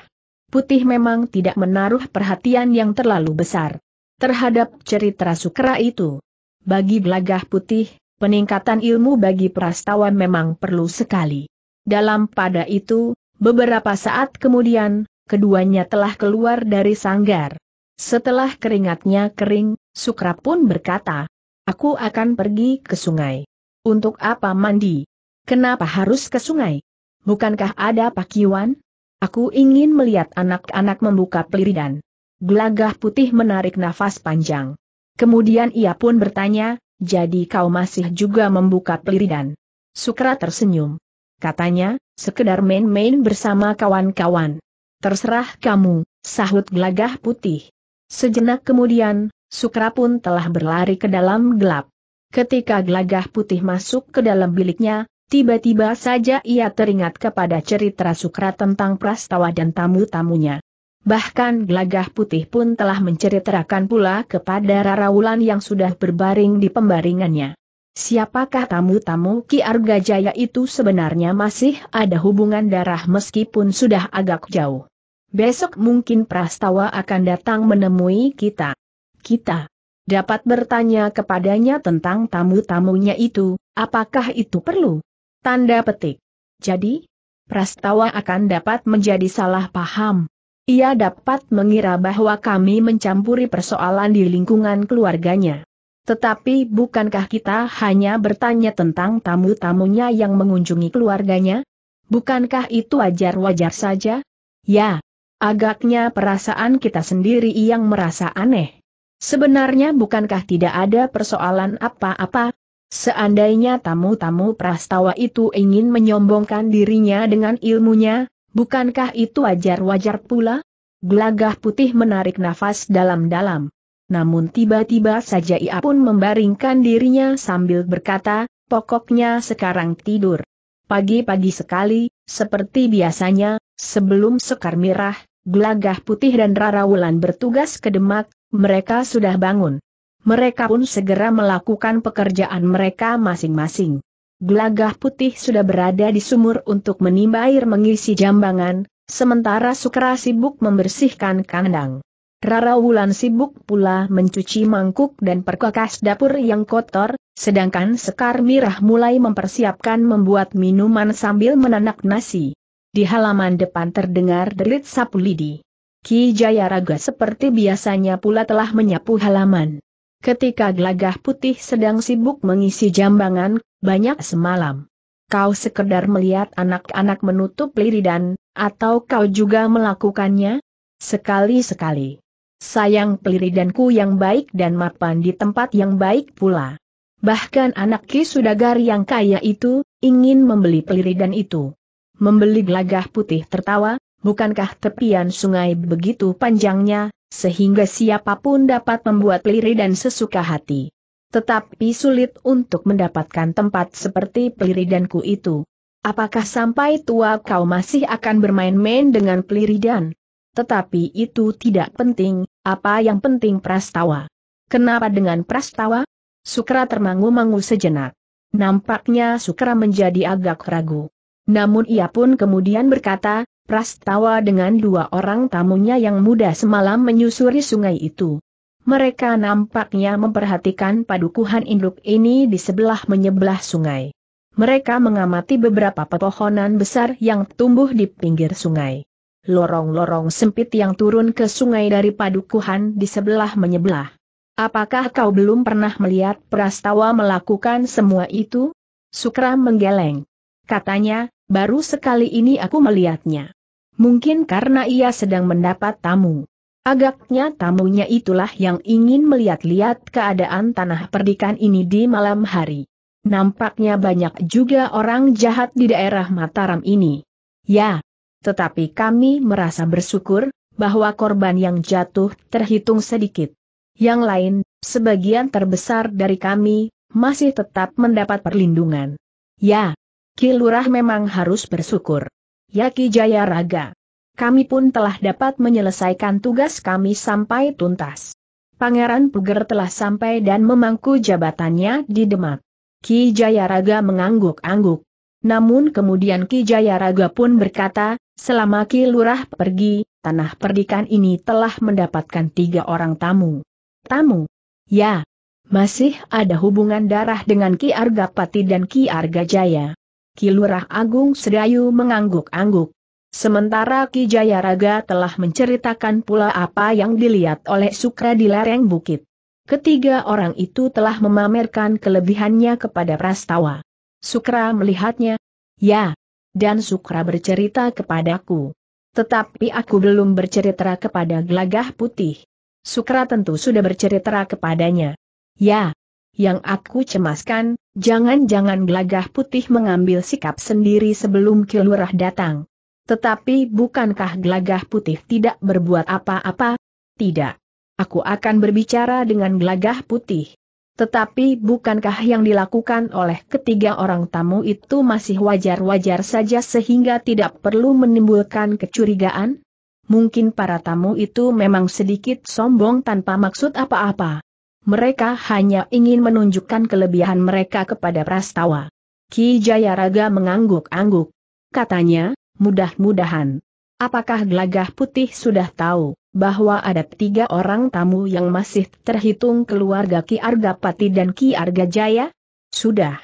Speaker 1: putih memang tidak menaruh perhatian yang terlalu besar terhadap cerita sukra itu. Bagi Belagah putih, peningkatan ilmu bagi prastawa memang perlu sekali. Dalam pada itu, beberapa saat kemudian, keduanya telah keluar dari sanggar. Setelah keringatnya kering, Sukra pun berkata, Aku akan pergi ke sungai. Untuk apa mandi? Kenapa harus ke sungai? Bukankah ada pakiwan? Aku ingin melihat anak-anak membuka peliridan. Gelagah putih menarik nafas panjang. Kemudian ia pun bertanya, jadi kau masih juga membuka peliridan. Sukra tersenyum. Katanya, sekedar main-main bersama kawan-kawan. Terserah kamu, sahut gelagah putih. Sejenak kemudian, Sukra pun telah berlari ke dalam gelap. Ketika gelagah putih masuk ke dalam biliknya, tiba-tiba saja ia teringat kepada cerita Sukra tentang prastawa dan tamu-tamunya. Bahkan gelagah putih pun telah menceritakan pula kepada Rara Wulan yang sudah berbaring di pembaringannya. Siapakah tamu-tamu Ki Arga Jaya itu sebenarnya masih ada hubungan darah meskipun sudah agak jauh. Besok mungkin Prastawa akan datang menemui kita. Kita dapat bertanya kepadanya tentang tamu-tamunya itu, apakah itu perlu? Tanda petik. Jadi, Prastawa akan dapat menjadi salah paham. Ia dapat mengira bahwa kami mencampuri persoalan di lingkungan keluarganya. Tetapi bukankah kita hanya bertanya tentang tamu-tamunya yang mengunjungi keluarganya? Bukankah itu wajar-wajar saja? Ya, agaknya perasaan kita sendiri yang merasa aneh. Sebenarnya bukankah tidak ada persoalan apa-apa? Seandainya tamu-tamu prastawa itu ingin menyombongkan dirinya dengan ilmunya, Bukankah itu wajar-wajar pula? Gelagah putih menarik nafas dalam-dalam. Namun tiba-tiba saja ia pun membaringkan dirinya sambil berkata, pokoknya sekarang tidur. Pagi-pagi sekali, seperti biasanya, sebelum sekar mirah, Gelagah Putih dan Rara Wulan bertugas ke Demak, mereka sudah bangun. Mereka pun segera melakukan pekerjaan mereka masing-masing. Gelagah putih sudah berada di sumur untuk menimba air mengisi jambangan, sementara Sukra sibuk membersihkan kandang. Rara Wulan sibuk pula mencuci mangkuk dan perkakas dapur yang kotor, sedangkan Sekar Mirah mulai mempersiapkan membuat minuman sambil menanak nasi. Di halaman depan terdengar derit sapu lidi. Ki Jayaraga seperti biasanya pula telah menyapu halaman. Ketika gelagah putih sedang sibuk mengisi jambangan, banyak semalam. Kau sekedar melihat anak-anak menutup liridan, atau kau juga melakukannya? Sekali-sekali. Sayang peliridanku yang baik dan mapan di tempat yang baik pula. Bahkan anak Ki Sudagar yang kaya itu, ingin membeli peliridan itu. Membeli gelagah putih tertawa, bukankah tepian sungai begitu panjangnya, sehingga siapapun dapat membuat peliridan sesuka hati. Tetapi sulit untuk mendapatkan tempat seperti peliridanku itu. Apakah sampai tua kau masih akan bermain-main dengan peliridan? Tetapi itu tidak penting, apa yang penting prastawa. Kenapa dengan prastawa? Sukra termangu-mangu sejenak. Nampaknya Sukra menjadi agak ragu. Namun ia pun kemudian berkata, Prastawa dengan dua orang tamunya yang muda semalam menyusuri sungai itu mereka nampaknya memperhatikan padukuhan induk ini di sebelah menyebelah sungai. Mereka mengamati beberapa pepohonan besar yang tumbuh di pinggir sungai. Lorong-lorong sempit yang turun ke sungai dari padukuhan di sebelah menyebelah. Apakah kau belum pernah melihat Prastawa melakukan semua itu? Sukra menggeleng. Katanya, baru sekali ini aku melihatnya. Mungkin karena ia sedang mendapat tamu. Agaknya tamunya itulah yang ingin melihat-lihat keadaan tanah perdikan ini di malam hari. Nampaknya banyak juga orang jahat di daerah Mataram ini. Ya, tetapi kami merasa bersyukur bahwa korban yang jatuh terhitung sedikit. Yang lain, sebagian terbesar dari kami, masih tetap mendapat perlindungan. Ya, Kilurah memang harus bersyukur. Yaki Jaya Raga kami pun telah dapat menyelesaikan tugas kami sampai tuntas. Pangeran Puger telah sampai dan memangku jabatannya di Demak. Ki Jayaraga mengangguk-angguk. Namun kemudian Ki Jayaraga pun berkata, selama Ki Lurah pergi, tanah perdikan ini telah mendapatkan tiga orang tamu. Tamu? Ya. Masih ada hubungan darah dengan Ki Argapati dan Ki Argajaya. Ki Lurah Agung Sedayu mengangguk-angguk. Sementara Ki Jayaraga telah menceritakan pula apa yang dilihat oleh Sukra di lereng bukit. Ketiga orang itu telah memamerkan kelebihannya kepada Prastawa. Sukra melihatnya. Ya. Dan Sukra bercerita kepadaku. Tetapi aku belum bercerita kepada Glagah putih. Sukra tentu sudah bercerita kepadanya. Ya. Yang aku cemaskan, jangan-jangan Glagah putih mengambil sikap sendiri sebelum kilurah datang. Tetapi bukankah gelagah putih tidak berbuat apa-apa? Tidak. Aku akan berbicara dengan gelagah putih. Tetapi bukankah yang dilakukan oleh ketiga orang tamu itu masih wajar-wajar saja sehingga tidak perlu menimbulkan kecurigaan? Mungkin para tamu itu memang sedikit sombong tanpa maksud apa-apa. Mereka hanya ingin menunjukkan kelebihan mereka kepada Prastawa. Ki Jayaraga mengangguk-angguk. Katanya, mudah-mudahan. Apakah gelagah putih sudah tahu bahwa ada tiga orang tamu yang masih terhitung keluarga Ki Arga Pati dan Ki Arga Jaya? Sudah.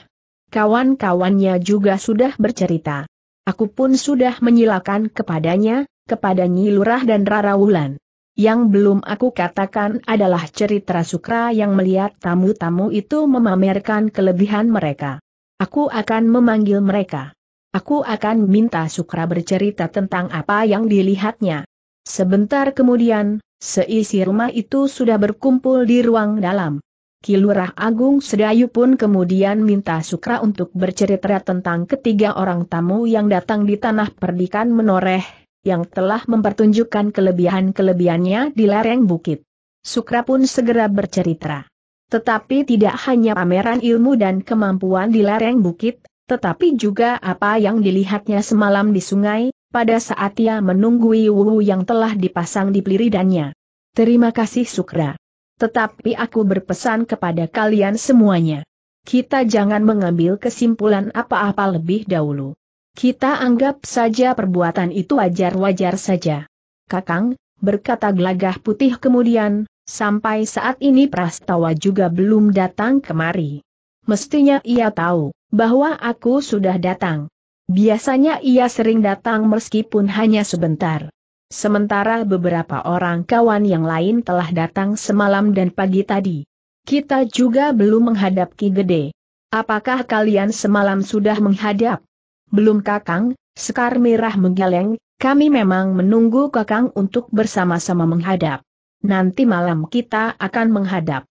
Speaker 1: Kawan-kawannya juga sudah bercerita. Aku pun sudah menyilakan kepadanya, kepada Nyi Lurah dan Rara Wulan. Yang belum aku katakan adalah cerita Sukra yang melihat tamu-tamu itu memamerkan kelebihan mereka. Aku akan memanggil mereka. Aku akan minta Sukra bercerita tentang apa yang dilihatnya. Sebentar kemudian, seisi rumah itu sudah berkumpul di ruang dalam. Kilurah Agung Sedayu pun kemudian minta Sukra untuk bercerita tentang ketiga orang tamu yang datang di tanah perdikan menoreh, yang telah mempertunjukkan kelebihan-kelebihannya di lereng bukit. Sukra pun segera bercerita. Tetapi tidak hanya pameran ilmu dan kemampuan di lereng bukit, tetapi juga apa yang dilihatnya semalam di sungai, pada saat ia menunggui wuhu yang telah dipasang di peliridannya. Terima kasih Sukra. Tetapi aku berpesan kepada kalian semuanya. Kita jangan mengambil kesimpulan apa-apa lebih dahulu. Kita anggap saja perbuatan itu wajar-wajar saja. Kakang, berkata gelagah putih kemudian, sampai saat ini Prastawa juga belum datang kemari. Mestinya ia tahu bahwa aku sudah datang. Biasanya ia sering datang meskipun hanya sebentar. Sementara beberapa orang kawan yang lain telah datang semalam dan pagi tadi. Kita juga belum menghadap Ki Gede. Apakah kalian semalam sudah menghadap? Belum kakang, Sekar Merah menggeleng, kami memang menunggu kakang untuk bersama-sama menghadap. Nanti malam kita akan menghadap.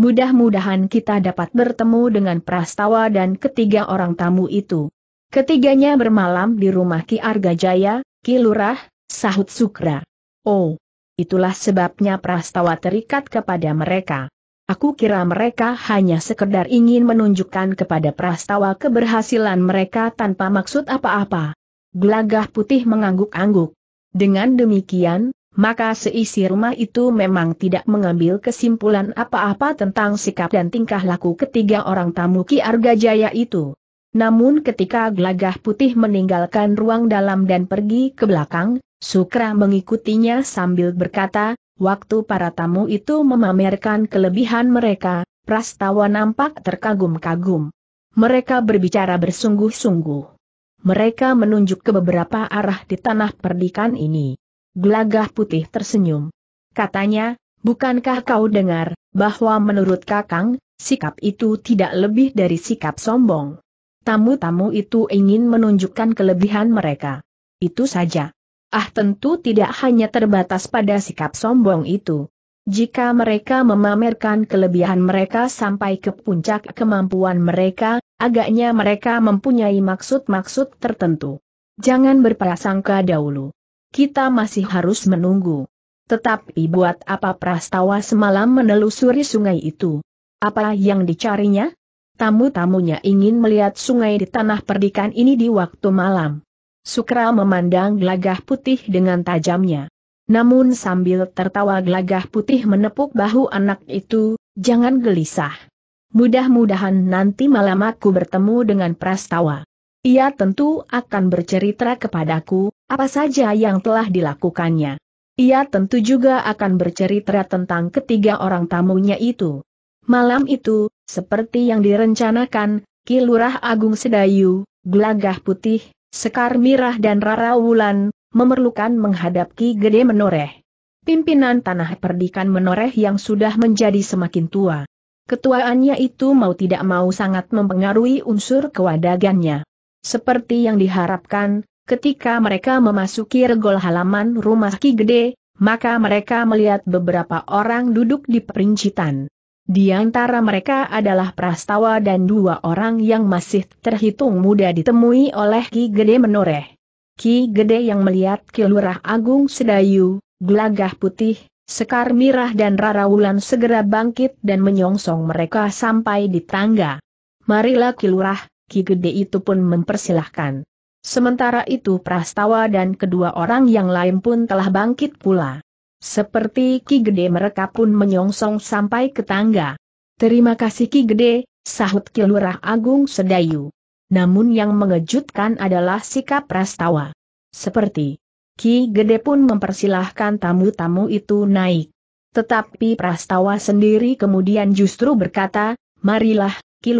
Speaker 1: Mudah-mudahan kita dapat bertemu dengan Prastawa dan ketiga orang tamu itu. Ketiganya bermalam di rumah Ki Arga Jaya, Ki Lurah, sahut Sukra. Oh, itulah sebabnya Prastawa terikat kepada mereka. Aku kira mereka hanya sekedar ingin menunjukkan kepada Prastawa keberhasilan mereka tanpa maksud apa-apa. Gelagah putih mengangguk-angguk. Dengan demikian, maka seisi rumah itu memang tidak mengambil kesimpulan apa-apa tentang sikap dan tingkah laku ketiga orang tamu Ki Arga Jaya itu. Namun ketika Glagah putih meninggalkan ruang dalam dan pergi ke belakang, Sukra mengikutinya sambil berkata, waktu para tamu itu memamerkan kelebihan mereka, Prastawa nampak terkagum-kagum. Mereka berbicara bersungguh-sungguh. Mereka menunjuk ke beberapa arah di tanah perdikan ini. Gelagah putih tersenyum. Katanya, bukankah kau dengar, bahwa menurut Kakang, sikap itu tidak lebih dari sikap sombong. Tamu-tamu itu ingin menunjukkan kelebihan mereka. Itu saja. Ah tentu tidak hanya terbatas pada sikap sombong itu. Jika mereka memamerkan kelebihan mereka sampai ke puncak kemampuan mereka, agaknya mereka mempunyai maksud-maksud tertentu. Jangan berprasangka dahulu kita masih harus menunggu. Tetapi buat apa prastawa semalam menelusuri sungai itu? Apa yang dicarinya? Tamu-tamunya ingin melihat sungai di tanah perdikan ini di waktu malam. Sukra memandang gelagah putih dengan tajamnya. Namun sambil tertawa gelagah putih menepuk bahu anak itu, jangan gelisah. Mudah-mudahan nanti malam aku bertemu dengan prastawa. Ia tentu akan bercerita kepadaku, apa saja yang telah dilakukannya. Ia tentu juga akan bercerita tentang ketiga orang tamunya itu. Malam itu, seperti yang direncanakan, Kilurah Agung Sedayu, Gelagah Putih, Sekar Mirah dan Rara Wulan, memerlukan menghadap Ki Gede Menoreh. Pimpinan Tanah Perdikan Menoreh yang sudah menjadi semakin tua. Ketuaannya itu mau tidak mau sangat mempengaruhi unsur kewadagannya. Seperti yang diharapkan, ketika mereka memasuki regol halaman rumah Ki Gede, maka mereka melihat beberapa orang duduk di perincitan. Di antara mereka adalah Prastawa dan dua orang yang masih terhitung muda ditemui oleh Ki Gede Menoreh. Ki Gede yang melihat Kilurah Agung Sedayu, Gelagah Putih, Sekar Mirah dan Rara Wulan segera bangkit dan menyongsong mereka sampai di tangga. Marilah Kilurah. Ki gede itu pun mempersilahkan. Sementara itu Prastawa dan kedua orang yang lain pun telah bangkit pula. Seperti Ki Gede mereka pun menyongsong sampai ke tangga. Terima kasih Ki Gede, sahut Ki Agung Sedayu. Namun yang mengejutkan adalah sikap Prastawa. Seperti Ki Gede pun mempersilahkan tamu-tamu itu naik. Tetapi Prastawa sendiri kemudian justru berkata, Marilah, Ki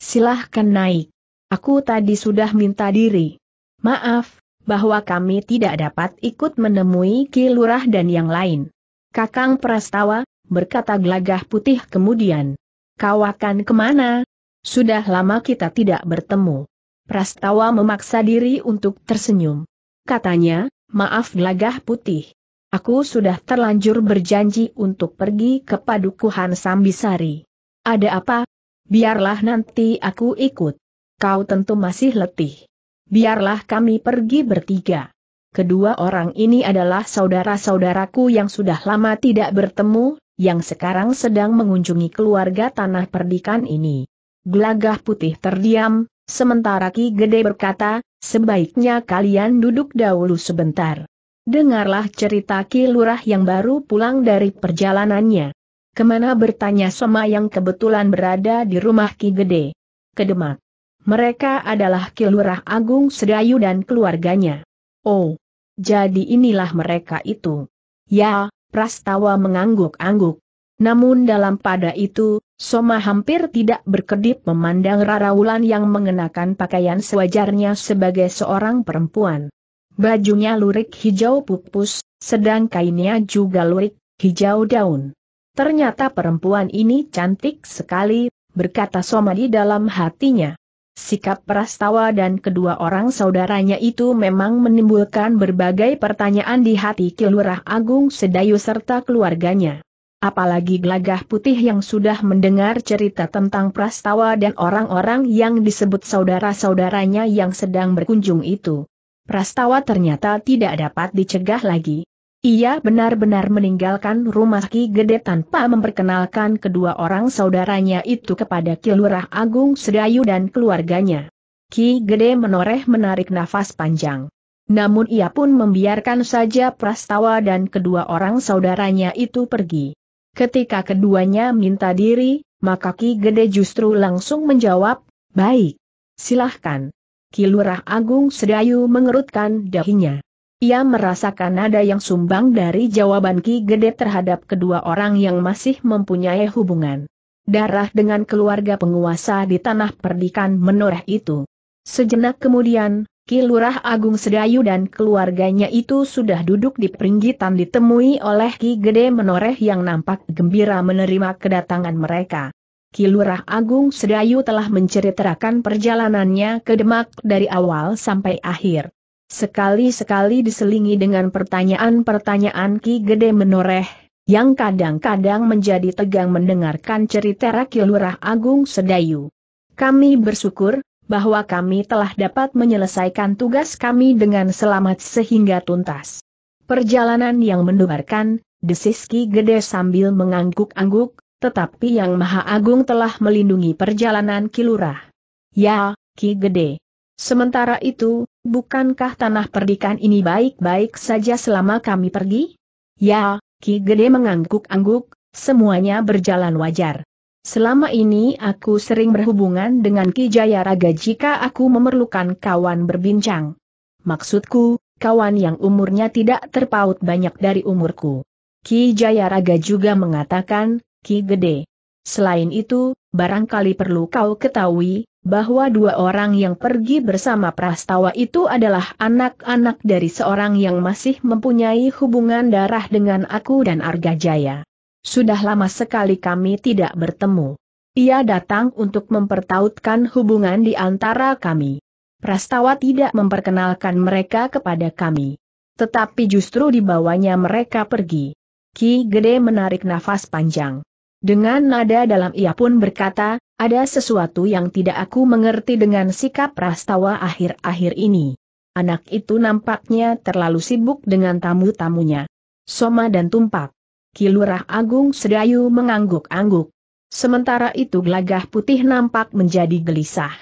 Speaker 1: Silahkan naik. Aku tadi sudah minta diri. Maaf, bahwa kami tidak dapat ikut menemui Kilurah dan yang lain. Kakang Prastawa, berkata gelagah putih kemudian. Kau akan kemana? Sudah lama kita tidak bertemu. Prastawa memaksa diri untuk tersenyum. Katanya, maaf gelagah putih. Aku sudah terlanjur berjanji untuk pergi ke Padukuhan Sambisari. Ada apa, Biarlah nanti aku ikut. Kau tentu masih letih. Biarlah kami pergi bertiga. Kedua orang ini adalah saudara-saudaraku yang sudah lama tidak bertemu, yang sekarang sedang mengunjungi keluarga tanah perdikan ini. Gelagah putih terdiam, sementara Ki Gede berkata, sebaiknya kalian duduk dahulu sebentar. Dengarlah cerita Ki Lurah yang baru pulang dari perjalanannya. Kemana bertanya Soma yang kebetulan berada di rumah Ki Gede? Kedemak. Mereka adalah Kilurah Agung Sedayu dan keluarganya. Oh, jadi inilah mereka itu. Ya, Prastawa mengangguk-angguk. Namun dalam pada itu, Soma hampir tidak berkedip memandang Raraulan yang mengenakan pakaian sewajarnya sebagai seorang perempuan. Bajunya lurik hijau pupus, sedang kainnya juga lurik, hijau daun. Ternyata perempuan ini cantik sekali, berkata Somadi dalam hatinya. Sikap Prastawa dan kedua orang saudaranya itu memang menimbulkan berbagai pertanyaan di hati Kilurah Agung Sedayu serta keluarganya. Apalagi gelagah putih yang sudah mendengar cerita tentang Prastawa dan orang-orang yang disebut saudara-saudaranya yang sedang berkunjung itu. Prastawa ternyata tidak dapat dicegah lagi. Ia benar-benar meninggalkan rumah Ki Gede tanpa memperkenalkan kedua orang saudaranya itu kepada Ki Agung Sedayu dan keluarganya. Ki Gede menoreh menarik nafas panjang. Namun ia pun membiarkan saja Prastawa dan kedua orang saudaranya itu pergi. Ketika keduanya minta diri, maka Ki Gede justru langsung menjawab, baik, silahkan. Ki Agung Sedayu mengerutkan dahinya. Ia merasakan nada yang sumbang dari jawaban Ki Gede terhadap kedua orang yang masih mempunyai hubungan darah dengan keluarga penguasa di tanah perdikan menoreh itu. Sejenak kemudian, Ki Lurah Agung Sedayu dan keluarganya itu sudah duduk di peringgitan ditemui oleh Ki Gede Menoreh yang nampak gembira menerima kedatangan mereka. Ki Lurah Agung Sedayu telah menceritakan perjalanannya ke Demak dari awal sampai akhir sekali-sekali diselingi dengan pertanyaan-pertanyaan Ki Gede menoreh, yang kadang-kadang menjadi tegang mendengarkan cerita Raki Lurah Agung Sedayu. Kami bersyukur, bahwa kami telah dapat menyelesaikan tugas kami dengan selamat sehingga tuntas. Perjalanan yang mendubarkan, desis Ki Gede sambil mengangguk-angguk, tetapi Yang Maha Agung telah melindungi perjalanan Ki Lurah. Ya, Ki Gede. Sementara itu, bukankah tanah perdikan ini baik-baik saja selama kami pergi? Ya, Ki Gede mengangguk-angguk, semuanya berjalan wajar. Selama ini aku sering berhubungan dengan Ki Jayaraga jika aku memerlukan kawan berbincang. Maksudku, kawan yang umurnya tidak terpaut banyak dari umurku. Ki Jayaraga juga mengatakan, Ki Gede. Selain itu, barangkali perlu kau ketahui, bahwa dua orang yang pergi bersama Prastawa itu adalah anak-anak dari seorang yang masih mempunyai hubungan darah dengan aku dan Arga Jaya. Sudah lama sekali kami tidak bertemu. Ia datang untuk mempertautkan hubungan di antara kami. Prastawa tidak memperkenalkan mereka kepada kami. Tetapi justru dibawanya mereka pergi. Ki Gede menarik nafas panjang. Dengan nada dalam ia pun berkata, ada sesuatu yang tidak aku mengerti dengan sikap Rastawa akhir-akhir ini. Anak itu nampaknya terlalu sibuk dengan tamu-tamunya. Soma dan Tumpak. Kilurah Agung Sedayu mengangguk-angguk. Sementara itu Glagah putih nampak menjadi gelisah.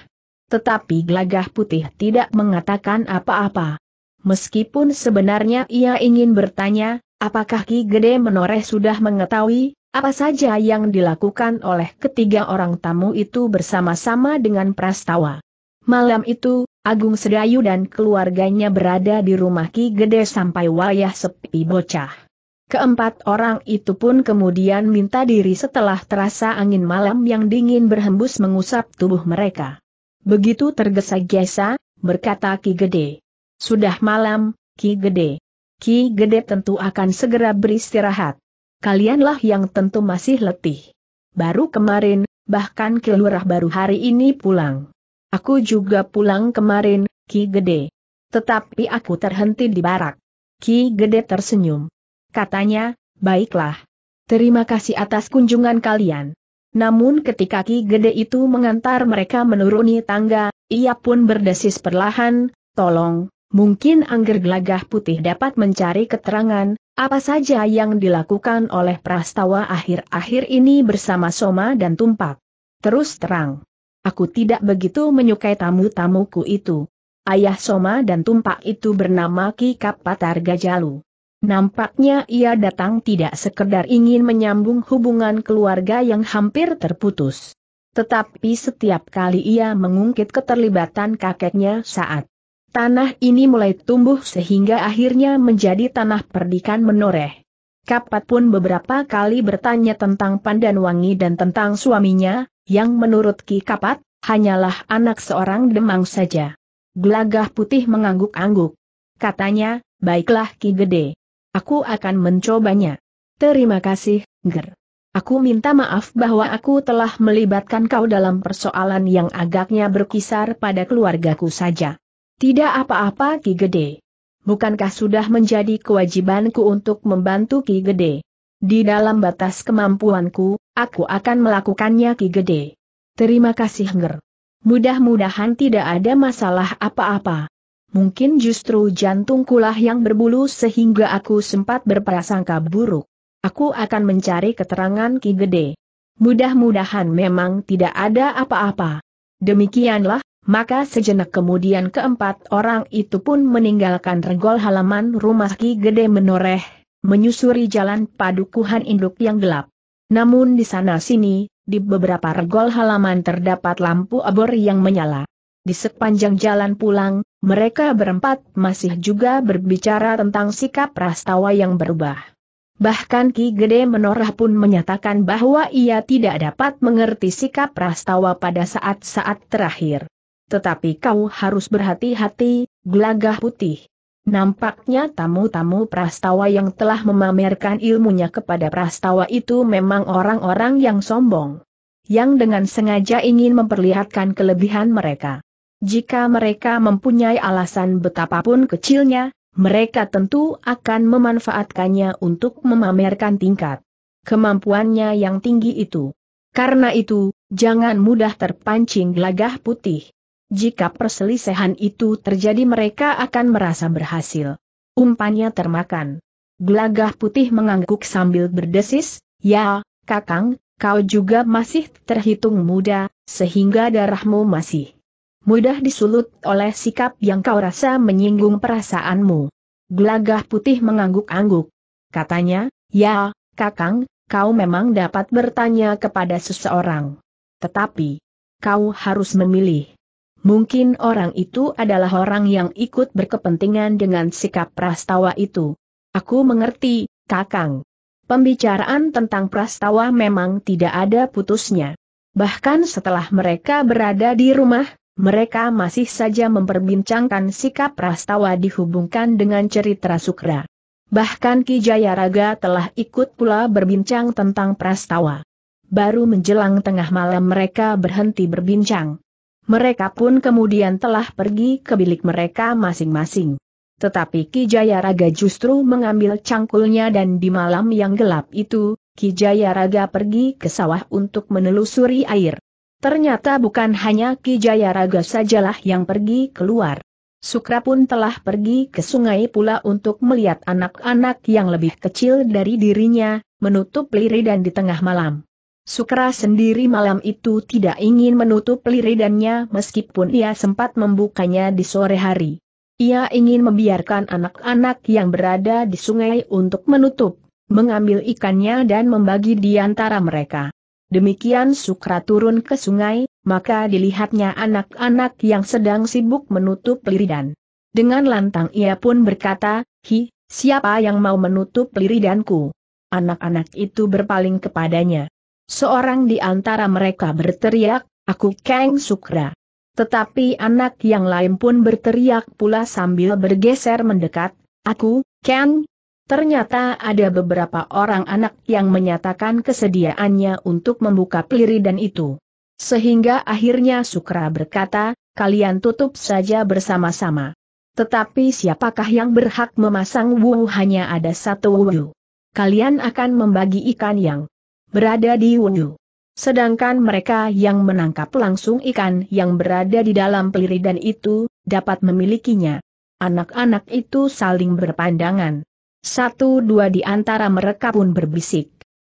Speaker 1: Tetapi Glagah putih tidak mengatakan apa-apa. Meskipun sebenarnya ia ingin bertanya, apakah Ki Gede Menoreh sudah mengetahui, apa saja yang dilakukan oleh ketiga orang tamu itu bersama-sama dengan Prastawa. Malam itu, Agung Sedayu dan keluarganya berada di rumah Ki Gede sampai wayah sepi bocah. Keempat orang itu pun kemudian minta diri setelah terasa angin malam yang dingin berhembus mengusap tubuh mereka. Begitu tergesa-gesa, berkata Ki Gede. Sudah malam, Ki Gede. Ki Gede tentu akan segera beristirahat kalianlah yang tentu masih letih. Baru kemarin, bahkan kelurah baru hari ini pulang. Aku juga pulang kemarin, Ki Gede. Tetapi aku terhenti di barak. Ki Gede tersenyum. Katanya, baiklah. Terima kasih atas kunjungan kalian. Namun ketika Ki Gede itu mengantar mereka menuruni tangga, ia pun berdesis perlahan, tolong, Mungkin Angger Gelagah Putih dapat mencari keterangan, apa saja yang dilakukan oleh Prastawa akhir-akhir ini bersama Soma dan Tumpak. Terus terang, aku tidak begitu menyukai tamu-tamuku itu. Ayah Soma dan Tumpak itu bernama Ki Kapatar Gajalu. Nampaknya ia datang tidak sekedar ingin menyambung hubungan keluarga yang hampir terputus. Tetapi setiap kali ia mengungkit keterlibatan kakeknya saat Tanah ini mulai tumbuh sehingga akhirnya menjadi tanah perdikan menoreh. Kapat pun beberapa kali bertanya tentang Pandan Wangi dan tentang suaminya, yang menurut Ki Kapat, hanyalah anak seorang demang saja. Gelagah putih mengangguk-angguk. Katanya, baiklah Ki Gede. Aku akan mencobanya. Terima kasih, Ger. Aku minta maaf bahwa aku telah melibatkan kau dalam persoalan yang agaknya berkisar pada keluargaku saja. Tidak apa-apa Ki Gede. Bukankah sudah menjadi kewajibanku untuk membantu Ki Gede? Di dalam batas kemampuanku, aku akan melakukannya Ki Gede. Terima kasih Nger. Mudah-mudahan tidak ada masalah apa-apa. Mungkin justru jantungkulah yang berbulu sehingga aku sempat berprasangka buruk. Aku akan mencari keterangan Ki Gede. Mudah-mudahan memang tidak ada apa-apa. Demikianlah, maka sejenak kemudian keempat orang itu pun meninggalkan regol halaman rumah Ki Gede menoreh, menyusuri jalan padukuhan induk yang gelap. Namun di sana-sini, di beberapa regol halaman terdapat lampu abor yang menyala. Di sepanjang jalan pulang, mereka berempat masih juga berbicara tentang sikap Prastawa yang berubah. Bahkan Ki Gede Menoreh pun menyatakan bahwa ia tidak dapat mengerti sikap Prastawa pada saat-saat terakhir tetapi kau harus berhati-hati, gelagah putih. Nampaknya tamu-tamu prastawa yang telah memamerkan ilmunya kepada prastawa itu memang orang-orang yang sombong. Yang dengan sengaja ingin memperlihatkan kelebihan mereka. Jika mereka mempunyai alasan betapapun kecilnya, mereka tentu akan memanfaatkannya untuk memamerkan tingkat kemampuannya yang tinggi itu. Karena itu, jangan mudah terpancing gelagah putih. Jika perselisihan itu terjadi mereka akan merasa berhasil. Umpannya termakan. Gelagah putih mengangguk sambil berdesis, ya, kakang, kau juga masih terhitung muda, sehingga darahmu masih mudah disulut oleh sikap yang kau rasa menyinggung perasaanmu. Gelagah putih mengangguk-angguk. Katanya, ya, kakang, kau memang dapat bertanya kepada seseorang. Tetapi, kau harus memilih. Mungkin orang itu adalah orang yang ikut berkepentingan dengan sikap prastawa itu. Aku mengerti, Kakang. Pembicaraan tentang prastawa memang tidak ada putusnya. Bahkan setelah mereka berada di rumah, mereka masih saja memperbincangkan sikap prastawa dihubungkan dengan cerita Sukra. Bahkan Ki Jayaraga telah ikut pula berbincang tentang prastawa. Baru menjelang tengah malam mereka berhenti berbincang. Mereka pun kemudian telah pergi ke bilik mereka masing-masing. Tetapi Ki Jayaraga justru mengambil cangkulnya dan di malam yang gelap itu, Ki Jayaraga pergi ke sawah untuk menelusuri air. Ternyata bukan hanya Ki Jayaraga sajalah yang pergi keluar. Sukra pun telah pergi ke sungai pula untuk melihat anak-anak yang lebih kecil dari dirinya, menutup liri dan di tengah malam. Sukra sendiri malam itu tidak ingin menutup liridannya meskipun ia sempat membukanya di sore hari. Ia ingin membiarkan anak-anak yang berada di sungai untuk menutup, mengambil ikannya dan membagi di antara mereka. Demikian Sukra turun ke sungai, maka dilihatnya anak-anak yang sedang sibuk menutup liridan. Dengan lantang ia pun berkata, Hi, siapa yang mau menutup liridanku? Anak-anak itu berpaling kepadanya. Seorang di antara mereka berteriak, aku Kang Sukra. Tetapi anak yang lain pun berteriak pula sambil bergeser mendekat, aku, Kang. Ternyata ada beberapa orang anak yang menyatakan kesediaannya untuk membuka peliri dan itu. Sehingga akhirnya Sukra berkata, kalian tutup saja bersama-sama. Tetapi siapakah yang berhak memasang wuhu hanya ada satu wuhu. Kalian akan membagi ikan yang berada di Wunyu. Sedangkan mereka yang menangkap langsung ikan yang berada di dalam peliridan itu, dapat memilikinya. Anak-anak itu saling berpandangan. Satu dua di antara mereka pun berbisik.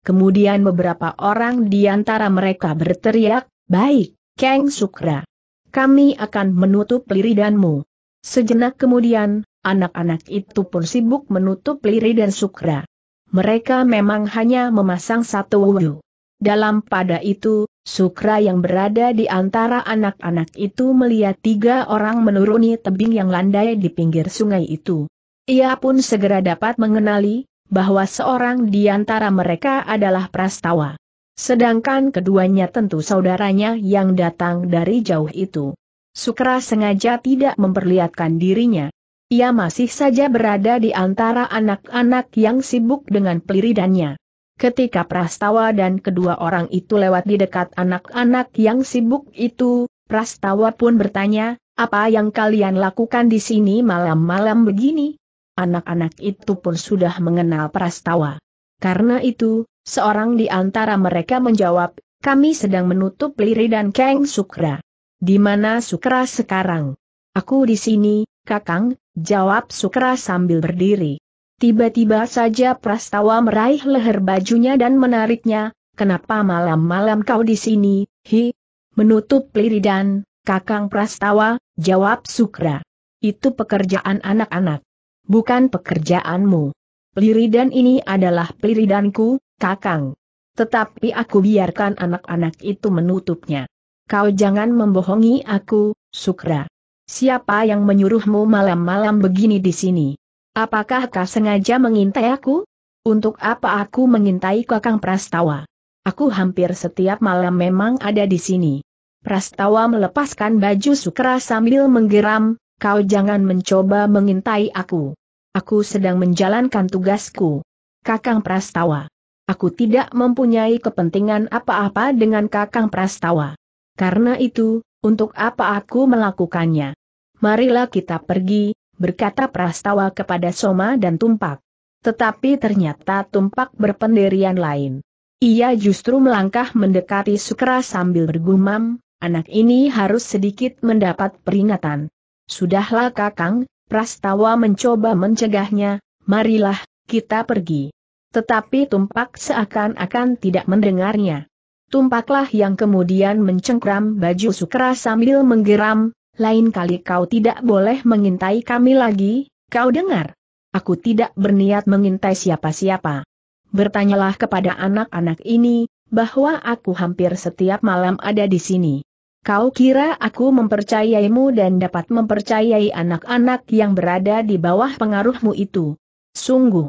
Speaker 1: Kemudian beberapa orang di antara mereka berteriak, Baik, Kang Sukra. Kami akan menutup peliridanmu. Sejenak kemudian, anak-anak itu pun sibuk menutup peliridan Sukra mereka memang hanya memasang satu wudhu. Dalam pada itu, Sukra yang berada di antara anak-anak itu melihat tiga orang menuruni tebing yang landai di pinggir sungai itu. Ia pun segera dapat mengenali, bahwa seorang di antara mereka adalah Prastawa. Sedangkan keduanya tentu saudaranya yang datang dari jauh itu. Sukra sengaja tidak memperlihatkan dirinya. Ia masih saja berada di antara anak-anak yang sibuk dengan peliridannya. Ketika Prastawa dan kedua orang itu lewat di dekat anak-anak yang sibuk itu, Prastawa pun bertanya, apa yang kalian lakukan di sini malam-malam begini? Anak-anak itu pun sudah mengenal Prastawa. Karena itu, seorang di antara mereka menjawab, kami sedang menutup liri dan Kang Sukra. Di mana Sukra sekarang? Aku di sini, Kakang, jawab Sukra sambil berdiri. Tiba-tiba saja Prastawa meraih leher bajunya dan menariknya, kenapa malam-malam kau di sini, hi? Menutup Liridan, kakang Prastawa, jawab Sukra. Itu pekerjaan anak-anak. Bukan pekerjaanmu. Peliridan ini adalah peliridanku, kakang. Tetapi aku biarkan anak-anak itu menutupnya. Kau jangan membohongi aku, Sukra. Siapa yang menyuruhmu malam-malam begini di sini? Apakah kau sengaja mengintai aku? Untuk apa aku mengintai Kakang Prastawa? Aku hampir setiap malam memang ada di sini. Prastawa melepaskan baju sukra sambil menggeram, kau jangan mencoba mengintai aku. Aku sedang menjalankan tugasku. Kakang Prastawa. Aku tidak mempunyai kepentingan apa-apa dengan Kakang Prastawa. Karena itu, untuk apa aku melakukannya? marilah kita pergi, berkata Prastawa kepada Soma dan Tumpak. Tetapi ternyata Tumpak berpendirian lain. Ia justru melangkah mendekati Sukra sambil bergumam, anak ini harus sedikit mendapat peringatan. Sudahlah kakang, Prastawa mencoba mencegahnya, marilah, kita pergi. Tetapi Tumpak seakan-akan tidak mendengarnya. Tumpaklah yang kemudian mencengkram baju Sukra sambil menggeram, lain kali kau tidak boleh mengintai kami lagi, kau dengar? Aku tidak berniat mengintai siapa-siapa. Bertanyalah kepada anak-anak ini, bahwa aku hampir setiap malam ada di sini. Kau kira aku mempercayaimu dan dapat mempercayai anak-anak yang berada di bawah pengaruhmu itu? Sungguh.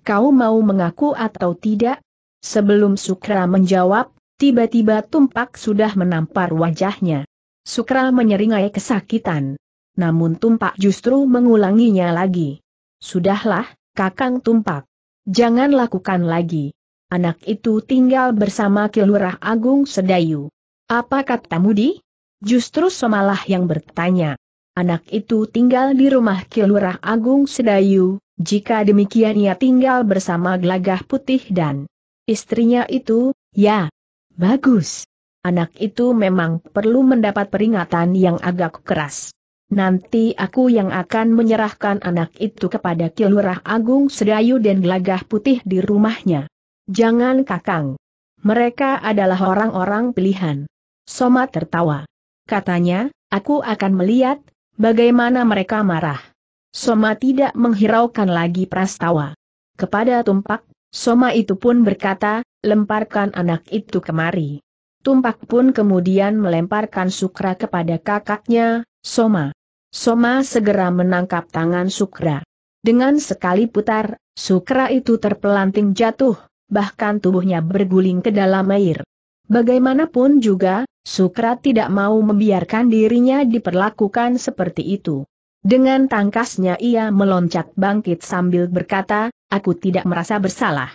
Speaker 1: Kau mau mengaku atau tidak? Sebelum Sukra menjawab, tiba-tiba tumpak sudah menampar wajahnya. Sukra menyeringai kesakitan. Namun Tumpak justru mengulanginya lagi. Sudahlah, Kakang Tumpak. Jangan lakukan lagi. Anak itu tinggal bersama Kilurah Agung Sedayu. Apa katamu di? Justru Somalah yang bertanya. Anak itu tinggal di rumah Kilurah Agung Sedayu, jika demikian ia tinggal bersama Gelagah Putih dan istrinya itu, ya. Bagus anak itu memang perlu mendapat peringatan yang agak keras. Nanti aku yang akan menyerahkan anak itu kepada Kilurah Agung Sedayu dan Gelagah Putih di rumahnya. Jangan kakang. Mereka adalah orang-orang pilihan. Soma tertawa. Katanya, aku akan melihat, bagaimana mereka marah. Soma tidak menghiraukan lagi prastawa. Kepada tumpak, Soma itu pun berkata, lemparkan anak itu kemari. Tumpak pun kemudian melemparkan Sukra kepada kakaknya, Soma. Soma segera menangkap tangan Sukra. Dengan sekali putar, Sukra itu terpelanting jatuh, bahkan tubuhnya berguling ke dalam air. Bagaimanapun juga, Sukra tidak mau membiarkan dirinya diperlakukan seperti itu. Dengan tangkasnya ia meloncat bangkit sambil berkata, aku tidak merasa bersalah.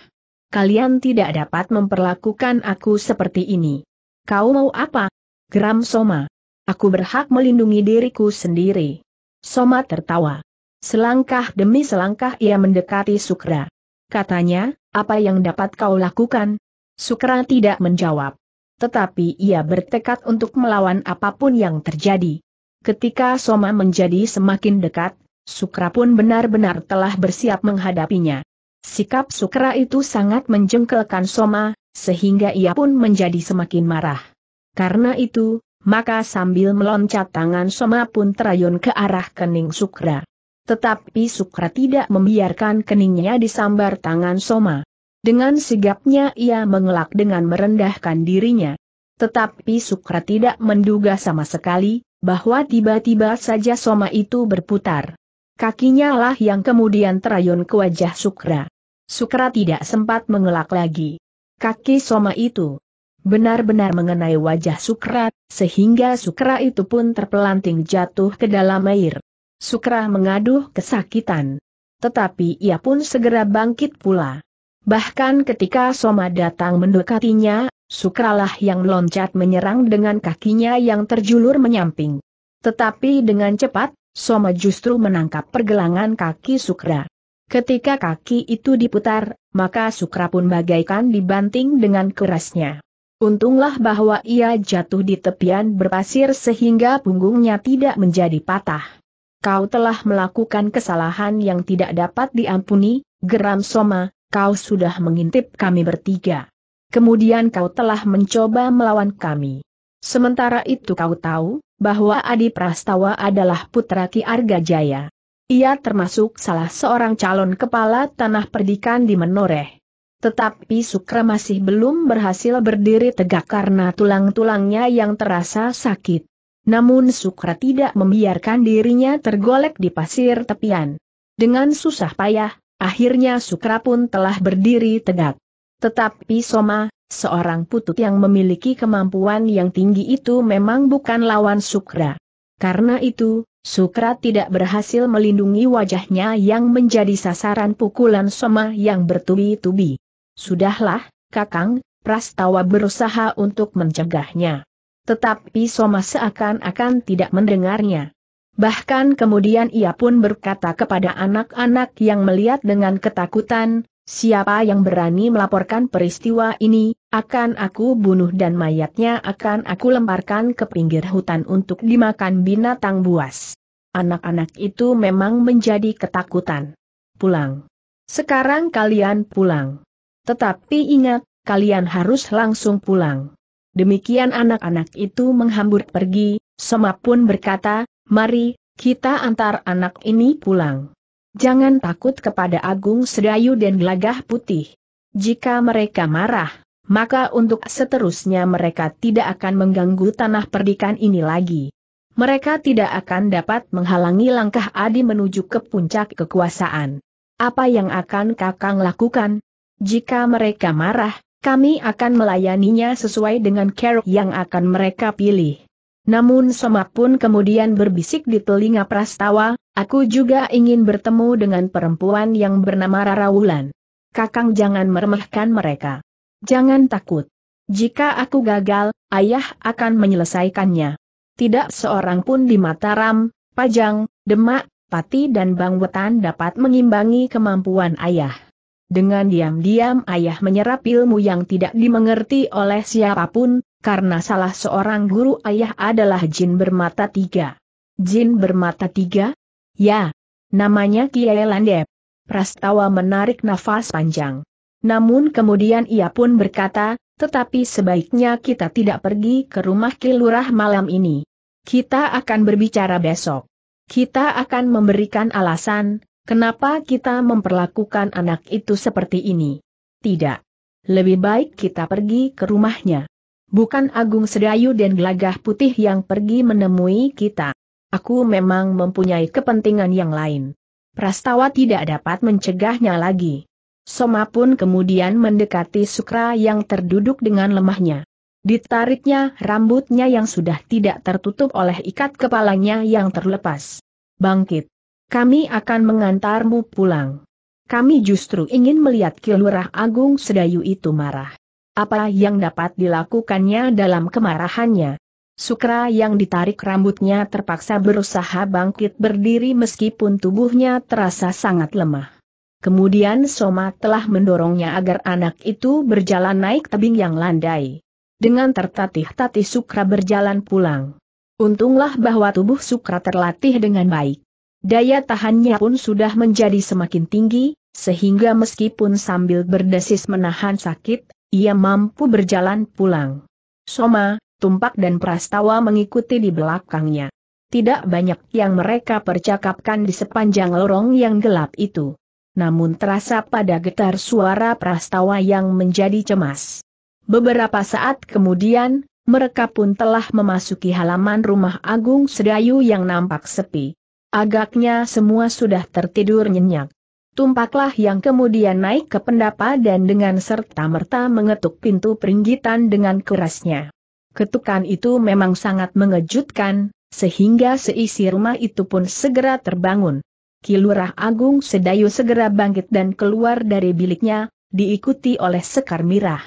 Speaker 1: Kalian tidak dapat memperlakukan aku seperti ini. Kau mau apa? Geram Soma. Aku berhak melindungi diriku sendiri. Soma tertawa. Selangkah demi selangkah ia mendekati Sukra. Katanya, apa yang dapat kau lakukan? Sukra tidak menjawab. Tetapi ia bertekad untuk melawan apapun yang terjadi. Ketika Soma menjadi semakin dekat, Sukra pun benar-benar telah bersiap menghadapinya. Sikap Sukra itu sangat menjengkelkan Soma, sehingga ia pun menjadi semakin marah. Karena itu, maka sambil meloncat tangan Soma pun terayun ke arah kening Sukra. Tetapi Sukra tidak membiarkan keningnya disambar tangan Soma. Dengan sigapnya ia mengelak dengan merendahkan dirinya. Tetapi Sukra tidak menduga sama sekali, bahwa tiba-tiba saja Soma itu berputar. Kakinya lah yang kemudian terayun ke wajah Sukra. Sukra tidak sempat mengelak lagi. Kaki Soma itu benar-benar mengenai wajah Sukra, sehingga Sukra itu pun terpelanting jatuh ke dalam air. Sukra mengaduh kesakitan. Tetapi ia pun segera bangkit pula. Bahkan ketika Soma datang mendekatinya, Sukralah yang loncat menyerang dengan kakinya yang terjulur menyamping. Tetapi dengan cepat, Soma justru menangkap pergelangan kaki Sukra. Ketika kaki itu diputar, maka Sukra pun bagaikan dibanting dengan kerasnya. Untunglah bahwa ia jatuh di tepian berpasir sehingga punggungnya tidak menjadi patah. Kau telah melakukan kesalahan yang tidak dapat diampuni, geram Soma, kau sudah mengintip kami bertiga. Kemudian kau telah mencoba melawan kami. Sementara itu kau tahu, bahwa Adi Prastawa adalah putra Ki Arga Jaya. Ia termasuk salah seorang calon kepala tanah perdikan di Menoreh. Tetapi Sukra masih belum berhasil berdiri tegak karena tulang-tulangnya yang terasa sakit. Namun Sukra tidak membiarkan dirinya tergolek di pasir tepian. Dengan susah payah, akhirnya Sukra pun telah berdiri tegak. Tetapi Soma, seorang putut yang memiliki kemampuan yang tinggi itu memang bukan lawan Sukra. Karena itu, Sukra tidak berhasil melindungi wajahnya yang menjadi sasaran pukulan soma yang bertubi-tubi. Sudahlah, Kakang, Prastawa berusaha untuk mencegahnya. Tetapi Soma seakan-akan tidak mendengarnya. Bahkan kemudian ia pun berkata kepada anak-anak yang melihat dengan ketakutan, siapa yang berani melaporkan peristiwa ini, akan aku bunuh dan mayatnya akan aku lemparkan ke pinggir hutan untuk dimakan binatang buas. Anak-anak itu memang menjadi ketakutan. Pulang. Sekarang kalian pulang. Tetapi ingat, kalian harus langsung pulang. Demikian anak-anak itu menghambur pergi, Soma pun berkata, mari, kita antar anak ini pulang. Jangan takut kepada Agung Sedayu dan Gelagah Putih. Jika mereka marah, maka untuk seterusnya mereka tidak akan mengganggu tanah perdikan ini lagi. Mereka tidak akan dapat menghalangi langkah Adi menuju ke puncak kekuasaan. Apa yang akan Kakang lakukan? Jika mereka marah, kami akan melayaninya sesuai dengan keruk yang akan mereka pilih. Namun Somak pun kemudian berbisik di telinga Prastawa, aku juga ingin bertemu dengan perempuan yang bernama Rara Wulan. Kakang jangan meremehkan mereka. Jangan takut. Jika aku gagal, ayah akan menyelesaikannya. Tidak seorang pun di Mataram, Pajang, Demak, Pati dan Bang Wetan dapat mengimbangi kemampuan ayah. Dengan diam-diam ayah menyerap ilmu yang tidak dimengerti oleh siapapun, karena salah seorang guru ayah adalah jin bermata tiga. Jin bermata tiga? Ya, namanya Kiai Landep. Prastawa menarik nafas panjang. Namun kemudian ia pun berkata, tetapi sebaiknya kita tidak pergi ke rumah Kilurah malam ini. Kita akan berbicara besok. Kita akan memberikan alasan, kenapa kita memperlakukan anak itu seperti ini. Tidak. Lebih baik kita pergi ke rumahnya. Bukan Agung Sedayu dan Gelagah Putih yang pergi menemui kita. Aku memang mempunyai kepentingan yang lain. Prastawa tidak dapat mencegahnya lagi. Soma pun kemudian mendekati Sukra yang terduduk dengan lemahnya. Ditariknya rambutnya yang sudah tidak tertutup oleh ikat kepalanya yang terlepas. Bangkit. Kami akan mengantarmu pulang. Kami justru ingin melihat Kilurah Agung Sedayu itu marah. Apa yang dapat dilakukannya dalam kemarahannya? Sukra yang ditarik rambutnya terpaksa berusaha bangkit berdiri meskipun tubuhnya terasa sangat lemah. Kemudian Soma telah mendorongnya agar anak itu berjalan naik tebing yang landai. Dengan tertatih-tatih Sukra berjalan pulang. Untunglah bahwa tubuh Sukra terlatih dengan baik. Daya tahannya pun sudah menjadi semakin tinggi, sehingga meskipun sambil berdesis menahan sakit, ia mampu berjalan pulang. Soma, Tumpak dan Prastawa mengikuti di belakangnya. Tidak banyak yang mereka percakapkan di sepanjang lorong yang gelap itu namun terasa pada getar suara prastawa yang menjadi cemas. Beberapa saat kemudian, mereka pun telah memasuki halaman rumah Agung Sedayu yang nampak sepi. Agaknya semua sudah tertidur nyenyak. Tumpaklah yang kemudian naik ke pendapa dan dengan serta-merta mengetuk pintu peringgitan dengan kerasnya. Ketukan itu memang sangat mengejutkan, sehingga seisi rumah itu pun segera terbangun. Kilurah Agung Sedayu segera bangkit dan keluar dari biliknya, diikuti oleh Sekar Mirah.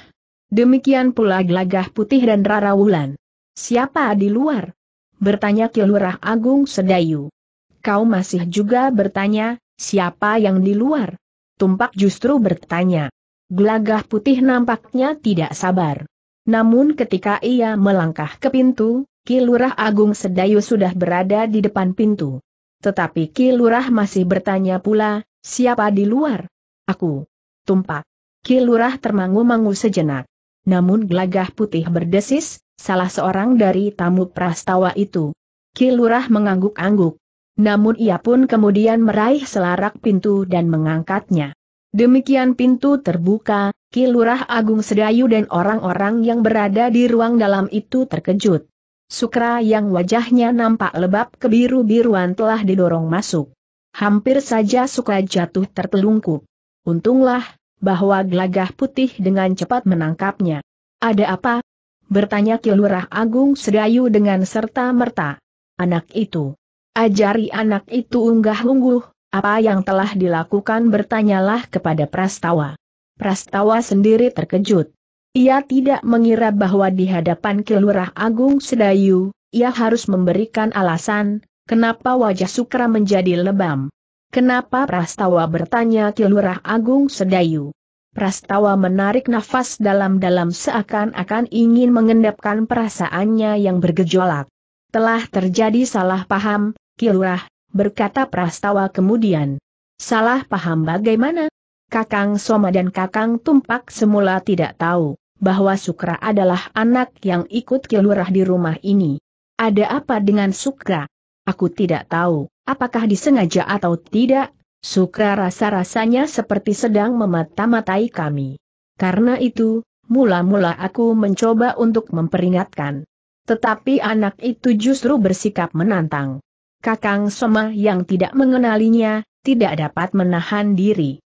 Speaker 1: Demikian pula Gelagah Putih dan Rara Wulan. Siapa di luar? Bertanya Kilurah Agung Sedayu. Kau masih juga bertanya, siapa yang di luar? Tumpak justru bertanya. Gelagah Putih nampaknya tidak sabar. Namun ketika ia melangkah ke pintu, Kilurah Agung Sedayu sudah berada di depan pintu. Tetapi Ki Lurah masih bertanya pula, siapa di luar? Aku. Tumpak. Ki Lurah termangu-mangu sejenak. Namun gelagah putih berdesis, salah seorang dari tamu prastawa itu. Ki Lurah mengangguk-angguk. Namun ia pun kemudian meraih selarak pintu dan mengangkatnya. Demikian pintu terbuka, Ki Lurah Agung Sedayu dan orang-orang yang berada di ruang dalam itu terkejut. Sukra yang wajahnya nampak lebab kebiru-biruan telah didorong masuk. Hampir saja Sukra jatuh tertelungkup. Untunglah, bahwa gelagah putih dengan cepat menangkapnya. Ada apa? Bertanya Kilurah Agung Sedayu dengan serta-merta. Anak itu. Ajari anak itu unggah-ungguh, apa yang telah dilakukan bertanyalah kepada Prastawa. Prastawa sendiri terkejut. Ia tidak mengira bahwa di hadapan Kelurah Agung Sedayu, ia harus memberikan alasan, kenapa wajah Sukra menjadi lebam. Kenapa Prastawa bertanya Kelurah Agung Sedayu? Prastawa menarik nafas dalam-dalam seakan-akan ingin mengendapkan perasaannya yang bergejolak. Telah terjadi salah paham, Kilurah, berkata Prastawa kemudian. Salah paham bagaimana? Kakang Soma dan Kakang Tumpak semula tidak tahu bahwa Sukra adalah anak yang ikut kelurah di rumah ini. Ada apa dengan Sukra? Aku tidak tahu, apakah disengaja atau tidak, Sukra rasa-rasanya seperti sedang memata-matai kami. Karena itu, mula-mula aku mencoba untuk memperingatkan. Tetapi anak itu justru bersikap menantang. Kakang Soma yang tidak mengenalinya, tidak dapat menahan diri.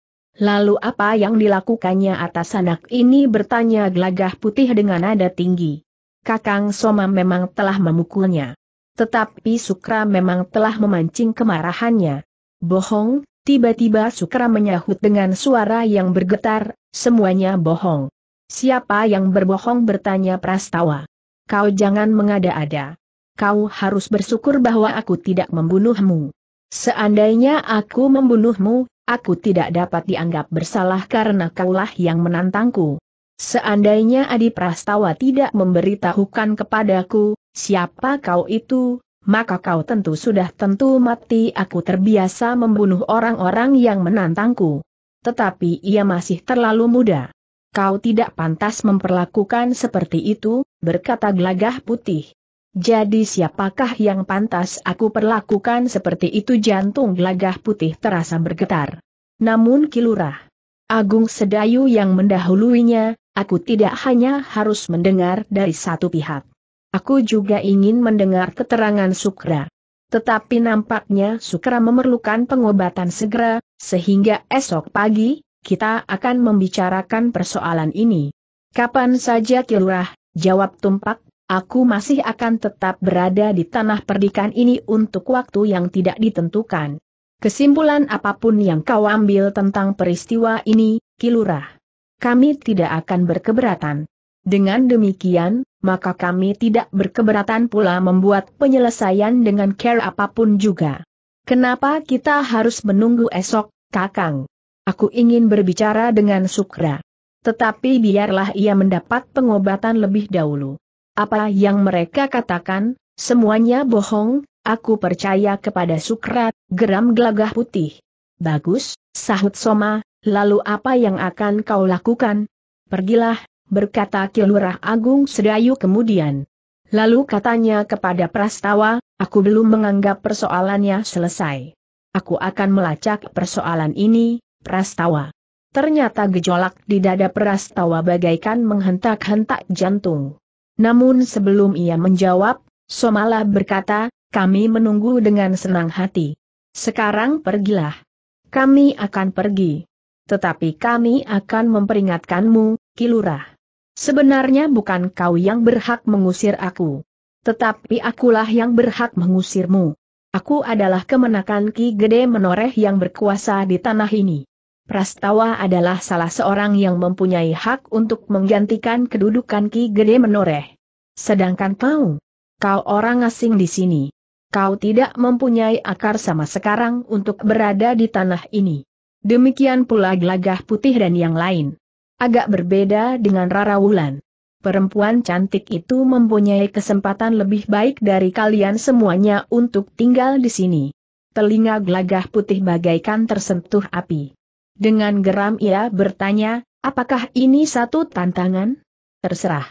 Speaker 1: Lalu apa yang dilakukannya atas anak ini bertanya gelagah putih dengan nada tinggi. Kakang Soma memang telah memukulnya. Tetapi Sukra memang telah memancing kemarahannya. Bohong, tiba-tiba Sukra menyahut dengan suara yang bergetar, semuanya bohong. Siapa yang berbohong bertanya Prastawa. Kau jangan mengada-ada. Kau harus bersyukur bahwa aku tidak membunuhmu. Seandainya aku membunuhmu, aku tidak dapat dianggap bersalah karena kaulah yang menantangku. Seandainya Adi Prastawa tidak memberitahukan kepadaku, siapa kau itu, maka kau tentu sudah tentu mati aku terbiasa membunuh orang-orang yang menantangku. Tetapi ia masih terlalu muda. Kau tidak pantas memperlakukan seperti itu, berkata gelagah putih. Jadi siapakah yang pantas aku perlakukan seperti itu jantung gelagah putih terasa bergetar. Namun kilurah. Agung Sedayu yang mendahuluinya, aku tidak hanya harus mendengar dari satu pihak. Aku juga ingin mendengar keterangan Sukra. Tetapi nampaknya Sukra memerlukan pengobatan segera, sehingga esok pagi, kita akan membicarakan persoalan ini. Kapan saja kilurah, jawab tumpak aku masih akan tetap berada di tanah perdikan ini untuk waktu yang tidak ditentukan. Kesimpulan apapun yang kau ambil tentang peristiwa ini, Kilurah. Kami tidak akan berkeberatan. Dengan demikian, maka kami tidak berkeberatan pula membuat penyelesaian dengan care apapun juga. Kenapa kita harus menunggu esok, Kakang? Aku ingin berbicara dengan Sukra. Tetapi biarlah ia mendapat pengobatan lebih dahulu. Apa yang mereka katakan, semuanya bohong, aku percaya kepada Sukrat, geram gelagah putih. Bagus, sahut Soma, lalu apa yang akan kau lakukan? Pergilah, berkata Kilurah Agung Sedayu kemudian. Lalu katanya kepada Prastawa, aku belum menganggap persoalannya selesai. Aku akan melacak persoalan ini, Prastawa. Ternyata gejolak di dada Prastawa bagaikan menghentak-hentak jantung. Namun sebelum ia menjawab, Somala berkata, kami menunggu dengan senang hati. Sekarang pergilah. Kami akan pergi. Tetapi kami akan memperingatkanmu, Kilurah. Sebenarnya bukan kau yang berhak mengusir aku. Tetapi akulah yang berhak mengusirmu. Aku adalah kemenakan Ki Gede Menoreh yang berkuasa di tanah ini. Prastawa adalah salah seorang yang mempunyai hak untuk menggantikan kedudukan Ki Gede Menoreh. Sedangkan kau, kau orang asing di sini. Kau tidak mempunyai akar sama sekarang untuk berada di tanah ini. Demikian pula gelagah putih dan yang lain. Agak berbeda dengan Rara Wulan. Perempuan cantik itu mempunyai kesempatan lebih baik dari kalian semuanya untuk tinggal di sini. Telinga gelagah putih bagaikan tersentuh api. Dengan geram ia bertanya, apakah ini satu tantangan? Terserah.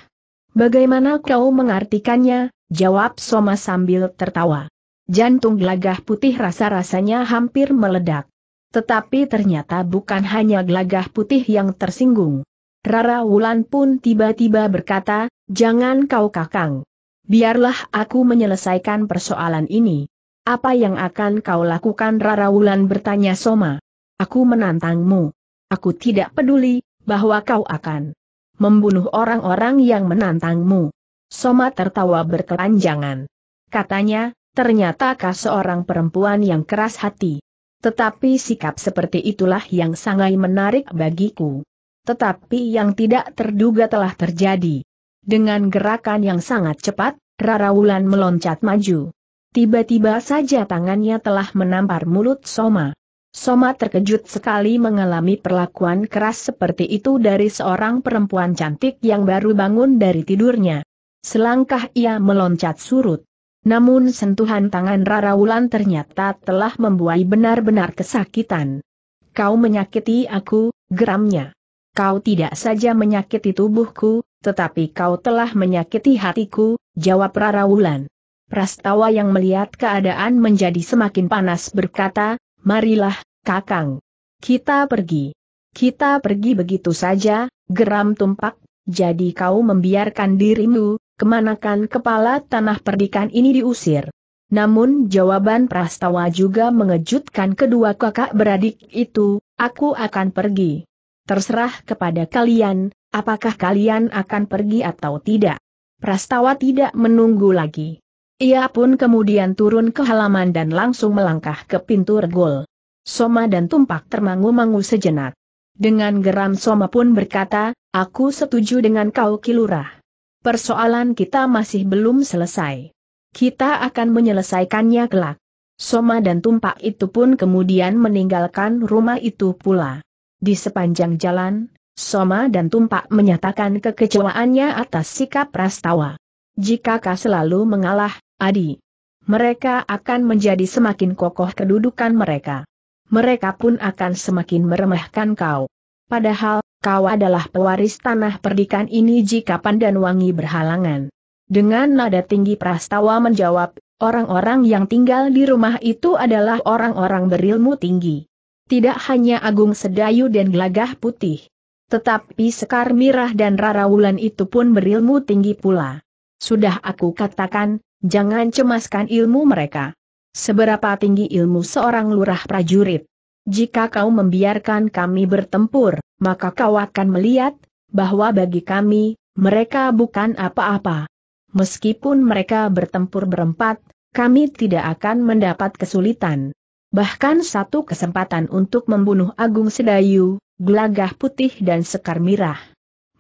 Speaker 1: Bagaimana kau mengartikannya? Jawab Soma sambil tertawa. Jantung gelagah putih rasa-rasanya hampir meledak. Tetapi ternyata bukan hanya gelagah putih yang tersinggung. Rara Wulan pun tiba-tiba berkata, jangan kau kakang. Biarlah aku menyelesaikan persoalan ini. Apa yang akan kau lakukan Rara Wulan bertanya Soma. Aku menantangmu. Aku tidak peduli, bahwa kau akan membunuh orang-orang yang menantangmu. Soma tertawa berkepanjangan. Katanya, ternyata kau seorang perempuan yang keras hati. Tetapi sikap seperti itulah yang sangat menarik bagiku. Tetapi yang tidak terduga telah terjadi. Dengan gerakan yang sangat cepat, Rara Wulan meloncat maju. Tiba-tiba saja tangannya telah menampar mulut Soma. Soma terkejut sekali mengalami perlakuan keras seperti itu dari seorang perempuan cantik yang baru bangun dari tidurnya. Selangkah ia meloncat surut. Namun sentuhan tangan Rara Wulan ternyata telah membuai benar-benar kesakitan. Kau menyakiti aku, geramnya. Kau tidak saja menyakiti tubuhku, tetapi kau telah menyakiti hatiku, jawab Rara Wulan. Prastawa yang melihat keadaan menjadi semakin panas berkata, marilah, kakang. Kita pergi. Kita pergi begitu saja, geram tumpak, jadi kau membiarkan dirimu, kemanakan kepala tanah perdikan ini diusir. Namun jawaban Prastawa juga mengejutkan kedua kakak beradik itu, aku akan pergi. Terserah kepada kalian, apakah kalian akan pergi atau tidak. Prastawa tidak menunggu lagi. Ia pun kemudian turun ke halaman dan langsung melangkah ke pintu regol. Soma dan Tumpak termangu-mangu sejenak. Dengan geram Soma pun berkata, aku setuju dengan kau kilurah. Persoalan kita masih belum selesai. Kita akan menyelesaikannya kelak. Soma dan Tumpak itu pun kemudian meninggalkan rumah itu pula. Di sepanjang jalan, Soma dan Tumpak menyatakan kekecewaannya atas sikap Prastawa. Jika kau selalu mengalah, Adi. Mereka akan menjadi semakin kokoh kedudukan mereka. Mereka pun akan semakin meremehkan kau. Padahal, kau adalah pewaris tanah perdikan ini jika pandan Wangi berhalangan. Dengan nada tinggi Prastawa menjawab, orang-orang yang tinggal di rumah itu adalah orang-orang berilmu tinggi. Tidak hanya Agung Sedayu dan Gelagah Putih. Tetapi Sekar Mirah dan Rara Wulan itu pun berilmu tinggi pula. Sudah aku katakan, Jangan cemaskan ilmu mereka. Seberapa tinggi ilmu seorang lurah prajurit? Jika kau membiarkan kami bertempur, maka kau akan melihat, bahwa bagi kami, mereka bukan apa-apa. Meskipun mereka bertempur berempat, kami tidak akan mendapat kesulitan. Bahkan satu kesempatan untuk membunuh Agung Sedayu, gelagah putih dan sekar mirah.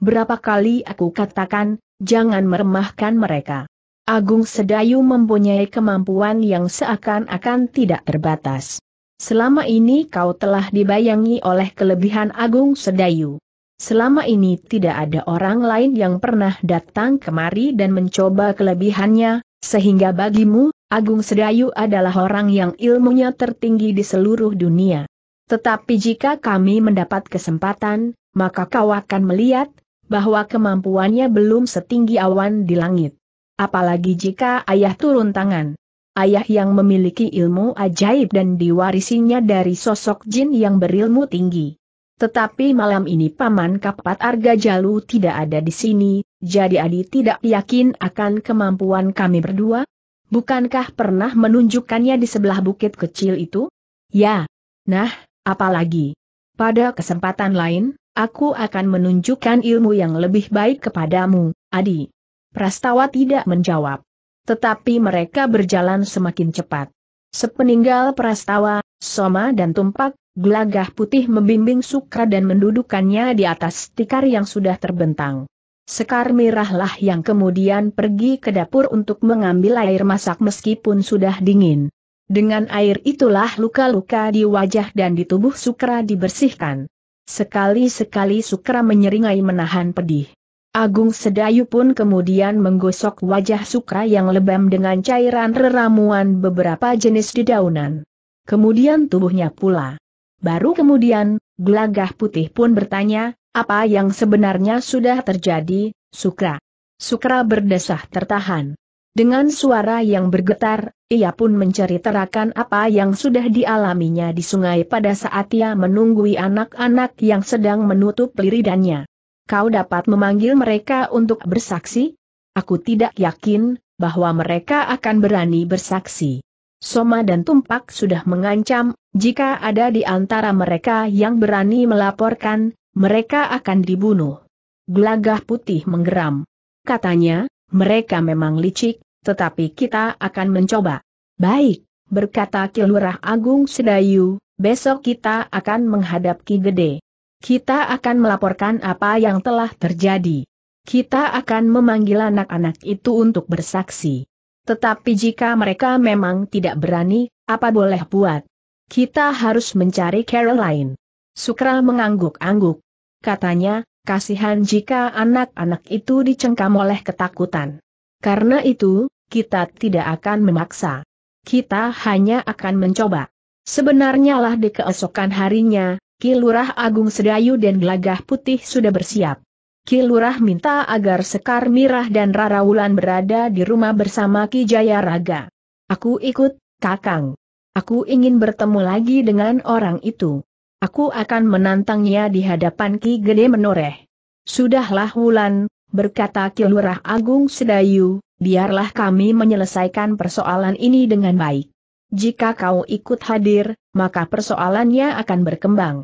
Speaker 1: Berapa kali aku katakan, jangan meremahkan mereka. Agung Sedayu mempunyai kemampuan yang seakan-akan tidak terbatas. Selama ini kau telah dibayangi oleh kelebihan Agung Sedayu. Selama ini tidak ada orang lain yang pernah datang kemari dan mencoba kelebihannya, sehingga bagimu, Agung Sedayu adalah orang yang ilmunya tertinggi di seluruh dunia. Tetapi jika kami mendapat kesempatan, maka kau akan melihat bahwa kemampuannya belum setinggi awan di langit apalagi jika ayah turun tangan. Ayah yang memiliki ilmu ajaib dan diwarisinya dari sosok jin yang berilmu tinggi. Tetapi malam ini Paman Kapat Arga Jalu tidak ada di sini, jadi Adi tidak yakin akan kemampuan kami berdua? Bukankah pernah menunjukkannya di sebelah bukit kecil itu? Ya. Nah, apalagi. Pada kesempatan lain, aku akan menunjukkan ilmu yang lebih baik kepadamu, Adi. Prastawa tidak menjawab. Tetapi mereka berjalan semakin cepat. Sepeninggal Prastawa, Soma dan Tumpak, Glagah putih membimbing Sukra dan mendudukannya di atas tikar yang sudah terbentang. Sekar mirahlah yang kemudian pergi ke dapur untuk mengambil air masak meskipun sudah dingin. Dengan air itulah luka-luka di wajah dan di tubuh Sukra dibersihkan. Sekali-sekali Sukra menyeringai menahan pedih. Agung Sedayu pun kemudian menggosok wajah Sukra yang lebam dengan cairan reramuan beberapa jenis dedaunan. Kemudian tubuhnya pula. Baru kemudian, gelagah putih pun bertanya, apa yang sebenarnya sudah terjadi, Sukra? Sukra berdesah tertahan. Dengan suara yang bergetar, ia pun menceritakan apa yang sudah dialaminya di sungai pada saat ia menunggui anak-anak yang sedang menutup liridannya kau dapat memanggil mereka untuk bersaksi? Aku tidak yakin bahwa mereka akan berani bersaksi. Soma dan Tumpak sudah mengancam, jika ada di antara mereka yang berani melaporkan, mereka akan dibunuh. Gelagah putih menggeram. Katanya, mereka memang licik, tetapi kita akan mencoba. Baik, berkata Kilurah Agung Sedayu, besok kita akan menghadapi Gede. Kita akan melaporkan apa yang telah terjadi. Kita akan memanggil anak-anak itu untuk bersaksi. Tetapi jika mereka memang tidak berani, apa boleh buat? Kita harus mencari Caroline. Sukra mengangguk-angguk. Katanya, kasihan jika anak-anak itu dicengkam oleh ketakutan. Karena itu, kita tidak akan memaksa. Kita hanya akan mencoba. Sebenarnya lah di keesokan harinya, Kilurah Agung Sedayu dan Gelagah Putih sudah bersiap. Kilurah minta agar Sekar Mirah dan Rara Wulan berada di rumah bersama Ki Jaya Raga. Aku ikut, Kakang. Aku ingin bertemu lagi dengan orang itu. Aku akan menantangnya di hadapan Ki Gede Menoreh. Sudahlah Wulan, berkata Kilurah Agung Sedayu, biarlah kami menyelesaikan persoalan ini dengan baik. Jika kau ikut hadir, maka persoalannya akan berkembang.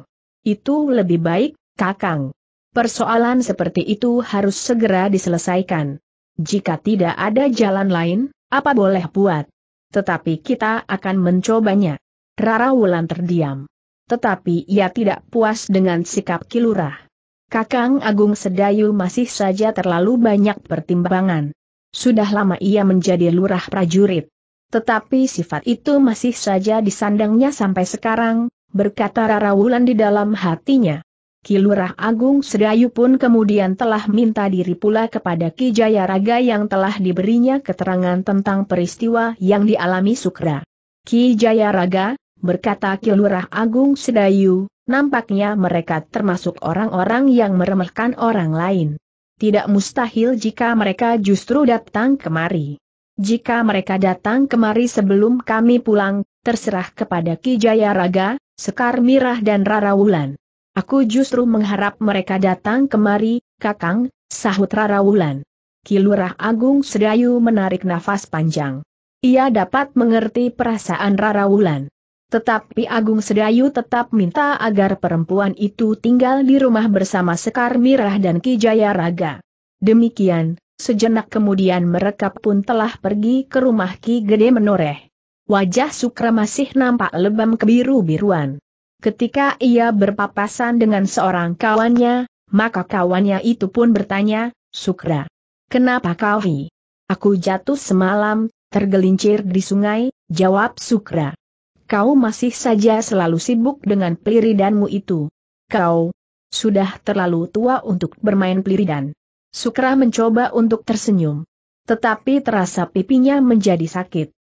Speaker 1: Itu lebih baik, Kakang. Persoalan seperti itu harus segera diselesaikan. Jika tidak ada jalan lain, apa boleh buat? Tetapi kita akan mencobanya. Rara Wulan terdiam. Tetapi ia tidak puas dengan sikap kilurah. Kakang Agung Sedayu masih saja terlalu banyak pertimbangan. Sudah lama ia menjadi lurah prajurit. Tetapi sifat itu masih saja disandangnya sampai sekarang, berkata Rara Wulan di dalam hatinya. Kilurah Agung Sedayu pun kemudian telah minta diri pula kepada Ki Jayaraga yang telah diberinya keterangan tentang peristiwa yang dialami Sukra. Ki Jayaraga, berkata Kilurah Agung Sedayu, nampaknya mereka termasuk orang-orang yang meremehkan orang lain. Tidak mustahil jika mereka justru datang kemari. Jika mereka datang kemari sebelum kami pulang, terserah kepada Ki Jaya Raga, Sekar Mirah dan Rara Wulan. Aku justru mengharap mereka datang kemari, Kakang, sahut Rara Wulan. Kilurah Agung Sedayu menarik nafas panjang. Ia dapat mengerti perasaan Rara Wulan. Tetapi Agung Sedayu tetap minta agar perempuan itu tinggal di rumah bersama Sekar Mirah dan Ki Jaya Raga. Demikian, Sejenak kemudian mereka pun telah pergi ke rumah Ki Gede menoreh. Wajah Sukra masih nampak lebam kebiru-biruan. Ketika ia berpapasan dengan seorang kawannya, maka kawannya itu pun bertanya, Sukra, kenapa kau hi? Aku jatuh semalam, tergelincir di sungai, jawab Sukra. Kau masih saja selalu sibuk dengan peliridanmu itu. Kau sudah terlalu tua untuk bermain peliridan. Sukra mencoba untuk tersenyum. Tetapi terasa pipinya menjadi sakit.